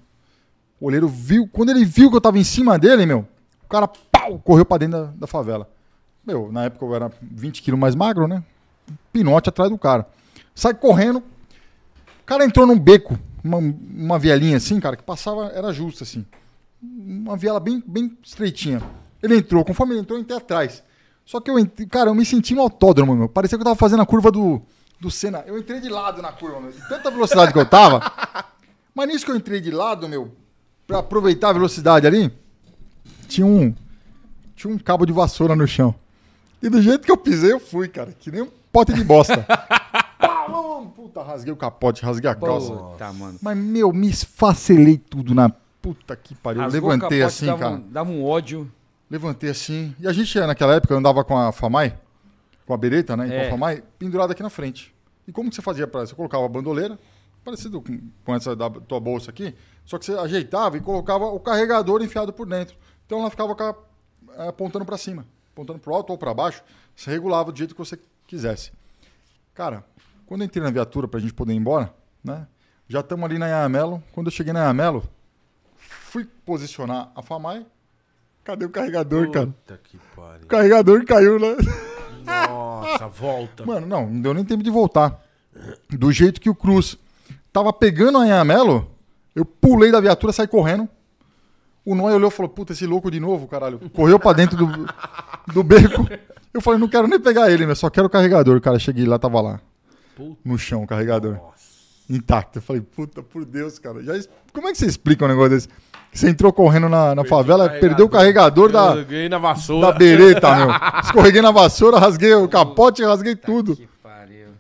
O olheiro viu, quando ele viu que eu tava em cima dele, meu, o cara pau, correu para dentro da, da, favela. Meu, na época eu era 20 quilos mais magro, né? Pinote atrás do cara. Sai correndo. O cara entrou num beco, uma, uma vielinha assim, cara, que passava, era justa assim. Uma viela bem, bem estreitinha. Ele entrou, conforme ele entrou, eu entrei atrás. Só que eu, entrei, cara, eu me senti no autódromo, meu. Parecia que eu tava fazendo a curva do, do Senna. Eu entrei de lado na curva, meu. De tanta velocidade que eu tava. Mas nisso que eu entrei de lado, meu, para aproveitar a velocidade ali, tinha um, tinha um cabo de vassoura no chão. E do jeito que eu pisei, eu fui, cara. Que nem um pote de bosta. Puta, rasguei o capote, rasguei a calça. Tá, mano. Mas, meu, me esfacelei tudo na puta que pariu. Rasgou Levantei capote, assim, dava cara. Um, dava um ódio. Levantei assim. E a gente, naquela época, andava com a FAMAI, com a bereta, né? É. Com a é. FAMAI, pendurada aqui na frente. E como que você fazia pra. Você colocava a bandoleira, parecido com, com essa da tua bolsa aqui, só que você ajeitava e colocava o carregador enfiado por dentro. Então ela ficava é, apontando para cima, apontando para alto ou para baixo. Você regulava do jeito que você quisesse. Cara, quando eu entrei na viatura para a gente poder ir embora, né? Já estamos ali na Yamelo. Quando eu cheguei na Yamelo, fui posicionar a Famai. Cadê o carregador, Puta cara? Que pariu. O carregador caiu, né? Nossa, volta. Mano, não, não deu nem tempo de voltar. Do jeito que o Cruz Tava pegando a Anhamelo, eu pulei da viatura, saí correndo. O Noé olhou e falou: Puta, esse louco de novo, caralho. Correu pra dentro do, do beco. Eu falei: Não quero nem pegar ele, meu, só quero o carregador. o Cara, cheguei lá, tava lá. Puta no chão, o carregador. Nossa. Intacto. Eu falei: Puta, por Deus, cara. Já, como é que você explica um negócio desse? Você entrou correndo na, na favela, o perdeu o carregador da. Escorreguei na vassoura. Da bereta, meu. Escorreguei na vassoura, rasguei o capote, rasguei tudo.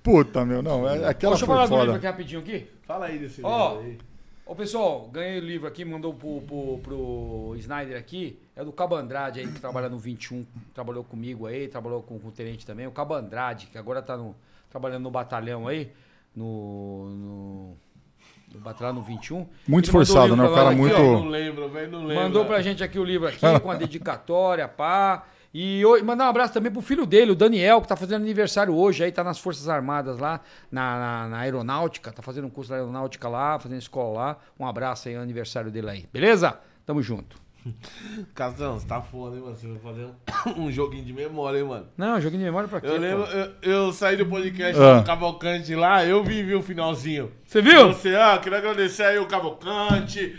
Puta, meu, não. É, aquela Deixa eu falar do livro aqui rapidinho aqui. Fala aí desse livro aí. Ô, pessoal, ganhei o livro aqui, mandou pro, pro, pro Snyder aqui. É do Cabo Andrade aí, que trabalha no 21. Trabalhou comigo aí, trabalhou com, com o Tenente também. O Cabo Andrade, que agora tá no, trabalhando no batalhão aí. No... no Batalhar no 21. Muito ele forçado, né? O cara aqui, muito. Ó, não lembro, velho, não lembro. Mandou né? pra gente aqui o livro aqui, com a dedicatória, pá. E mandar um abraço também pro filho dele, o Daniel, que tá fazendo aniversário hoje, aí tá nas Forças Armadas lá, na, na, na Aeronáutica, tá fazendo um curso da Aeronáutica lá, fazendo escola lá. Um abraço aí, aniversário dele aí, beleza? Tamo junto. Castrão, você tá foda, hein, mano? Você vai fazer um, um joguinho de memória, hein, mano? Não, joguinho de memória pra quê? Eu lembro, eu, eu, saí do podcast ah. do Cavalcante lá, eu vi, vi o finalzinho. Você viu? Você, ah, queria agradecer aí o Cavalcante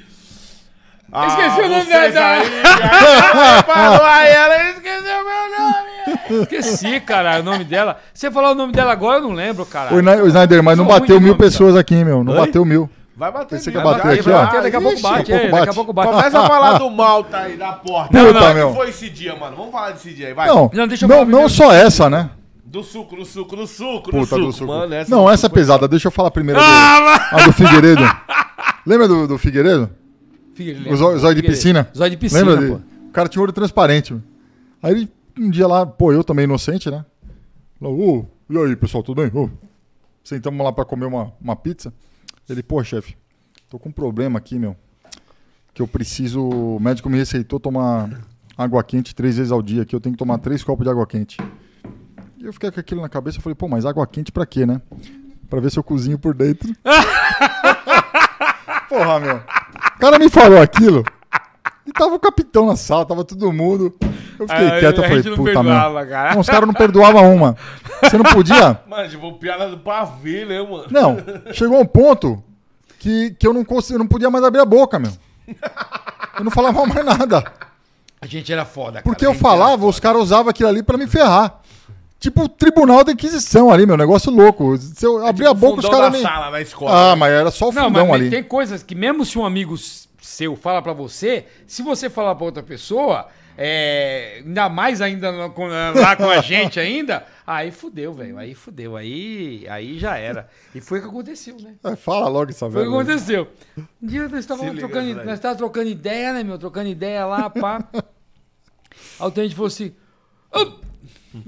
ah, esqueci o nome dela. Aí, falou a ela, esqueceu o meu nome. Esqueci, cara, o nome dela. Você falar o nome dela agora, eu não lembro, cara. O Snyder, mas não bateu mil pessoas aqui, meu. Não bateu mil. Vai bater, Você mil. Vai bater, aqui, vai daqui a pouco bate, é, daqui a pouco bate. Começa a falar do Malta tá aí na porta. Não, não, não. foi esse dia, mano? Vamos falar desse dia aí, vai. Não, não, deixa eu não, não só essa, né? Do suco, do suco, do suco, Puta, do suco. Do suco. Mano, essa não, essa é, é pesada. Deixa eu falar primeiro ah, do, a do Figueiredo. Lembra do, do Figueiredo? tigre, lembra? O é zóio, zóio de piscina. Zóio de piscina, lembra pô. O cara tinha olho transparente. Aí ele, um dia lá, pô, eu também inocente, né? Falou, oh, e aí, pessoal, tudo bem? Oh. Sentamos lá pra comer uma, uma pizza. Ele, pô, chefe, tô com um problema aqui, meu. Que eu preciso. O médico me receitou tomar água quente três vezes ao dia, que eu tenho que tomar três copos de água quente. E eu fiquei com aquilo na cabeça, eu falei, pô, mas água quente pra quê, né? Pra ver se eu cozinho por dentro. Porra, meu cara me falou aquilo. E tava o capitão na sala, tava todo mundo. Eu fiquei ah, quieto, eu falei, puta merda. Cara. Os caras não perdoavam uma. Você não podia. Mano, tipo, piada do pavê, né, mano? Não, chegou um ponto que, que eu, não consegui, eu não podia mais abrir a boca, meu. Eu não falava mais nada. A gente era foda, cara. Porque eu falava, os caras usavam aquilo ali pra me ferrar. Tipo o tribunal da Inquisição ali, meu negócio louco. Se eu é abrir é tipo a boca, os caras. Nem... sala escola. Ah, né? mas era só o fundão não, mas ali. Tem coisas que, mesmo se um amigo seu fala para você, se você falar para outra pessoa, é, ainda mais ainda eh, lá com a gente ainda, aí fudeu, velho. Aí fudeu, aí, aí já era. E foi o que aconteceu, né? É, fala logo essa velha. Foi o que aconteceu. Um dia nós estávamos trocando, nós trocando ideia, né, meu? Trocando ideia lá, pá. aí o tenente falou assim. Hum.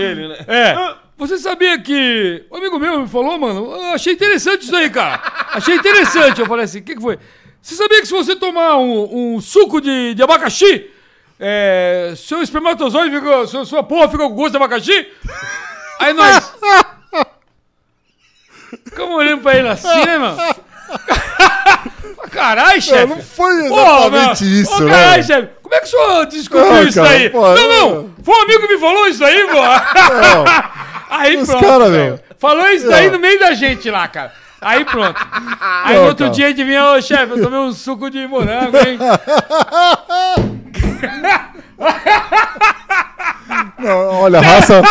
Ele, né? É. Você sabia que. O amigo meu me falou, mano. eu achei interessante isso aí, cara. Achei interessante. Eu falei assim: o que, que foi? Você sabia que se você tomar um, um suco de, de abacaxi, é, seu espermatozoide fica. Sua, sua porra fica com gosto de abacaxi? Aí nós. Ficamos olhando pra ele assim, né, mano? Caralho, chefe! Não, não foi exatamente isso, né? Caralho, chefe! Como é que o senhor descobriu não, isso cara, aí? Pô, não, não! Foi um amigo que me falou isso aí, pô! aí Os pronto, Falou isso daí no meio da gente lá, cara. Aí pronto. Aí no outro cara. dia de mim, ô chefe, eu tomei um suco de morango, hein? Não, olha, a raça...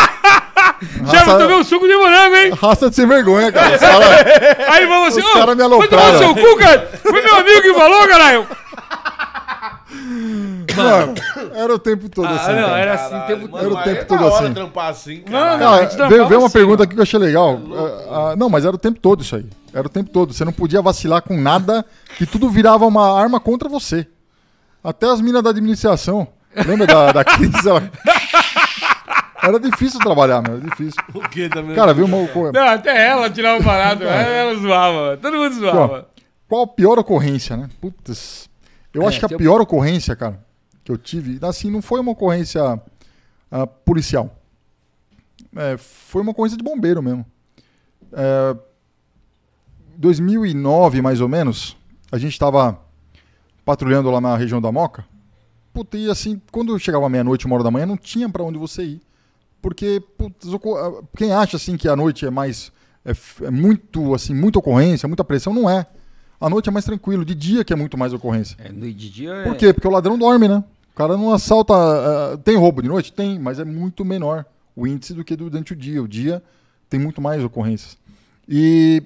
Cara, tomei um suco de morango, hein? Raça de sem vergonha, cara. Cara... Aí vamos assim, os cara me alopraram. Foi seu cu, cara? Foi meu amigo que falou, caralho. Mano, era o tempo todo ah, assim. Não, era assim o tempo todo. Era o tempo todo é assim. Trampar cara. Assim, não, cara, veio, veio uma assim, pergunta aqui que eu achei legal. É, não, mas era o tempo todo isso aí. Era o tempo todo. Você não podia vacilar com nada, que tudo virava uma arma contra você. Até as minas da administração. Lembra da, da crise? Ela... Era difícil trabalhar, meu. Era difícil. O que também? Cara, viu uma ocorrência? Não, até ela tirava parado. ela zoava. Todo mundo zoava. qual a pior ocorrência, né? Putz. Eu é, acho que a eu... pior ocorrência, cara, que eu tive, assim, não foi uma ocorrência uh, policial. É, foi uma ocorrência de bombeiro mesmo. É, 2009, mais ou menos, a gente estava patrulhando lá na região da Moca. Puta, e assim, quando chegava meia-noite, uma hora da manhã, não tinha para onde você ir porque putz, quem acha assim que a noite é mais é, é, muito assim muita ocorrência, muita pressão não é. A noite é mais tranquilo, de dia que é muito mais ocorrência. É, de dia. É Por quê? Porque o ladrão dorme, né? O cara não assalta. Uh, tem roubo de noite, tem, mas é muito menor o índice do que durante o dia. O dia tem muito mais ocorrências. E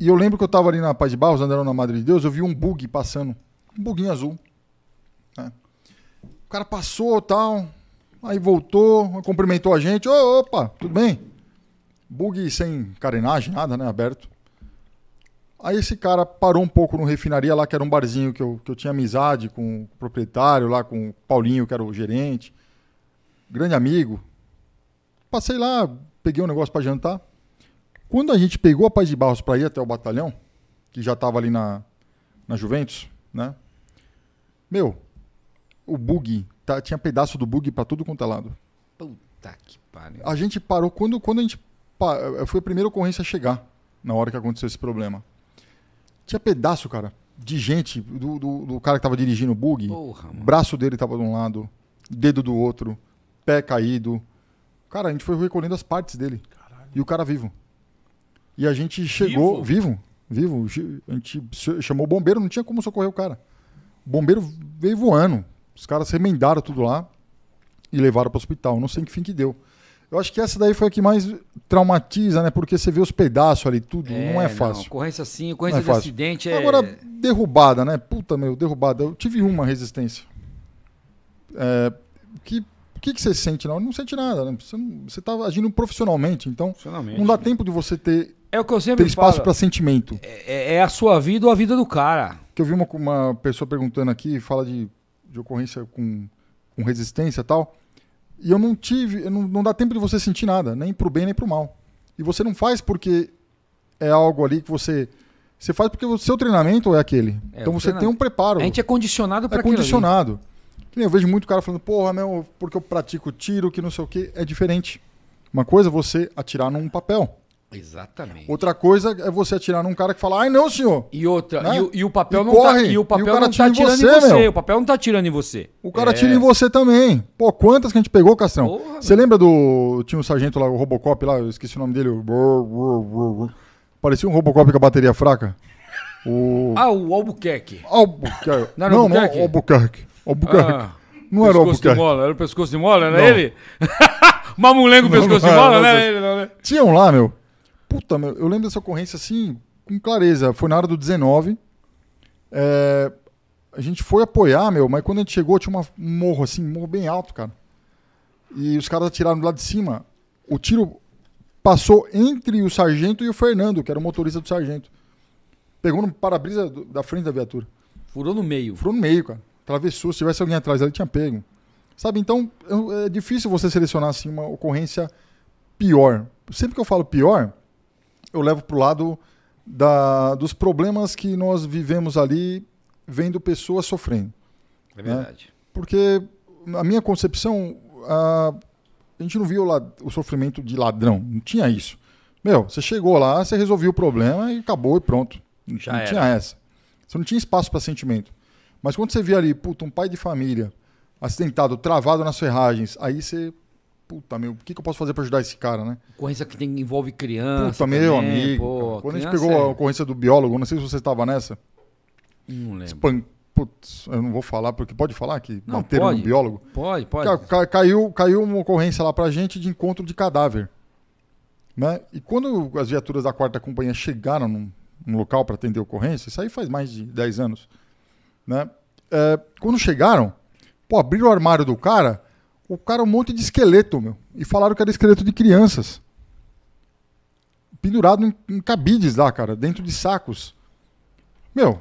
e eu lembro que eu estava ali na Paz de Barros, andando na Madre de Deus, eu vi um bug passando, um buguinho azul. Né? O cara passou tal, Aí voltou, cumprimentou a gente. Oh, opa, tudo bem? Bug sem carenagem, nada, né? Aberto. Aí esse cara parou um pouco no refinaria lá, que era um barzinho que eu, que eu tinha amizade com o proprietário lá, com o Paulinho, que era o gerente. Grande amigo. Passei lá, peguei um negócio para jantar. Quando a gente pegou a Paz de Barros para ir até o batalhão, que já estava ali na, na Juventus, né? Meu, o Bug tá, tinha pedaço do bug para tudo quanto é lado. Puta que pariu. A gente parou, quando, quando a gente. Foi a primeira ocorrência a chegar na hora que aconteceu esse problema. Tinha pedaço, cara, de gente, do, do, do cara que tava dirigindo o bug. Porra, mano. Braço dele tava de um lado, dedo do outro, pé caído. Cara, a gente foi recolhendo as partes dele. Caralho. E o cara vivo. E a gente chegou vivo, vivo. vivo a gente chamou o bombeiro, não tinha como socorrer o cara. O bombeiro veio voando. Os caras remendaram tudo lá e levaram para o hospital. Não sei em que fim que deu. Eu acho que essa daí foi a que mais traumatiza, né? Porque você vê os pedaços ali, tudo, é, é, não é fácil. Não, ocorrência sim, ocorrência é de acidente é... Agora, derrubada, né? Puta, meu, derrubada. Eu tive uma resistência. É, que, que, que você sente? Não, não sente nada, né? Você, você tá agindo profissionalmente, então profissionalmente, não dá tempo de você ter, é o que eu sempre ter espaço para sentimento. É, é, é, a sua vida ou a vida do cara. Que eu vi uma, uma pessoa perguntando aqui, fala de de ocorrência com, com resistência e tal. E eu não tive, eu não, não dá tempo de você sentir nada, nem pro bem nem pro mal. E você não faz porque é algo ali que você você faz porque o seu treinamento é aquele. É, então você tem um preparo. A gente é condicionado para É condicionado. Que eu vejo muito cara falando, porra, meu, porque eu pratico tiro, que não sei o quê. É diferente. Uma coisa é você atirar num papel. Exatamente. Outra coisa é você atirar num cara que fala, ai não, senhor. E outra, né? e, o, e, o papel e não tá, corre, tá, e o papel e o não tá atirando em você, em você. o papel não tá atirando em você. O cara é. atira em você também. Pô, quantas que a gente pegou, Castrão? Porra, você lembra do. Tinha um sargento lá, o Robocop lá, eu esqueci o nome dele. Parecia um Robocop com a bateria fraca. O... Ah, o Albuquerque. Albuquerque. Não, não, Albuquerque. não Albuquerque. Albuquerque. Ah, não era o Albuquerque. Mola. Era o pescoço de mola, era não. ele? Mamulengo, pescoço não, não era, de mola, não, né? era, né? Tinha um lá, meu Puta, meu, eu lembro dessa ocorrência assim, com clareza. Foi na hora do 19. É, a gente foi apoiar, meu, mas quando a gente chegou, tinha uma, um morro assim, um morro bem alto, cara. E os caras atiraram lá de cima. O tiro passou entre o sargento e o Fernando, que era o motorista do sargento. Pegou no para-brisa da frente da viatura. Furou no meio. Furou no meio, cara. Travessou. Se tivesse alguém atrás, ele tinha pego. Sabe, então é difícil você selecionar assim uma ocorrência pior. Sempre que eu falo pior, eu levo para o lado da, dos problemas que nós vivemos ali vendo pessoas sofrendo. É né? verdade. Né? Porque na minha concepção, a, a gente não viu o, o sofrimento de ladrão, não tinha isso. Meu, você chegou lá, você resolveu o problema e acabou e pronto. Não, Já não tinha essa. Você não tinha espaço para sentimento. Mas quando você via ali, puta, um pai de família acidentado, travado nas ferragens, aí você puta, meu, o que, que eu posso fazer para ajudar esse cara, né? Ocorrência que tem, envolve criança. Puta, também, meu amigo. Pô, Quando a gente pegou é... a ocorrência do biólogo, não sei se você estava nessa. Não lembro. Espan... Putz, eu não vou falar, porque pode falar que não, bateram pode. no biólogo? Pode, pode. caiu, caiu uma ocorrência lá pra gente de encontro de cadáver. Né? E quando as viaturas da quarta companhia chegaram num, num local para atender a ocorrência, isso aí faz mais de 10 anos. Né? É, quando chegaram, pô, abriram o armário do cara, o cara é um monte de esqueleto, meu. E falaram que era esqueleto de crianças. Pendurado em, em cabides lá, cara, dentro de sacos. Meu,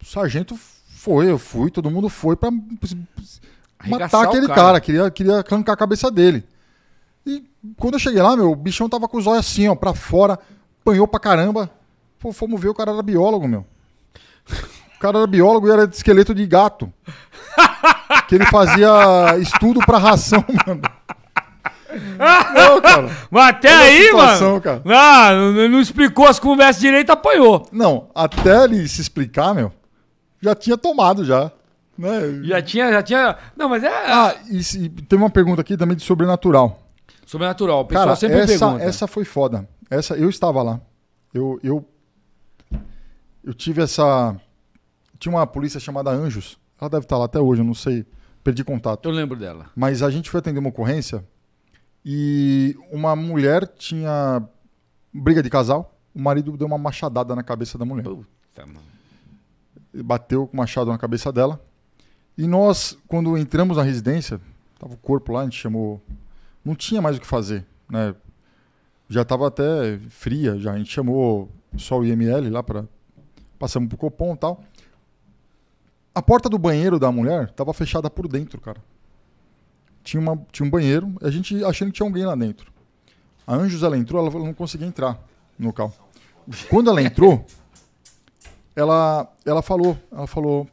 o sargento foi, eu fui, todo mundo foi pra matar aquele cara. cara. queria, queria arrancar a cabeça dele. E quando eu cheguei lá, meu, o bichão tava com os olhos assim, ó, pra fora, apanhou pra caramba. Pô, fomos ver, o cara era biólogo, meu. O cara era biólogo e era de esqueleto de gato. que ele fazia estudo pra ração, mano. Não, cara. Mas até Olha aí, situação, mano. Cara. Ah, não, não explicou as conversas direito, apanhou. Não, até ele se explicar, meu, já tinha tomado já. Né? Já tinha, já tinha. Não, mas é. Ah, e, se... tem uma pergunta aqui também de sobrenatural. Sobrenatural, o pessoal cara, sempre essa, pergunta. Essa foi foda. Essa, eu estava lá. Eu, eu, eu tive essa. Tinha uma polícia chamada Anjos. Ela deve estar lá até hoje, eu não sei. Perdi contato. Eu lembro dela. Mas a gente foi atender uma ocorrência e uma mulher tinha briga de casal. O marido deu uma machadada na cabeça da mulher. Puta, mano. Bateu com o machado na cabeça dela. E nós, quando entramos na residência, tava o corpo lá, a gente chamou. Não tinha mais o que fazer, né? Já estava até fria, já. A gente chamou só o IML lá para. Passamos pro Copom e tal. A porta do banheiro da mulher estava fechada por dentro, cara. Tinha, uma, tinha um banheiro, a gente achando que tinha alguém lá dentro. A Anjos, ela entrou, ela não conseguia entrar no local. Quando ela entrou, ela, ela falou, ela falou,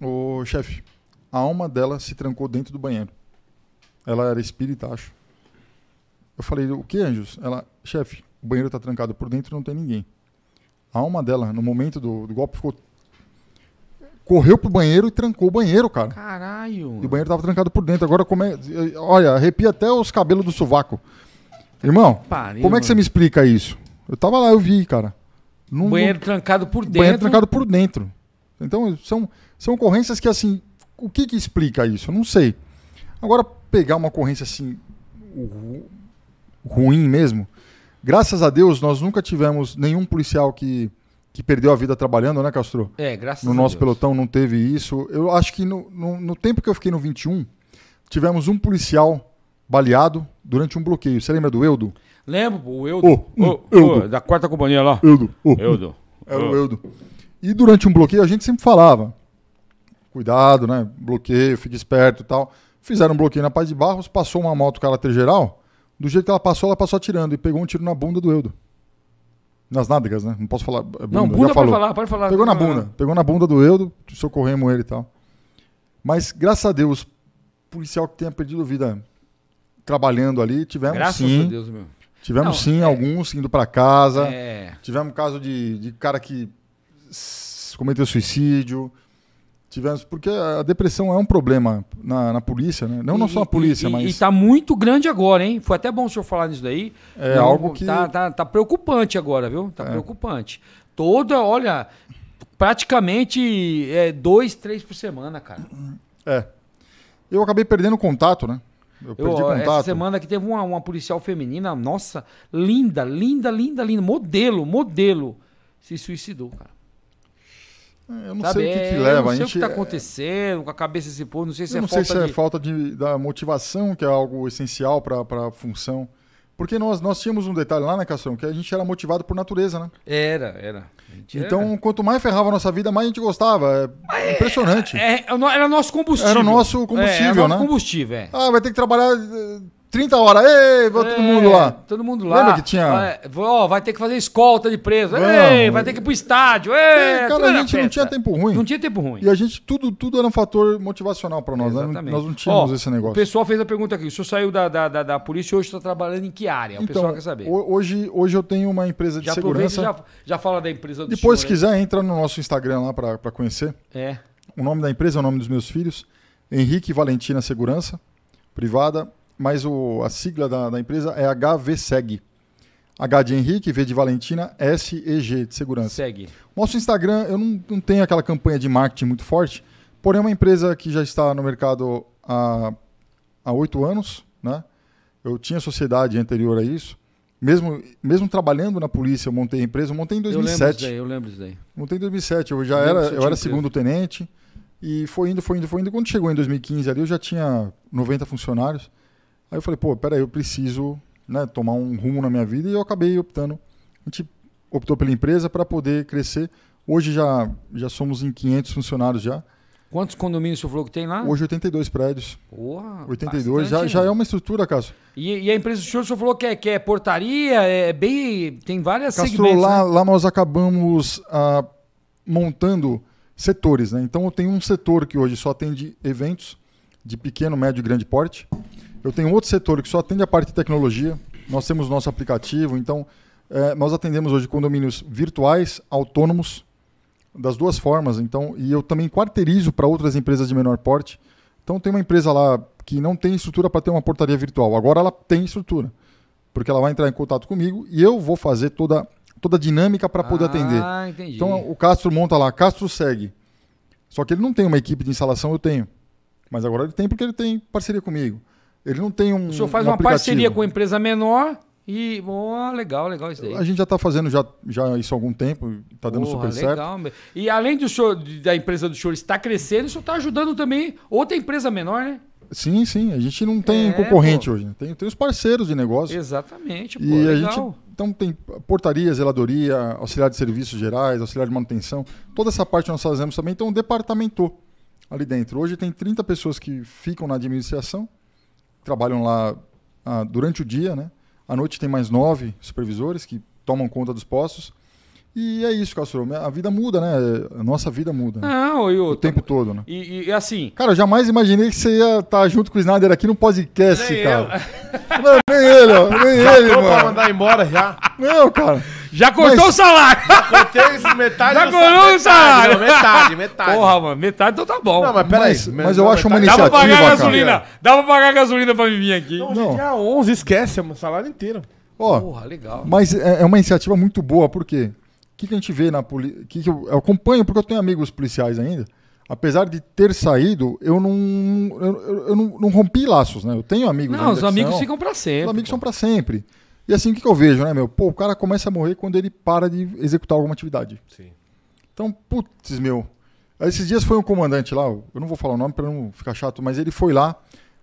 ô chefe, a alma dela se trancou dentro do banheiro. Ela era espírita, acho. Eu falei, o que, Anjos? Ela, chefe, o banheiro está trancado por dentro não tem ninguém. A alma dela, no momento do, do golpe, ficou correu pro banheiro e trancou o banheiro, cara. Caralho. E o banheiro tava trancado por dentro. Agora, como é. Eh, olha, arrepia até os cabelos do sovaco. Irmão, Pariu, como é que você me explica isso? Eu tava lá, eu vi, cara. Num, banheiro trancado por dentro. Banheiro trancado por dentro. Então, são, são ocorrências que, assim, o que que explica isso? Eu não sei. Agora, pegar uma ocorrência, assim, ruim mesmo. Graças a Deus, nós nunca tivemos nenhum policial que que perdeu a vida trabalhando, né, Castro? É, graças No nosso pelotão não teve isso. Eu acho que no, no, no, tempo que eu fiquei no 21, tivemos um policial baleado durante um bloqueio. Você lembra do Eudo? Lembro, o Eudo. Oh, um, oh, Eudo. Oh, da quarta companhia lá. Eudo. Eudo. Era é o Eudo. E durante um bloqueio a gente sempre falava: cuidado, né? Bloqueio, fique esperto e tal. Fizeram um bloqueio na Paz de Barros, passou uma moto caráter geral. Do jeito que ela passou, ela passou atirando e pegou um tiro na bunda do Eudo. Nas nádegas, né? Não posso falar. Bunda, não, bunda já pode falar, pode falar. Pegou na bunda. Pegou na bunda do Eudo, socorremos ele e tal. Mas, graças a Deus, policial que tenha perdido vida trabalhando ali, tivemos graças sim. a Deus, meu. Tivemos não, sim é... alguns indo para casa. É... Tivemos caso de, de cara que cometeu suicídio. Tivemos, porque a depressão é um problema na, na polícia, né? Não, e, não só na polícia, e, mas. E está muito grande agora, hein? Foi até bom o senhor falar nisso daí. É não, algo que. Tá, tá, tá, preocupante agora, viu? Tá é. preocupante. Toda, olha, praticamente é, dois, três por semana, cara. É. Eu acabei perdendo contato, né? Eu perdi eu, contato. Essa semana que teve uma, uma policial feminina, nossa, linda, linda, linda, linda. Modelo, modelo. Se suicidou, cara. Eu não Sabe, sei o que, que é, leva. Eu não sei a gente, o que está é- acontecendo, com a cabeça se pôr, não sei se eu é não sei se é de... é falta de, da motivação, que é algo essencial para a função. Porque nós, nós tínhamos um detalhe lá na né, Castrão, que a gente era motivado por natureza, né? Era, era. Então, era. quanto mais ferrava a nossa vida, mais a gente gostava. É impressionante. É, é, era nosso combustível. Era o nosso combustível, é, era né? combustível, é. Ah, vai ter que trabalhar eh, 30 horas, ei, vai é, todo mundo é, lá. Todo mundo lá. Lembra que tinha? Vai, ó, vai ter que fazer escolta de preso, não, vai ter que ir pro estádio, ei. cara, a gente não tinha tempo ruim. Não tinha tempo ruim. E a gente, tudo, tudo era um fator motivacional para nós, né? Exatamente. né? Nós não tínhamos ó, esse negócio. O pessoal fez a pergunta aqui, o senhor saiu da, da, da, da polícia e hoje está trabalhando em que área? O então, pessoal quer saber. Hoje, hoje eu tenho uma empresa de já segurança. Já, já fala da empresa do Depois, senhor, se né? quiser, entra no nosso Instagram lá para conhecer. É. O nome da empresa é o nome dos meus filhos. Henrique Valentina Segurança, privada mas o, a sigla da, da empresa é HVSEG. H de Henrique, V de Valentina, S e G de segurança. Segue. Nosso Instagram, eu não, não tenho aquela campanha de marketing muito forte, porém é uma empresa que já está no mercado há oito anos, né? Eu tinha sociedade anterior a isso. Mesmo, mesmo trabalhando na polícia, eu montei a empresa, eu montei em 2007. Eu lembro disso daí. Eu lembro daí. Montei em 2007, eu já eu era, eu era segundo tenente e foi indo, foi indo, foi indo. Quando chegou em 2015 ali, eu já tinha 90 funcionários. Aí eu falei, pô, peraí, eu preciso né, tomar um rumo na minha vida e eu acabei optando. A gente optou pela empresa para poder crescer. Hoje já, já somos em 500 funcionários já. Quantos condomínios você falou que tem lá? Hoje 82 prédios. Porra, 82, já, já é uma estrutura, Cássio. E, e, a empresa do senhor, o senhor falou que é, que é portaria, é, é bem... tem várias Castro, segmentos. Lá, né? lá nós acabamos ah, montando setores, né? Então eu tenho um setor que hoje só atende eventos de pequeno, médio e grande porte. Eu tenho outro setor que só atende a parte de tecnologia. Nós temos nosso aplicativo, então é, nós atendemos hoje condomínios virtuais, autônomos, das duas formas. Então, e eu também quarteirizo para outras empresas de menor porte. Então tem uma empresa lá que não tem estrutura para ter uma portaria virtual. Agora ela tem estrutura, porque ela vai entrar em contato comigo e eu vou fazer toda toda a dinâmica para poder ah, atender. Entendi. Então o Castro monta lá, Castro segue. Só que ele não tem uma equipe de instalação, eu tenho. Mas agora ele tem porque ele tem parceria comigo. Ele não tem um. O senhor faz um uma aplicativo. parceria com uma empresa menor e. Oh, legal, legal isso aí. A gente já está fazendo já, já isso há algum tempo, está dando Porra, super legal. certo. E além do senhor, da empresa do senhor estar crescendo, o senhor está ajudando também outra empresa menor, né? Sim, sim. A gente não tem é, concorrente pô. hoje. Né? Tem, tem os parceiros de negócio. Exatamente. Pô, e legal. a gente. Então tem portaria, zeladoria, auxiliar de serviços gerais, auxiliar de manutenção. Toda essa parte nós fazemos também. Então departamentou ali dentro. Hoje tem 30 pessoas que ficam na administração trabalham lá ah, durante o dia, né? À noite tem mais nove supervisores que tomam conta dos postos. E é isso, Castro. A vida muda, né? A nossa vida muda. Né? Não, eu, o tempo todo, né? E, e, assim. Cara, eu jamais imaginei que você ia estar tá junto com o Snyder aqui no podcast, nem cara. Eu. Não, nem ele, ó. Nem já ele, mano. pra mandar embora já. Não, cara. Já cortou Mas... o salário. Já cortei metade Já cortou o salário. Metade, metade, metade. Porra, mano, metade então tá bom. Não, mas peraí. Mas, mas, eu acho uma iniciativa. Dá pra pagar a gasolina. Cara. Dá pra pagar a gasolina pra mim vir aqui. Não, não. 11, é esquece, é o salário inteiro. Ó, Porra, legal. Mas é, é, uma iniciativa muito boa, por quê? O que, que a gente vê na polícia. Que, que eu, eu acompanho, porque eu tenho amigos policiais ainda apesar de ter saído, eu não, eu, eu, eu não, não, rompi laços, né? Eu tenho amigos. Não, os amigos são, ficam para sempre. Os amigos pô. são para sempre. E assim, o que, que eu vejo, né, meu? Pô, o cara começa a morrer quando ele para de executar alguma atividade. Sim. Então, putz, meu. esses dias foi um comandante lá, eu não vou falar o nome para não ficar chato, mas ele foi lá,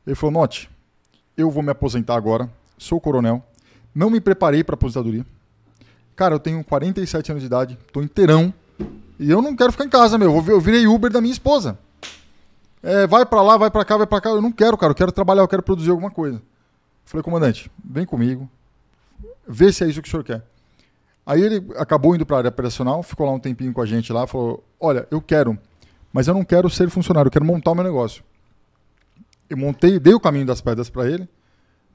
ele falou: Note, eu vou me aposentar agora, sou coronel, não me preparei para aposentadoria. Cara, eu tenho 47 anos de idade, tô inteirão, e eu não quero ficar em casa, meu. Eu virei Uber da minha esposa. É, vai para lá, vai para cá, vai para cá. Eu não quero, cara. Eu quero trabalhar, eu quero produzir alguma coisa. Falei, comandante, vem comigo vê se é isso que o senhor quer. Aí ele acabou indo para a área operacional, ficou lá um tempinho com a gente lá, falou: Olha, eu quero, mas eu não quero ser funcionário, eu quero montar o meu negócio. Eu montei, dei o caminho das pedras para ele,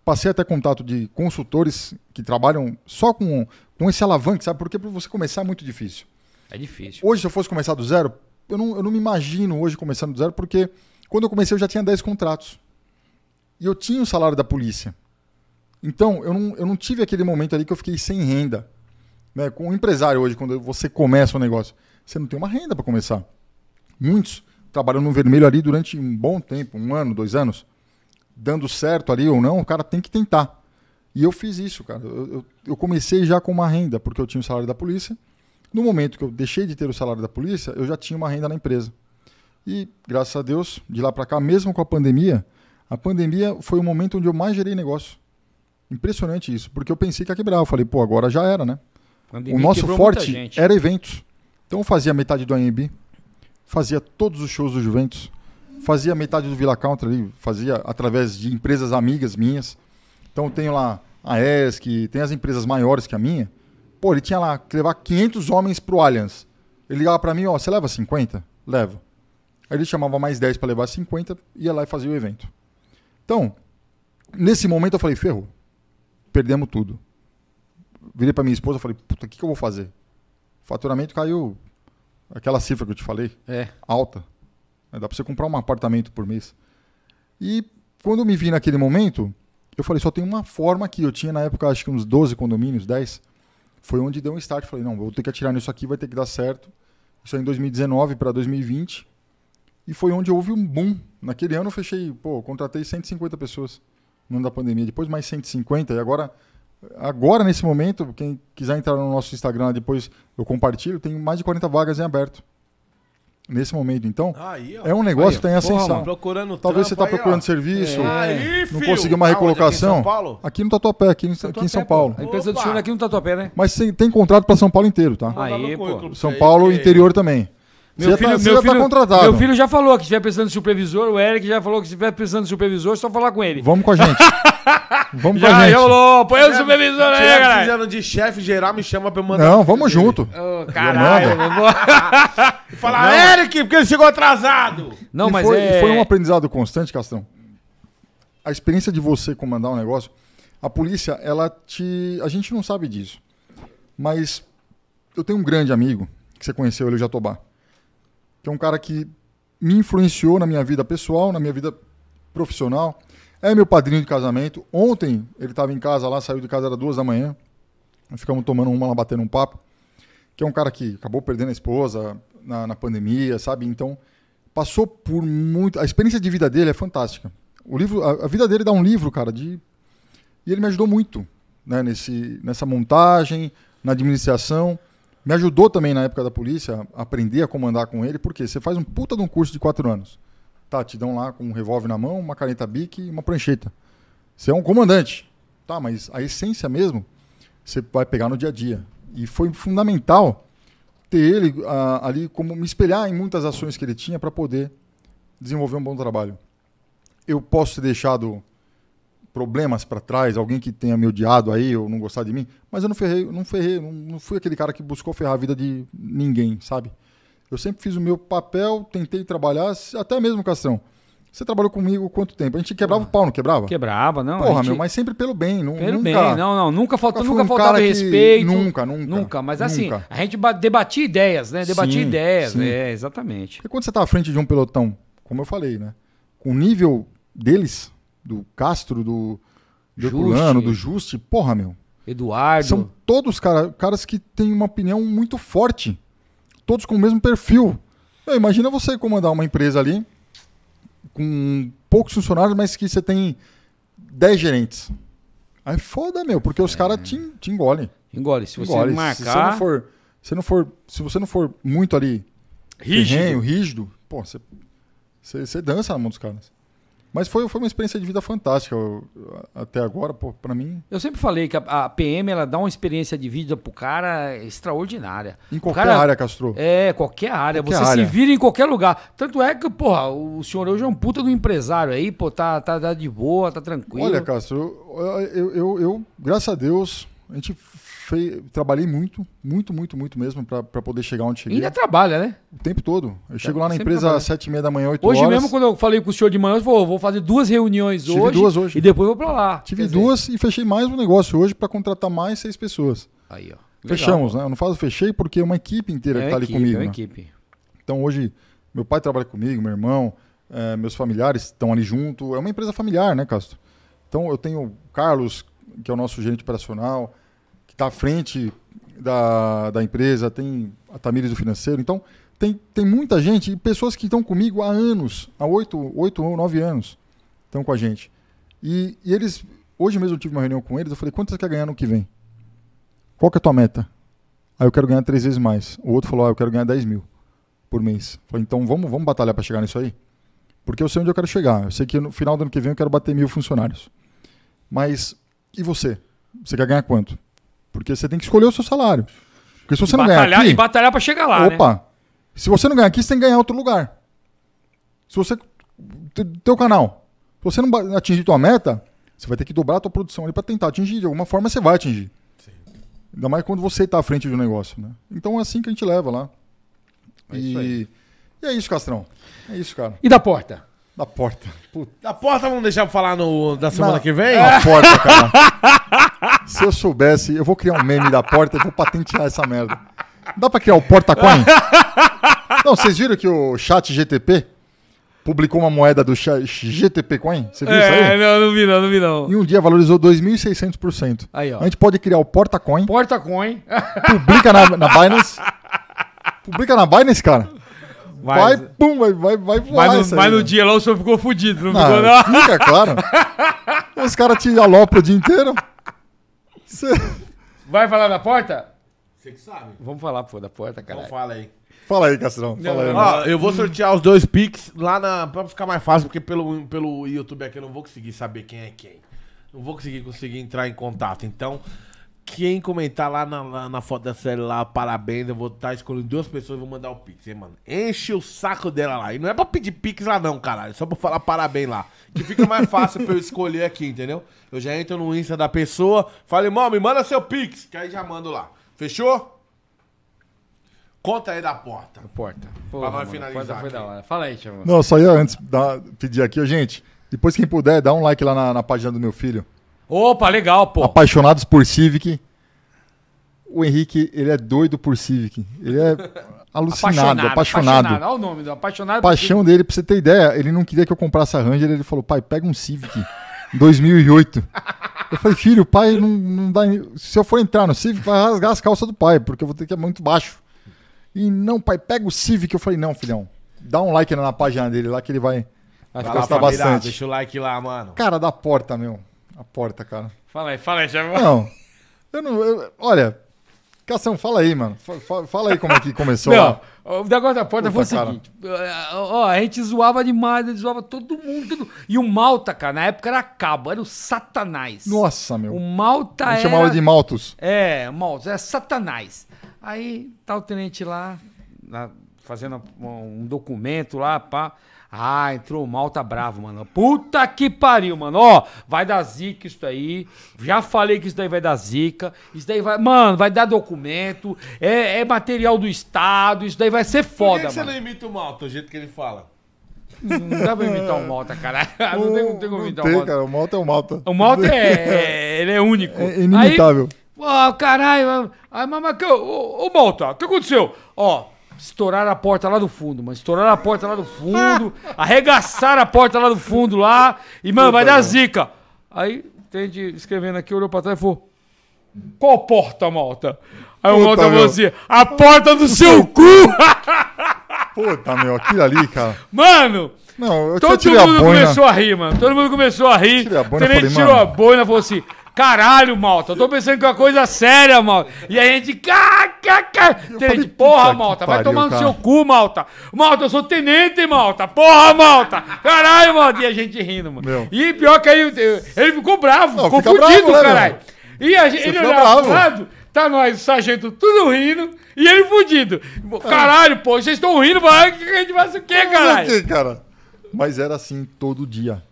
passei até contato de consultores que trabalham só com, com esse alavanque, sabe? Porque para você começar é muito difícil. É difícil. Hoje, se eu fosse começar do zero, eu não, eu não me imagino hoje começando do zero, porque quando eu comecei eu já tinha 10 contratos. E eu tinha o salário da polícia. Então, eu não, eu não tive aquele momento ali que eu fiquei sem renda. Né? Com o empresário hoje, quando você começa um negócio, você não tem uma renda para começar. Muitos trabalham no vermelho ali durante um bom tempo, um ano, dois anos. Dando certo ali ou não, o cara tem que tentar. E eu fiz isso, cara. Eu, eu, eu comecei já com uma renda, porque eu tinha o salário da polícia. No momento que eu deixei de ter o salário da polícia, eu já tinha uma renda na empresa. E, graças a Deus, de lá para cá, mesmo com a pandemia, a pandemia foi o momento onde eu mais gerei negócio. Impressionante isso, porque eu pensei que ia quebrar. Eu falei, pô, agora já era, né? o nosso forte era eventos. Então eu fazia metade do AMB, fazia todos os shows do Juventus, fazia metade do Vila Country, fazia através de empresas amigas minhas. Então eu tenho lá a ESC, tem as empresas maiores que a minha. Pô, ele tinha lá que levar 500 homens pro Allianz. Ele ligava para mim, ó, você leva 50? Levo. Aí ele chamava mais 10 para levar 50, ia lá e fazia o evento. Então, nesse momento eu falei, ferrou perdemos tudo. Virei para minha esposa e falei, puta, o que, que eu vou fazer? O faturamento caiu aquela cifra que eu te falei, é. alta. Né, dá para você comprar um apartamento por mês. E quando eu me vi naquele momento, eu falei, só tem uma forma que eu tinha na época, acho que uns 12 condomínios, 10. Foi onde deu um start. Falei, não, vou ter que atirar nisso aqui, vai ter que dar certo. Isso aí é em 2019 para 2020. E foi onde houve um boom. Naquele ano eu fechei, pô, contratei 150 pessoas no ano da pandemia, depois mais 150, e agora, agora nesse momento, quem quiser entrar no nosso Instagram, depois eu compartilho, tem mais de 40 vagas em aberto. Nesse momento, então, aí, é um negócio aí, que tem ascensão. procurando Talvez trampo, você está procurando aí, serviço, é. não conseguiu uma tá recolocação. aqui, no Tatuapé, aqui, no, pé aqui em São Paulo. A empresa Opa. do Chino aqui no Tatuapé, né? Mas tem, tem contrato para São Paulo inteiro, tá? Aí, pô. São Paulo, interior também. Meu, filho, tá, meu, tá filho, tá contratado. meu filho já falou que estiver precisando de supervisor, o Eric já falou que estiver precisando de supervisor, é só falar com ele. Vamos com a gente. vamos com a gente. Já rolou, põe o supervisor aí, cara. Se fizeram de chefe geral, me chama pra eu mandar. Não, vamos junto. Oh, caralho, Falar, Eric, porque ele chegou atrasado. Não, e mas foi, é... foi um aprendizado constante, Castão. A experiência de você comandar um negócio, a polícia, ela te. A gente não sabe disso. Mas eu tenho um grande amigo que você conheceu, ele já é Jatobá que é um cara que me influenciou na minha vida pessoal, na minha vida profissional. É meu padrinho de casamento. Ontem ele estava em casa lá, saiu de casa, era duas da manhã. Ficamos tomando uma lá, batendo um papo. Que é um cara que acabou perdendo a esposa na, na pandemia, sabe? Então, passou por muito. A experiência de vida dele é fantástica. O livro, a, a vida dele dá um livro, cara, de. E ele me ajudou muito né, nesse, nessa montagem, na administração. Me ajudou também na época da polícia a aprender a comandar com ele, porque você faz um puta de um curso de quatro anos. Tá, te dão lá com um revólver na mão, uma caneta bique e uma prancheta. Você é um comandante. Tá, mas a essência mesmo você vai pegar no dia a dia. E foi fundamental ter ele a, ah, ali como me espelhar em muitas ações que ele tinha para poder desenvolver um bom trabalho. Eu posso ter deixado problemas para trás, alguém que tenha me odiado aí ou não gostar de mim, mas eu não ferrei, não ferrei, não, fui aquele cara que buscou ferrar a vida de ninguém, sabe? Eu sempre fiz o meu papel, tentei trabalhar, até mesmo, Castrão. Você trabalhou comigo quanto tempo? A gente quebrava Porra. o pau, não quebrava? Quebrava, não. Porra, gente... meu, mas sempre pelo bem. Não, pelo nunca, bem, não, não. Nunca, faltou, nunca, nunca um faltava respeito. Nunca, nunca. Nunca, mas assim, a gente debatia ideias, né? Debatia ideias, sim. é, exatamente. E quando você tá à frente de um pelotão, como eu falei, né? Com o nível deles, do Castro, do Juliano, do Juste, porra, meu. Eduardo. São todos cara, caras que têm uma opinião muito forte. Todos com o mesmo perfil. Meu, imagina você comandar uma empresa ali com poucos funcionários, mas que você tem 10 gerentes. Aí foda, meu, porque os é. caras te, te engolem. Engole. Se você engole. marcar. Se você não for. Se, não for, se você não for muito ali. Rígido. Ferrenho, rígido, pô, você, você, você dança na mão dos caras. Mas foi, foi uma experiência de vida fantástica eu, até agora, para mim. Eu sempre falei que a, a, PM ela dá uma experiência de vida pro cara extraordinária. Em qualquer cara, área, Castro. É, qualquer área. Qualquer você área. se vira em qualquer lugar. Tanto é que, porra, o senhor hoje é um puta do empresário aí, pô, tá, tá, tá de boa, tá tranquilo. Olha, Castro, eu, eu, eu, eu graças a Deus, a gente trabalhei muito, muito, muito, muito mesmo para poder chegar onde cheguei. E ainda trabalha, né? O tempo todo. Eu chego lá na empresa às sete e meia da manhã, 8 horas. Hoje mesmo, quando eu falei com o senhor de manhã, eu vou, vou fazer duas reuniões Tive hoje. duas hoje. E depois vou para lá. Tive Quer duas dizer... e fechei mais um negócio hoje para contratar mais seis pessoas. Aí, ó. Fechamos, né? Eu não faço fechei porque é uma equipe inteira é que está ali comigo. É uma né? equipe. Então hoje, meu pai trabalha comigo, meu irmão, é, meus familiares estão ali junto. É uma empresa familiar, né, Castro? Então eu tenho o Carlos, que é o nosso gerente operacional, está à frente da, da empresa, tem a Tamires do Financeiro. Então, tem, tem muita gente e pessoas que estão comigo há anos, há oito, oito ou nove anos, estão com a gente. E, e, eles, hoje mesmo eu tive uma reunião com eles, eu falei, quanto você quer ganhar no que vem? Qual que é a tua meta? Aí eu quero ganhar três vezes mais. O outro falou, ah, eu quero ganhar 10 mil por mês. Eu falei, então vamos, vamos batalhar para chegar nisso aí? Porque eu sei onde eu quero chegar. Eu sei que no final do ano que vem eu quero bater mil funcionários. Mas, e você? Você quer ganhar quanto? Porque você tem que escolher o seu salário. Porque se você e não batalhar, ganhar aqui... E batalhar para chegar lá, né? Opa! Né? Se você não ganhar aqui, você tem que ganhar outro lugar. Se você... Teu canal. Se você não atingir tua meta, você vai ter que dobrar a tua produção ali para tentar atingir. De alguma forma, você vai atingir. Sim. Ainda mais quando você está à frente de um negócio, né? Então é assim que a gente leva lá. É e... e é isso, Castrão. É isso, cara. E da porta? da porta. Puta. porta vamos deixar pra falar no, da semana na, que vem? Na porta, cara. Se eu soubesse, eu vou criar um meme da porta e vou patentear essa merda. Dá pra criar o porta-coin? Não, vocês viram que o chat GTP publicou uma moeda do GTP Coin? Você viu é, isso aí? Não, não vi não, não vi não. E um dia valorizou 2.600%. Aí, ó. A gente pode criar o Porta Coin. Porta Coin. Publica na, na Binance. Publica na Binance, cara. Vai, vai pum, vai, vai, vai voar. Mas, no, aí, no dia lá o senhor ficou fudido, não, não ficou, não? Fica, claro. Os caras te alopam o dia inteiro. Cê... Vai falar da porta? Você que sabe. Vamos falar, pô, da porta, cara. Então fala aí. Fala aí, Castrão. Fala aí, ó, eu vou sortear os dois pics lá na. Pra ficar mais fácil, porque pelo, pelo YouTube aqui eu não vou conseguir saber quem é quem. Não vou conseguir conseguir entrar em contato. Então, quem comentar lá na, na, na foto da série lá, parabéns, eu vou estar tá escolhendo duas pessoas e vou mandar o pix, hein, mano. Enche o saco dela lá. E não é pra pedir pix lá, não, caralho. É só pra falar parabéns lá. Que fica mais fácil pra eu escolher aqui, entendeu? Eu já entro no Insta da pessoa, falo, irmão, me manda seu pix, que aí já mando lá. Fechou? Conta aí da porta. Da porta. Pô, pra nós finalizar. foi da hora. Fala aí, Tiago. Não, só ia antes da, pedir aqui, gente. Depois, quem puder, dá um like lá na, na página do meu filho. Opa, legal, pô. Apaixonados por Civic. O Henrique, ele é doido por Civic. Ele é alucinado, apaixonado. apaixonado. apaixonado. Olha o nome do apaixonado. Paixão dele, pra você ter ideia, ele não queria que eu comprasse a Ranger. Ele falou, pai, pega um Civic 2008. Eu falei, filho, o pai não, não dá. Se eu for entrar no Civic, vai rasgar as calças do pai, porque eu vou ter que é muito baixo. E não, pai, pega o Civic. Eu falei, não, filhão, dá um like na, página dele lá que ele vai, vai, vai gostar bastante. Deixa o like lá, mano. Cara da porta, meu a porta, cara. Fala aí, fala aí, já Não. Eu não. Eu, olha. Cação, fala aí, mano. Fala, fala aí como é que começou. não, lá. o negócio da porta Puta, foi o seguinte: ó, a gente zoava demais, a gente zoava todo mundo. Todo... E o Malta, cara, na época era cabo, era o Satanás. Nossa, meu. O Malta era. A gente era... chamava de Maltos. É, Maltos, era é Satanás. Aí tá o tenente lá, lá fazendo um documento lá, pá. Pra... Ah, entrou mal, tá bravo, mano. Puta que pariu, mano. Ó, vai dar zica isso daí. Já falei que isso daí vai dar zica. Isso daí vai. Mano, vai dar documento. É, é material do Estado. Isso daí vai ser foda, Por que, você mano. não imita o malta, do jeito que ele fala? Não dá pra imitar o Malta, cara. Não tem, não tem como imitar o Malta. Cara, o Malta é o Malta. O Malta é. é ele é único. É, é inimitável. Aí, ó, caralho. Aí, ô Malta, o que aconteceu? Ó, Estouraram a porta lá do fundo, mano. Estouraram a porta lá do fundo, arregaçaram a porta lá do fundo lá. E, mano, Puta, vai dar zica. Aí, de escrevendo aqui, olhou pra trás e falou: Qual porta, malta? Aí Puta, o malta falou assim: A porta do seu cu! Puta, meu, aquilo ali, cara. Mano! Não, eu todo mundo a começou a rir, mano. Todo mundo começou a rir. o tenente tirou mano. a boina e falou assim: Caralho, Malta, eu tô pensando que é uma coisa séria, Malta. E a gente. Cá, cá, cá. Tenente, porra, Malta, vai tomar no seu cu, Malta. Malta, eu sou tenente, Malta. Porra, Malta. Caralho, Malta. E a gente rindo, mano. Meu. E pior que aí, ele ficou bravo, Não, ficou fudido, né, caralho. E a gente, ele olhava pro lado, tá nós, o sargento, tudo rindo, e ele fudido. É. Caralho, pô, vocês estão rindo, mas a gente faz o quê, é caralho? Mas, cara, mas era assim todo dia.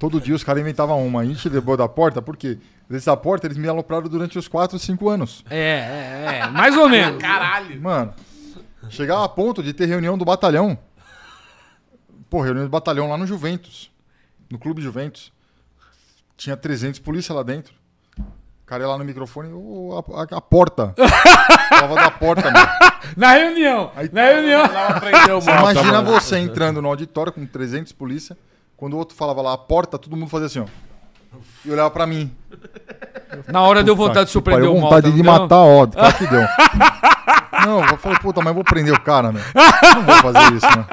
Todo dia os caras inventavam uma. A gente levou da porta, porque dessa porta eles me alopraram durante os 4, 5 anos. É, é, é. Mais ou menos. Caralho. Mano, chegava a ponto de ter reunião do batalhão. Pô, reunião do batalhão lá no Juventus. No Clube Juventus. Tinha 300 polícia lá dentro. O cara ia lá no microfone, oh, a, a, a porta. Tava da porta, mano. Na reunião. Aí, na reunião. Aprendeu, imagina você entrando no auditório com 300 polícia quando o outro falava lá a porta, todo mundo fazia assim, ó. E olhava pra mim. Na hora deu vontade de surpreender o mal. vontade de matar, ó. Claro que deu. Não, eu falei, puta, mas eu vou prender o cara, né? Não vou fazer isso, né?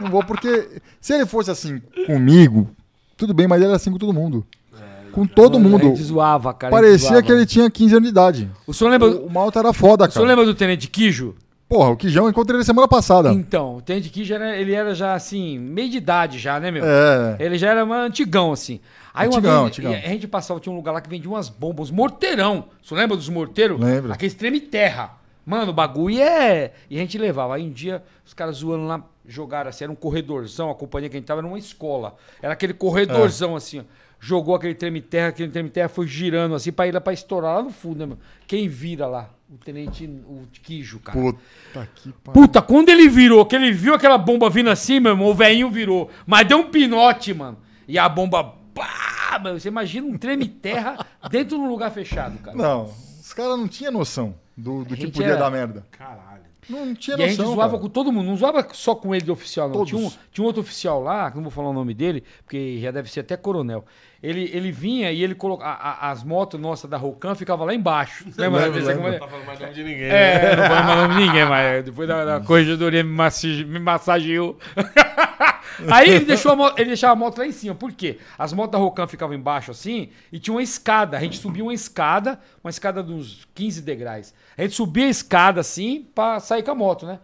Não vou, porque se ele fosse assim comigo, tudo bem, mas ele era assim com todo mundo. É, com todo mundo. Ele zoava, cara. Parecia zoava. que ele tinha 15 anos de idade. O senhor lembra. O, o Malta era foda, cara. O senhor lembra do Tenente Quijo? Porra, o Kijão eu encontrei ele semana passada. Então, o Tandy Kijan, ele era já assim, meio de idade já, né, meu? É. Ele já era um antigão, assim. Aí antigão, uma vez, antigão. a gente passava, tinha um lugar lá que vendia umas bombas, morteirão. Você lembra dos morteiros? Lembro. Aqueles treme terra. Mano, o bagulho é. E a gente levava. Aí um dia, os caras zoando lá, jogaram assim, era um corredorzão, a companhia que a gente tava era uma escola. Era aquele corredorzão, é. assim, ó. Jogou aquele treme terra, aquele treme terra foi girando assim pra ir lá pra estourar lá no fundo, né, mano? Quem vira lá? o tenente, o Quijo, cara. Puta que pariu. Puta, quando ele virou, que ele viu aquela bomba vindo assim, meu irmão, o velhinho virou. Mas deu um pinote, mano. E a bomba. Pá, mano, você imagina um treme terra dentro de um lugar fechado, cara. Não, os caras não tinham noção do, do que podia era... dar merda. Caralho. Não, não tinha e noção. E a gente zoava cara. com todo mundo, não zoava só com ele de oficial, não. Tinha um, tinha um outro oficial lá, que não vou falar o nome dele, porque já deve ser até coronel ele, ele vinha e ele colocava. As motos nossas da Rocan ficavam lá embaixo. Lembra? Não, não, não, não tá falando mais nome de ninguém. É, né? não falando mais nome de ninguém, mas depois da, da corregedoria me, massage, me massageou. Aí ele, deixou a moto, ele deixava a moto lá em cima. Por quê? As motos da Rocan ficavam embaixo assim e tinha uma escada. A gente subia uma escada, uma escada de uns 15 degraus. A gente subia a escada assim pra sair com a moto, né?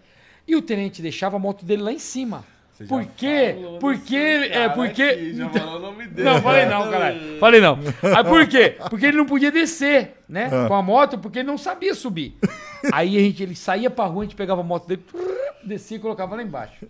E o tenente deixava a moto dele lá em cima. Você por quê? Porque, é, porque... Aqui, já falou o nome dele. Não, falei não, caralho. Falei não. Aí por quê? Porque ele não podia descer, né? Ah. Com a moto, porque ele não sabia subir. Aí a gente, ele saía pra rua, a gente pegava a moto dele, descia e colocava lá embaixo.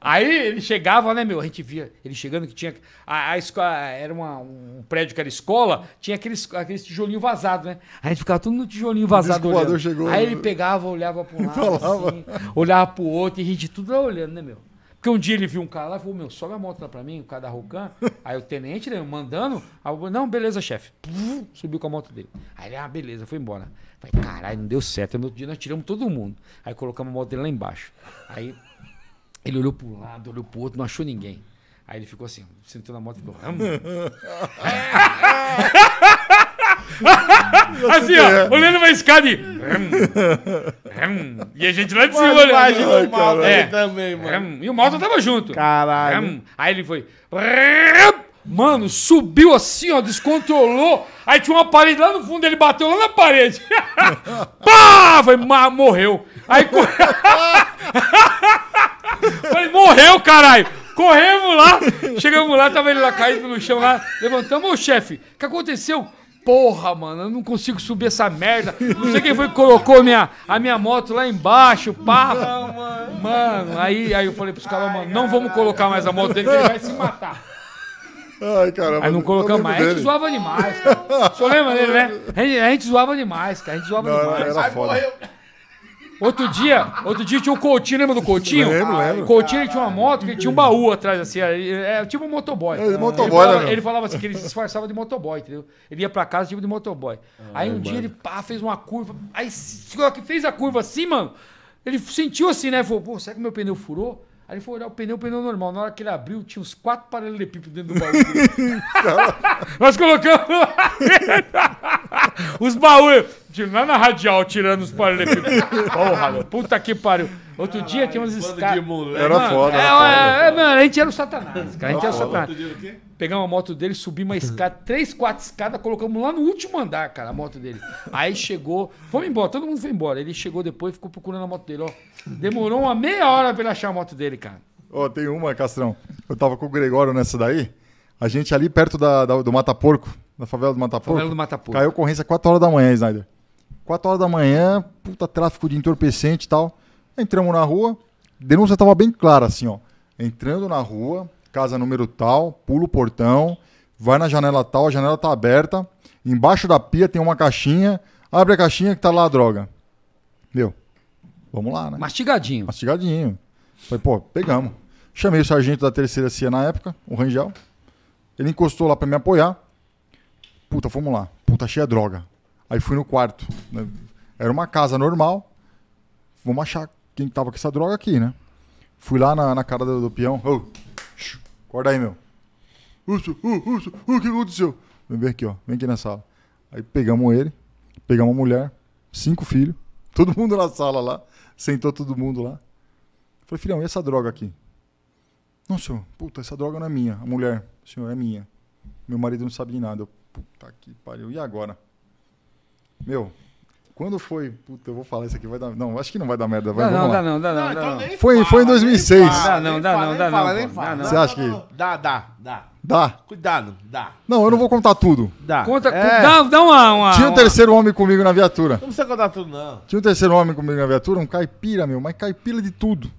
Aí ele chegava, né, meu? A gente via ele chegando que tinha. A, a escola era uma, um prédio que era escola, tinha aqueles, aqueles tijolinho vazado, né? Aí a gente ficava tudo no tijolinho vazado. O Chegou, Aí ele pegava, olhava pra um lado, assim, olhava pro outro, e a gente tudo lá olhando, né, meu? Porque um dia ele viu um cara lá e falou: Meu, sobe a moto lá pra mim, o cara da Rocan. Aí o tenente, né, mandando. Eu, não, beleza, chefe. Subiu com a moto dele. Aí ele, ah, beleza, foi embora. Falei: Caralho, não deu certo. No outro dia nós tiramos todo mundo. Aí colocamos a moto dele lá embaixo. Aí ele olhou pro lado, olhou pro outro, não achou ninguém. Aí ele ficou assim, sentou na moto e ficou. É, é. assim, ó, olhando uma escada e. e a gente lá de cima olhando. Imagina o é. Malta é. também, mano. Hum, e o Malta tava junto. Caralho. Hum, aí ele foi. Mano, subiu assim, ó, descontrolou. Aí tinha uma parede lá no fundo, ele bateu lá na parede. Pá! Foi, morreu. Aí. Falei, morreu, caralho! Corremos lá, chegamos lá, tava ele lá caído no chão lá. Levantamos, ô chefe, o que aconteceu? porra, mano, eu não consigo subir essa merda. Não sei quem foi que colocou minha, a minha moto lá embaixo, pá. Não, mano. mano, aí, aí eu falei pros caras, mano, não vamos colocar mais a moto dele, que ele vai se matar. Ai, caramba. Aí não colocamos mais. A gente zoava demais, cara. O senhor lembra dele, né? A gente, a gente zoava demais, cara. A gente zoava não, demais. Era foda. Ai, Outro dia, outro dia tinha o Coutinho, lembra do Coutinho? Lembro, lembro. O Coutinho tinha uma moto que tinha um baú atrás, assim, é, é tipo um motoboy. É, motoboy, ele, falava, né, ele falava assim que ele se disfarçava de motoboy, entendeu? Ele ia pra casa tipo de motoboy. Ah, aí um dia ele pá, fez uma curva, aí que fez a curva assim, mano, ele sentiu assim, né? Falou, pô, será que meu pneu furou? Aí ele foi olhar o pneu, o pneu normal. Na hora que ele abriu, tinha uns quatro paralelepípedos dentro do baú. Então. Nós colocamos os baús. Lá na radial, tirando os paralelepípedos. Porra, puta que pariu. Outro Caralho, dia tinha uns escadas. Era foda. Era é, foda. É, é, mano, a gente era o Satanás. Cara. A gente era o Satanás. Pegamos a moto dele, subimos uma escada, três, quatro escadas, colocamos lá no último andar, cara, a moto dele. Aí chegou, vamos embora, todo mundo foi embora. Ele chegou depois e ficou procurando a moto dele, ó. Demorou uma meia hora pra ele achar a moto dele, cara. Ó, oh, tem uma, Castrão. Eu tava com o Gregório nessa daí. A gente ali perto da, da do Mata Porco, na favela do Mata Porco. Favela do Mata Porco. Caiu ocorrência quatro horas da manhã, Snyder. Quatro horas da manhã, puta tráfico de entorpecente e tal. Entramos na rua, denúncia estava bem clara, assim, ó. Entrando na rua, casa número tal, pula o portão, vai na janela tal, a janela tá aberta, embaixo da pia tem uma caixinha, abre a caixinha que tá lá a droga. Meu, vamos lá, né? Mastigadinho. Mastigadinho. Falei, pô, pegamos. Chamei o sargento da terceira CIA na época, o Rangel. Ele encostou lá para me apoiar. Puta, vamos lá. Puta, cheia droga. Aí fui no quarto. Né? Era uma casa normal. Vamos achar quem tava com essa droga aqui, né? Fui lá na, na cara do, do peão. Oh, acorda aí, meu. Urso, uh, urso, uh, o que aconteceu? Vem aqui, ó. Vem aqui na sala. Aí pegamos ele, pegamos uma mulher, cinco filhos, todo mundo na sala lá. Sentou todo mundo lá. Falei, filhão, e essa droga aqui? Não, senhor, puta, essa droga não é minha. A mulher, senhor, é minha. Meu marido não sabe de nada. Eu, puta que pariu. E agora? Meu, quando foi? Puta, eu vou falar isso aqui, vai dar. Não, acho que não vai dar merda. Vai, não, não, dá não, dá não, não, não. Então foi, fala, foi em 2006. Dá não, dá não, dá não. Você acha que. Dá, dá, dá. Dá. Cuidado, dá. Não, eu não vou contar tudo. Dá. Conta, é. dá, dá uma, uma Tinha um uma... terceiro homem comigo na viatura. Não precisa contar tudo, não. Tinha um terceiro homem comigo na viatura, um caipira, meu, mas caipira de tudo.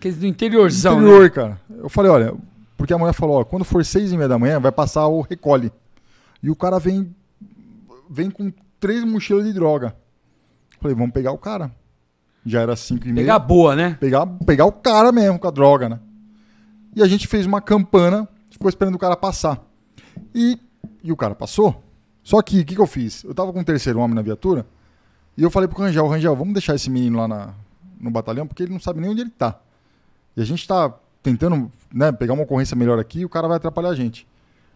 dizer, do interiorzão. Do interior, né? cara. Eu falei, olha, porque a mulher falou, ó, quando for seis e meia da manhã, vai passar o recolhe. E o cara vem, vem com três mochilas de droga. Falei, vamos pegar o cara. Já era 5 e meia. Pegar boa, né? Pegar, pegar o cara mesmo com a droga, né? E a gente fez uma campana, ficou esperando o cara passar. E, e o cara passou. Só que, o que, que eu fiz? Eu tava com um terceiro homem na viatura e eu falei pro Rangel, Rangel, vamos deixar esse menino lá na, no batalhão, porque ele não sabe nem onde ele tá. E a gente tá tentando né, pegar uma ocorrência melhor aqui e o cara vai atrapalhar a gente.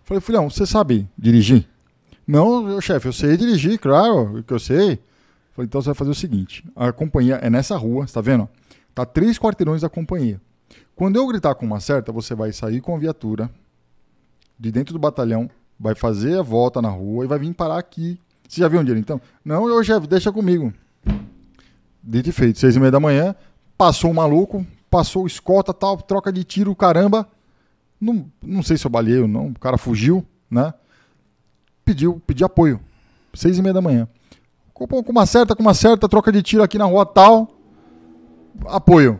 Falei, filhão, você sabe dirigir? Não, chefe, eu sei dirigir, claro, que eu sei. Falei, então você vai fazer o seguinte: a companhia é nessa rua, está vendo? Tá três quarteirões da companhia. Quando eu gritar com uma certa, você vai sair com a viatura de dentro do batalhão, vai fazer a volta na rua e vai vir parar aqui. Você já viu onde ele então? Não, eu já deixa comigo. Dito e feito, seis e meia da manhã, passou o um maluco, passou escota tal, troca de tiro, caramba. Não, não sei se eu baleei ou não, o cara fugiu, né? Pediu, pediu apoio. Seis e meia da manhã com, uma certa, com uma certa troca de tiro aqui na rua tal, apoio.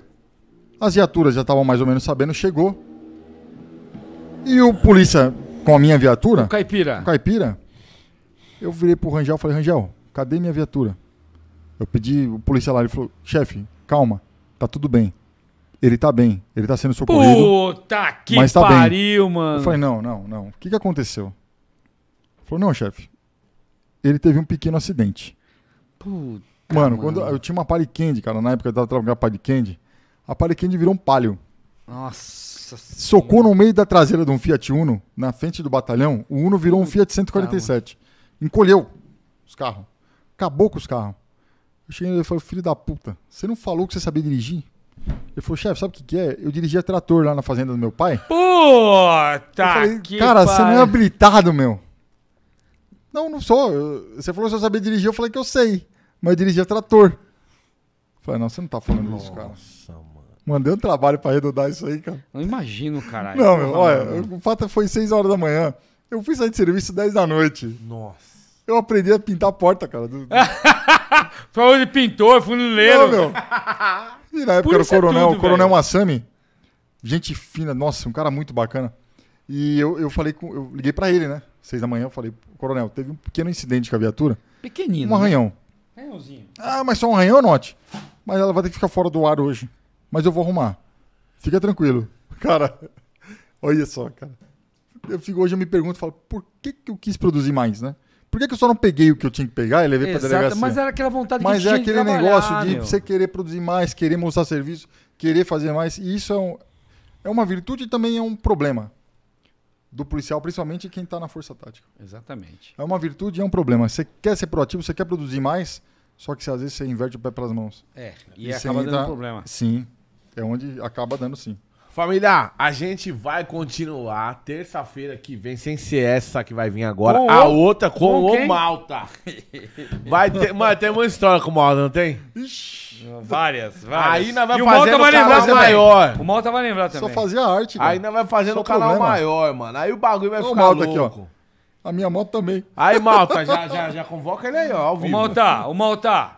As viaturas já estavam mais ou menos sabendo, chegou. E o polícia com a minha viatura. O caipira. O caipira. Eu virei pro Rangel e falei, Rangel, cadê minha viatura? Eu pedi o policial lá, ele falou, chefe, calma, tá tudo bem. Ele tá bem, ele tá sendo socorrido. Puta que mas tá pariu, bem. mano. Eu falei, não, não, não. O que, que aconteceu? Ele falou, não, chefe. Ele teve um pequeno acidente. Puta, mano, mano, quando eu tinha uma Pali Candy, cara, na época eu tava trabalhando com a Pali Candy, a Pali Candy virou um palio. Nossa. Socou senhora. no meio da traseira de um Fiat Uno, na frente do batalhão, o Uno virou um Fiat 147. Calma. Encolheu os carros. Acabou com os carros. Eu cheguei nele e falei, filho da puta, você não falou que você sabia dirigir? Ele falou, chefe, sabe o que, que é? Eu dirigia trator lá na fazenda do meu pai. Puta! Eu falei, cara, pai. você não é habilitado, meu. Não, não sou. Eu, você falou que eu sabia dirigir, eu falei que eu sei. Mas eu dirigia trator. Eu falei, não, você não tá falando Nossa, isso, cara. Nossa, mano. Mandei um trabalho pra arredondar isso aí, cara. Não imagino, caralho. Não, meu, olha, o fato é foi 6 horas da manhã. Eu fui sair de serviço 10 da noite. Nossa. Eu aprendi a pintar a porta, cara. Falou Foi pintor, pintou, funileiro. Não, meu. E na época era o é coronel, é tudo, o coronel velho. Massami. Gente fina, nossa, um cara muito bacana. E eu, eu falei com. Eu liguei pra ele, né? seis da manhã, eu falei, coronel, teve um pequeno incidente com a viatura. Pequenino. Um né? arranhão. Né? Arranhãozinho. Ah, mas só um arranhão, Note. Mas ela vai ter que ficar fora do ar hoje. Mas eu vou arrumar. Fica tranquilo. Cara, olha só, cara. Eu fico hoje, eu me pergunto, falo, por que, que eu quis produzir mais, né? Por que, que eu só não peguei o que eu tinha que pegar e levei para delegacia? Mas era aquela vontade mas que Mas é aquele de negócio de meu. você querer produzir mais, querer mostrar serviço, querer fazer mais. E isso é, um, é uma virtude e também é um problema do policial, principalmente quem está na força tática. Exatamente. É uma virtude e é um problema. Você quer ser proativo, você quer produzir mais, só que às vezes você inverte o pé pelas mãos. É, e, e acaba dando tá... problema. Sim, é onde acaba dando sim. Família, a gente vai continuar terça-feira que vem, sem ser essa que vai vir agora, com a o... outra com, com o quem? Malta. Vai ter, mas tem uma história com o Malta, não tem? Várias, várias. Aí nós vai e fazer o Malta vai lembrar maior. O Malta vai lembrar também. Só fazia arte. Aí nós vai fazer Só no problema. canal maior, mano. Aí o bagulho vai o ficar Malta louco. Aqui, ó. A minha moto também. Aí, Malta, já, já, já convoca ele aí, ó, ao vivo. O Malta, o Malta.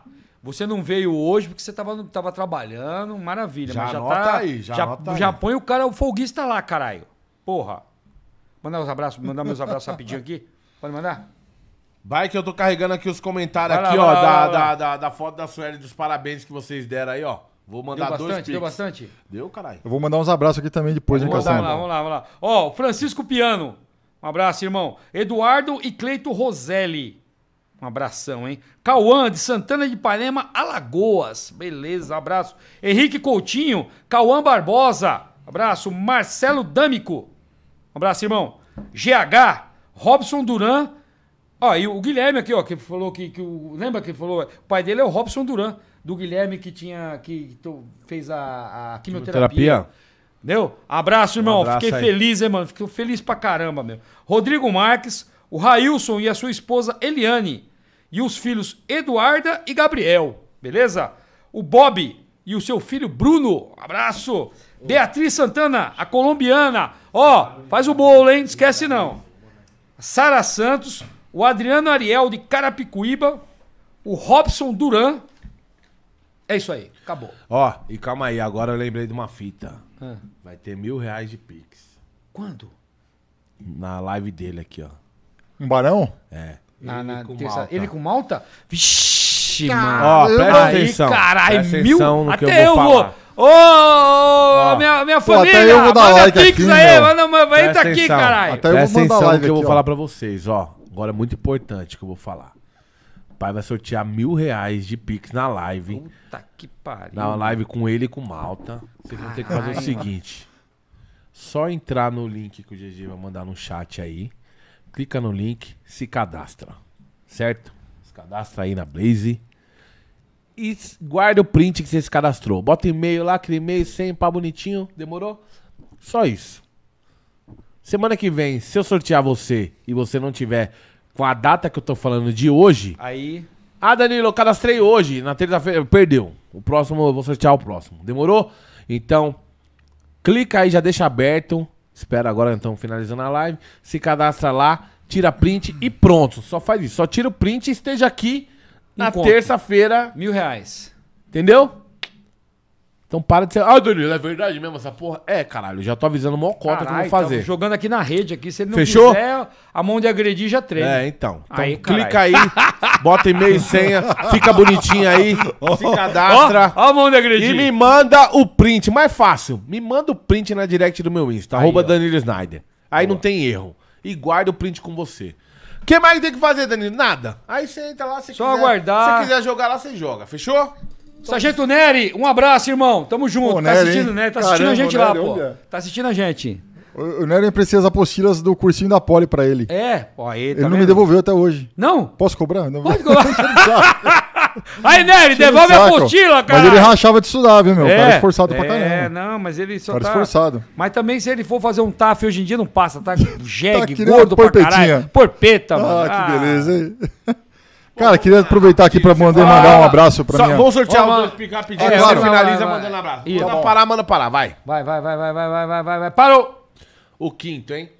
Você não veio hoje porque você estava trabalhando, maravilha. Já mas já tá, aí, já, já, já põe o cara, o folguista lá, caralho. Porra. Mandar os abraços, mandar meus abraços rapidinho aqui. Pode mandar? Vai que eu tô carregando aqui os comentários lá, aqui, lá, ó, lá, da, da, da, da, foto da Sueli, dos parabéns que vocês deram aí, ó. Vou mandar deu bastante, dois pics. Deu bastante? Deu, caralho. Eu vou mandar uns abraços aqui também depois, hein, Cassandra? Vamos lá, vamos lá, vamos lá. Ó, Francisco Piano. Um abraço, irmão. Eduardo e Cleito Roselli. Um abração, hein? Cauã, de Santana de Palema, Alagoas. Beleza, abraço. Henrique Coutinho, Cauã Barbosa. Abraço. Marcelo Dâmico. Abraço, irmão. GH, Robson Duran. Ó, e o Guilherme aqui, ó, que falou que. que o, lembra que falou? O pai dele é o Robson Duran, do Guilherme que tinha. que, fez a, a quimioterapia. quimioterapia. Entendeu? Abraço, irmão. Um abraço Fiquei aí. feliz, hein, mano? Fiquei feliz pra caramba, meu. Rodrigo Marques, o Railson e a sua esposa Eliane e os filhos Eduarda e Gabriel, beleza? O Bob e o seu filho Bruno, abraço. Beatriz Santana, a colombiana, ó, oh, faz o bolo, hein? Esquece não. Sara Santos, o Adriano Ariel de Carapicuíba, o Robson Duran. É isso aí, acabou. Ó, oh, e calma aí, agora eu lembrei de uma fita. Ah. Vai ter mil reais de Pix. Quando? Na live dele aqui, ó. Um barão? É. Na, na com terça... Ele com Malta? Vixe, mano. Ó, presta atenção. Caralho, mil. No até que eu vou. Eu vou... Ô, oh, minha, minha família, até eu vou dar like pix aqui, aí, manda, manda, entra tá aqui, caralho. Até eu vou mandar atenção live que eu vou ó. falar pra vocês, ó. Agora é muito importante que eu vou falar. O pai vai sortear mil reais de pix na live. Puta que pariu. Na live com ele e com Malta. Vocês vão ter que fazer o seguinte. Só entrar no link que o GG vai mandar no chat aí clica no link, se cadastra, certo? Se cadastra aí na Blaze e guarda o print que você se cadastrou. Bota e-mail lá, aquele e-mail sem pá bonitinho, demorou? Só isso. Semana que vem, se eu sortear você e você não tiver com a data que eu tô falando de hoje. Aí. Ah, Danilo, eu cadastrei hoje, na terça-feira. Perdeu. O próximo, eu vou sortear o próximo. Demorou? Então, clica aí, já deixa aberto. Espera agora, então, finalizando a live. Se cadastra lá, tira print e pronto. Só faz isso. Só tira o print e esteja aqui na terça-feira. Mil reais. Entendeu? Então para de ser. Ah, Danilo, é verdade mesmo essa porra? É, caralho, já tô avisando maior cota que eu vou fazer. jogando aqui na rede, aqui, se ele não Fechou? quiser, a mão de agredir já treina. É, então. Então Aí, clica aí, bota e-mail e senha, fica bonitinho aí, se cadastra. Ó, ó a mão de agredir. E me manda o print, mais fácil. Me manda o print na direct do meu Insta, aí, arroba ó. Danilo Snyder. Aí Boa. não tem erro. E guarda o print com você. O que mais tem que fazer, Danilo? Nada. Aí você entra lá, você Só aguardar. Se quiser jogar lá, você joga. Fechou? Sargento Neri, um abraço, irmão. Tamo junto. Pô, tá Nery, assistindo, né? Tá assistindo a gente lá, pô. Tá assistindo a gente. O Nery precisa as apostilas do cursinho da Poli pra ele. É, pô, aí, Ele tá não vendo? me devolveu até hoje. Não? Posso cobrar? Não. Pode cobrar. Aí, Nery, devolve a apostila, cara. Mas ele rachava de estudar, viu, meu? É, o cara é, é esforçado é, pra caramba. É, não, mas ele só cara tá... esforçado. Mas também, se ele for fazer um TAF hoje em dia, não passa. Tá jegue, tá gordo pra caralho. Porpeta, ah, mano. Ah, que beleza, hein? Cara, queria ah, aproveitar aqui pra mandar, mandar um abraço pra mim. Vamos sortear Ô, os dois é, claro. finaliza vai, vai, mandando um abraço. Isso. Manda tá parar, manda parar, vai. Vai, vai, vai, vai, vai, vai, vai, vai, parou! O quinto, hein?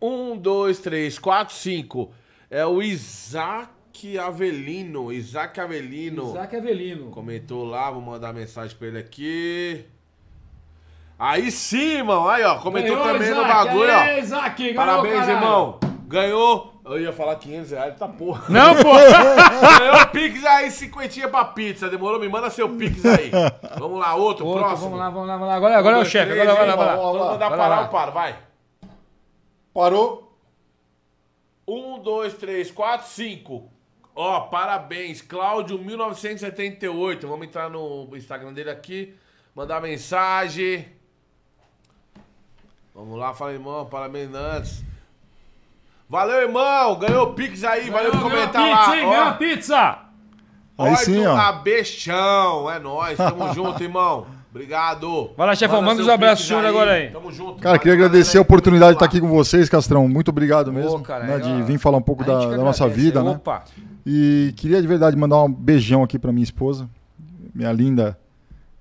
Um, dois, três, quatro, cinco. É o Isaac Avelino, Isaac Avelino. Isaac Avelino. Comentou lá, vou mandar mensagem pra ele aqui. Aí sim, irmão, aí ó, comentou Ganhou, também Isaac. no bagulho, Aê, ó. Isaac, Parabéns, irmão. Ganhou eu ia falar 500 reais, tá porra. Não, porra! Ganhou é o Pix aí, cinquentinha pra pizza. Demorou? Me manda seu Pix aí. Vamos lá, outro, outro próximo. Vamos lá, vamos lá, vamos lá. Agora, agora é um, dois, é o chefe. Agora lá, lá. Vamos mandar vai parar, lá. eu paro, vai. Parou. Um, dois, três, quatro, cinco. Ó, parabéns, Cláudio 1978. Vamos entrar no Instagram dele aqui, mandar mensagem. Vamos lá, fala irmão, parabéns antes. Valeu, irmão. Ganhou Pix aí. Valeu por comentar pizza, lá. Hein, ganhou pizza. Aí sim, ó. Abechão. É nóis. Tamo junto, irmão. Obrigado. Vai lá, chefão. Manda os abraços senhor agora aí. Tamo junto. Cara, queria agradecer a oportunidade de estar aqui com vocês, Castrão. Muito obrigado mesmo. cara, né, é de vir falar um pouco da, da nossa vida, né? Opa. E queria de verdade mandar um beijão aqui pra minha esposa. Minha linda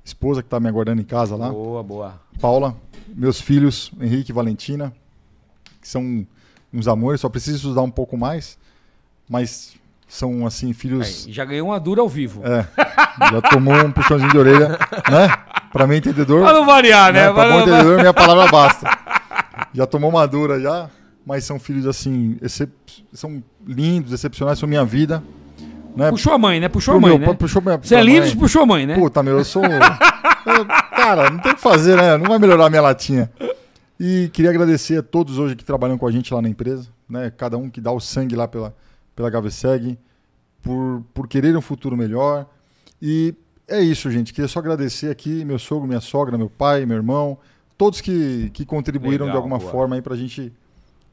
esposa que tá me aguardando em casa lá. Boa, boa. Paula. Meus filhos, Henrique e Valentina. Que são uns amores, só preciso estudar um pouco mais, mas são assim filhos. É, já ganhou uma dura ao vivo. É, já tomou um puxãozinho de orelha, né? Para mim entendedor. Para não variar, né? né? Para bom entendedor, minha palavra basta. Já tomou uma dura já, mas são filhos assim, excep... são lindos, excepcionais, são minha vida. Né? Puxou a mãe, né? Puxou a mãe, né? puxou minha, Você é lindo, mãe. puxou a mãe, né? Puta, meu, eu sou. eu, cara, não tem o que fazer, né? Não vai melhorar minha latinha. E queria agradecer a todos hoje que trabalham com a gente lá na empresa, né? Cada um que dá o sangue lá pela, pela HVSEG, por, por querer um futuro melhor. E é isso, gente. Queria só agradecer aqui meu sogro, minha sogra, meu pai, meu irmão, todos que, que contribuíram Legal, de alguma boa. forma para a gente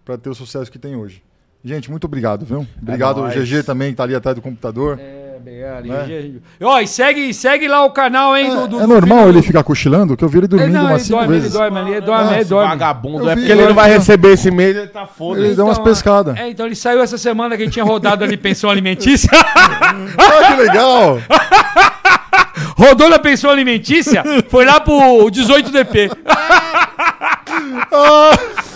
para ter o sucesso que tem hoje. Gente, muito obrigado, viu? Obrigado, é GG também, que tá ali atrás do computador. É, obrigado. Né? Ó, e segue, segue lá o canal, hein? É, do, do, é normal do... ele ficar cochilando, que eu vi ele dormindo não, umas ele cinco dorme, vezes. Ele dorme, ah, ele dorme, é, ele dorme. Vagabundo, é vi, é porque ele não vai receber esse mês, ele tá foda. Ele então, deu umas então, pescadas. É, então ele saiu essa semana que gente tinha rodado ali pensão alimentícia. ah, que legal! Rodou na pensão alimentícia, foi lá pro 18 DP. ah.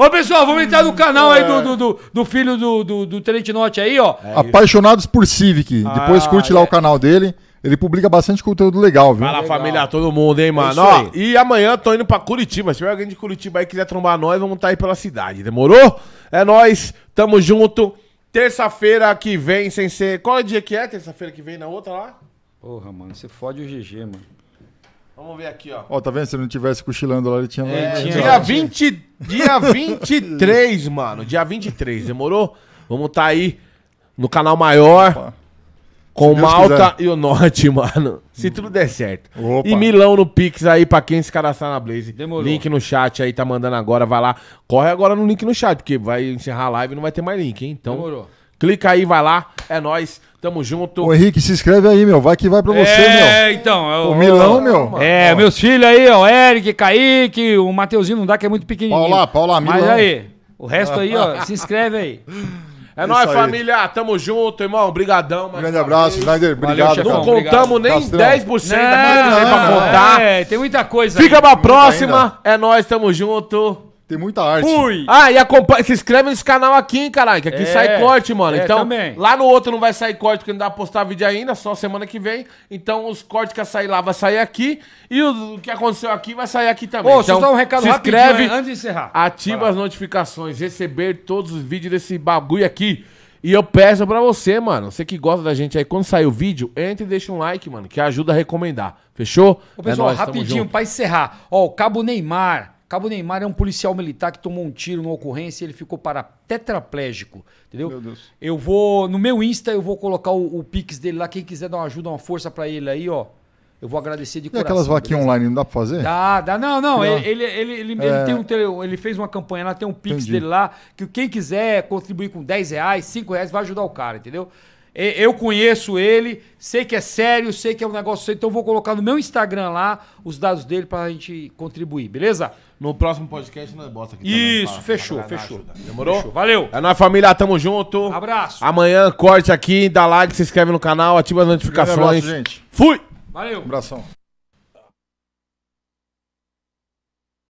Ô, pessoal, vamos entrar no canal aí do, é. do, do, do filho do, do, do Tenente Norte aí, ó. É Apaixonados por Civic. Ah, Depois curte é. lá o canal dele. Ele publica bastante conteúdo legal, viu? Fala, legal. família, todo mundo, hein, é mano? Ó, e amanhã tô indo pra Curitiba. Se tiver alguém de Curitiba aí que quiser trombar nós, vamos estar tá aí pela cidade. Demorou? É nós, tamo junto. Terça-feira que vem, sem ser. Qual é o dia que é? Terça-feira que vem, na outra lá? Porra, mano, você fode o GG, mano. Vamos ver aqui, ó. Ó, oh, tá vendo? Se não tivesse cochilando lá, ele tinha... É, tinha... Dia, 20, dia 23, mano. Dia 23, demorou? Vamos tá aí no canal maior. Opa. Com Deus Malta quiser. e o Norte, mano. Se hum. tudo der certo. Opa. E Milão no Pix aí pra quem se cadastrar na Blaze. Demorou. Link no chat aí, tá mandando agora. Vai lá. Corre agora no link no chat, porque vai encerrar a live e não vai ter mais link, hein? Então, Demorou. clica aí, vai lá. É nós. Tamo junto. Ô Henrique, se inscreve aí, meu. Vai que vai pra você, é, meu. então. Eu, é o Milão, eu, meu. É, ó. meus filhos aí, ó. Eric, Kaique, o Mateuzinho não dá, que é muito pequenininho. Paula, Paula, Milão. Mas aí, o resto aí, ó, se inscreve aí. É nóis, família. Tamo junto, irmão. Obrigadão. Um grande abraço, Snyder. Obrigado. não contamos nem Castrão. 10% não, da coisa pra contar. É, tem muita coisa. Fica aí. pra próxima. É nóis, tamo junto. Tem muita arte. Fui! Ah, e acompanha, se inscreve nesse canal aqui, hein, caralho, que aqui É, sai corte, mano. é, então, também. lá no outro não vai sair corte, porque não dá pra postar vídeo ainda, só semana que vem. Então, os cortes que sair lá vai sair aqui, e o que aconteceu aqui vai sair aqui também. Ô, então, só um recado se inscreve, antes de encerrar. ativa as notificações, receber todos os vídeos desse bagulho aqui. E eu peço pra você, mano, você que gosta da gente aí, quando sair o vídeo, entre e deixa um like, mano, que ajuda a recomendar. Fechou? Ô, É pessoal, nóis, rapidinho, pra encerrar. Ó, o Cabo Neymar Cabo Neymar é um policial militar que tomou um tiro numa ocorrência e ele ficou para tetraplégico, entendeu? Meu Deus. Eu vou, no meu Insta, eu vou colocar o, o Pix dele lá, quem quiser dar uma ajuda, uma força para ele aí, ó. Eu vou agradecer de e coração. aquelas vaquinhas online não dá pra fazer? Dá, dá. Não, não. Ele, ele, ele, ele, é... ele, tem um, ele fez uma campanha lá, tem um Pix Entendi. dele lá, que quem quiser contribuir com 10 reais, 5 reais, vai ajudar o cara, entendeu? Eu conheço ele, sei que é sério, sei que é um negócio sério, então vou colocar no meu Instagram lá os dados dele pra gente contribuir, beleza? No próximo podcast nós bota aqui. Isso, pra, fechou, pra fechou. Demorou? Fechou. Valeu. É nóis, família, tamo junto. Abraço. Amanhã, corte aqui, dá like, se inscreve no canal, ativa as notificações. Um abraço, gente. Fui! Valeu. Um abração.